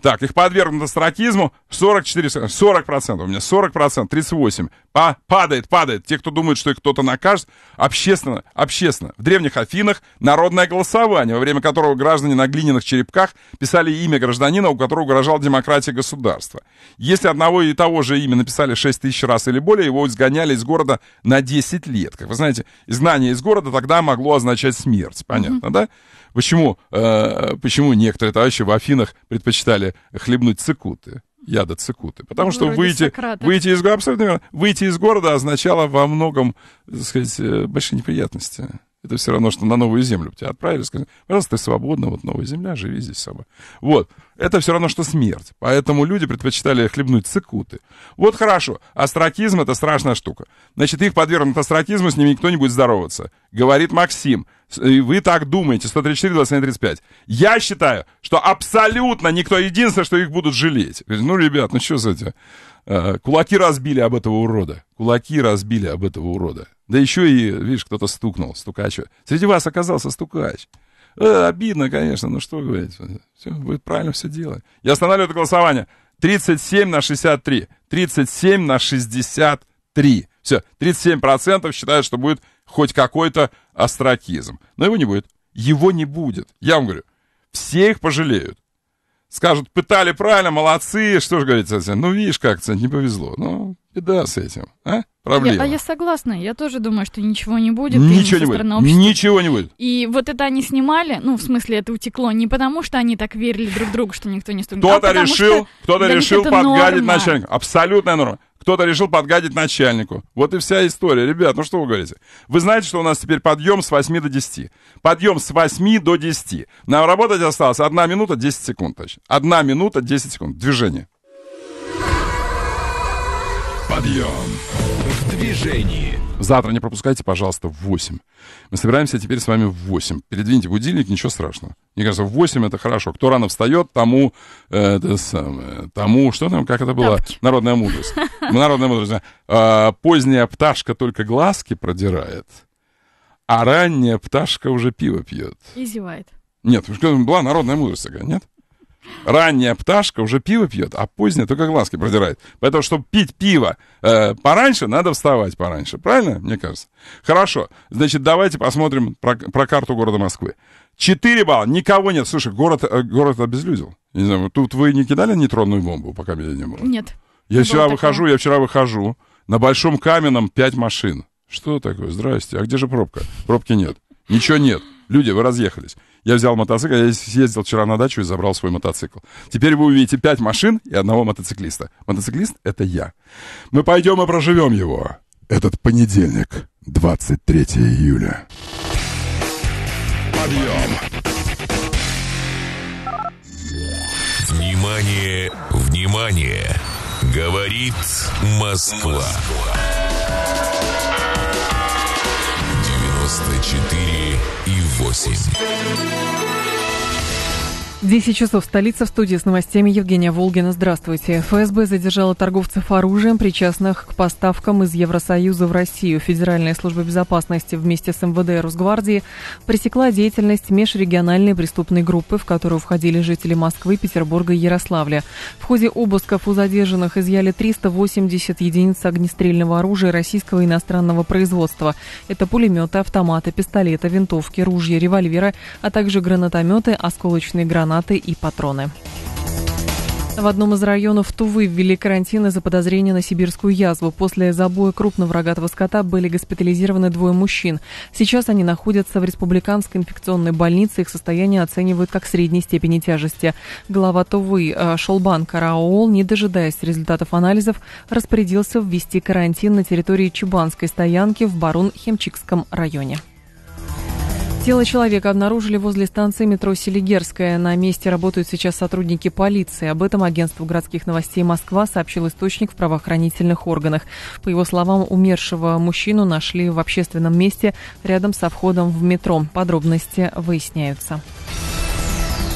Так, их подвергнуто астракизму 44, 40%, у меня 40%, 38%. Па падает, падает. Те, кто думает, что их кто-то накажет, общественно, общественно. В древних Афинах народное голосование, во время которого граждане на глиняных черепках писали имя гражданина, у которого угрожала демократия государства. Если одного и того же имя написали 6 тысяч раз или более, его изгоняли из города на 10 лет. Как вы знаете, изгнание из города тогда могло означать смерть, понятно, mm-hmm. да? Почему, э, почему некоторые товарищи в Афинах предпочитали хлебнуть цикуты? яда цикуты. Потому ну, что выйти, выйти, из, абсолютно выйти из города означало во многом, так сказать, э, большие неприятности. Это все равно, что на новую землю тебя отправили, сказали, пожалуйста, ты свободна, вот новая земля, живи здесь сама. Вот. Это все равно, что смерть. Поэтому люди предпочитали хлебнуть цикуты. Вот хорошо. Астракизм — это страшная штука. Значит, их подвергнут астракизму, с ними никто не будет здороваться. Говорит Максим. Вы так думаете. 134, 27, 35. Я считаю, что абсолютно никто. Единственное, что их будут жалеть. Ну, ребят, ну что за это? А, кулаки разбили об этого урода. Кулаки разбили об этого урода. Да еще и, видишь, кто-то стукнул, стукачу. Среди вас оказался стукач. Э, обидно, конечно, Но что говорить. Все, будет правильно все делать. Я останавливаю это голосование. 37 на 63. 37 на 63. Все, 37% считают, что будет хоть какой-то остракизм. Но его не будет. Его не будет. Я вам говорю, все их пожалеют. Скажут, пытали правильно, молодцы, что же говорить, ну видишь как не повезло. Ну, беда с этим, а? Проблема. Я, а я согласна, я тоже думаю, что ничего не будет. Ничего не будет. Общества. Ничего не будет. И вот это они снимали, ну, в смысле, это утекло не потому, что они так верили друг другу, что никто не стукнет. А кто-то а решил, кто-то решил подгадить норма. начальнику. Абсолютная норма. Кто-то решил подгадить начальнику. Вот и вся история. Ребят, ну что вы говорите? Вы знаете, что у нас теперь подъем с 8 до 10. Подъем с 8 до 10. Нам работать осталось 1 минута 10 секунд. Точно. 1 минута 10 секунд. Движение. Подъем! В движении! Завтра не пропускайте, пожалуйста, в 8. Мы собираемся теперь с вами в 8. Передвиньте будильник, ничего страшного. Мне кажется, в 8 это хорошо. Кто рано встает, тому... Э, это самое, тому... Что там? Как это было? Тапки. Народная мудрость. *laughs* Народная мудрость. А, поздняя пташка только глазки продирает, а ранняя пташка уже пиво пьет. И зевает. Нет, была народная мудрость такая, нет? Ранняя пташка уже пиво пьет, а поздняя только глазки продирает. Поэтому, чтобы пить пиво э, пораньше, надо вставать пораньше. Правильно, мне кажется? Хорошо. Значит, давайте посмотрим про, про карту города Москвы. Четыре балла. Никого нет. Слушай, город, э, город обезлюдил. Не знаю, тут вы не кидали нейтронную бомбу, пока меня не было? Нет. Я не вчера выхожу, я вчера выхожу. На Большом Каменном пять машин. Что такое? Здрасте. А где же пробка? Пробки нет. Ничего нет. Люди, вы разъехались. Я взял мотоцикл, я съездил вчера на дачу и забрал свой мотоцикл. Теперь вы увидите пять машин и одного мотоциклиста. Мотоциклист — это я. Мы пойдем и проживем его. Этот понедельник, 23 июля. Подъем! Внимание, внимание! Говорит Москва. Москва. 8 10 часов. Столица в студии с новостями Евгения Волгина. Здравствуйте. ФСБ задержала торговцев оружием, причастных к поставкам из Евросоюза в Россию. Федеральная служба безопасности вместе с МВД и Росгвардии пресекла деятельность межрегиональной преступной группы, в которую входили жители Москвы, Петербурга и Ярославля. В ходе обысков у задержанных изъяли 380 единиц огнестрельного оружия российского и иностранного производства. Это пулеметы, автоматы, пистолеты, винтовки, ружья, револьверы, а также гранатометы, осколочные гранаты гранаты и патроны. В одном из районов Тувы ввели карантин из-за подозрения на сибирскую язву. После забоя крупного рогатого скота были госпитализированы двое мужчин. Сейчас они находятся в республиканской инфекционной больнице. Их состояние оценивают как средней степени тяжести. Глава Тувы э, Шолбан Караол, не дожидаясь результатов анализов, распорядился ввести карантин на территории Чубанской стоянки в Барун-Хемчикском районе. Тело человека обнаружили возле станции метро Селигерская. На месте работают сейчас сотрудники полиции. Об этом агентству городских новостей Москва сообщил источник в правоохранительных органах. По его словам, умершего мужчину нашли в общественном месте рядом со входом в метро. Подробности выясняются.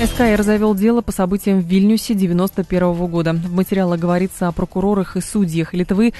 СКР завел дело по событиям в Вильнюсе 91 года. В материалах говорится о прокурорах и судьях Литвы,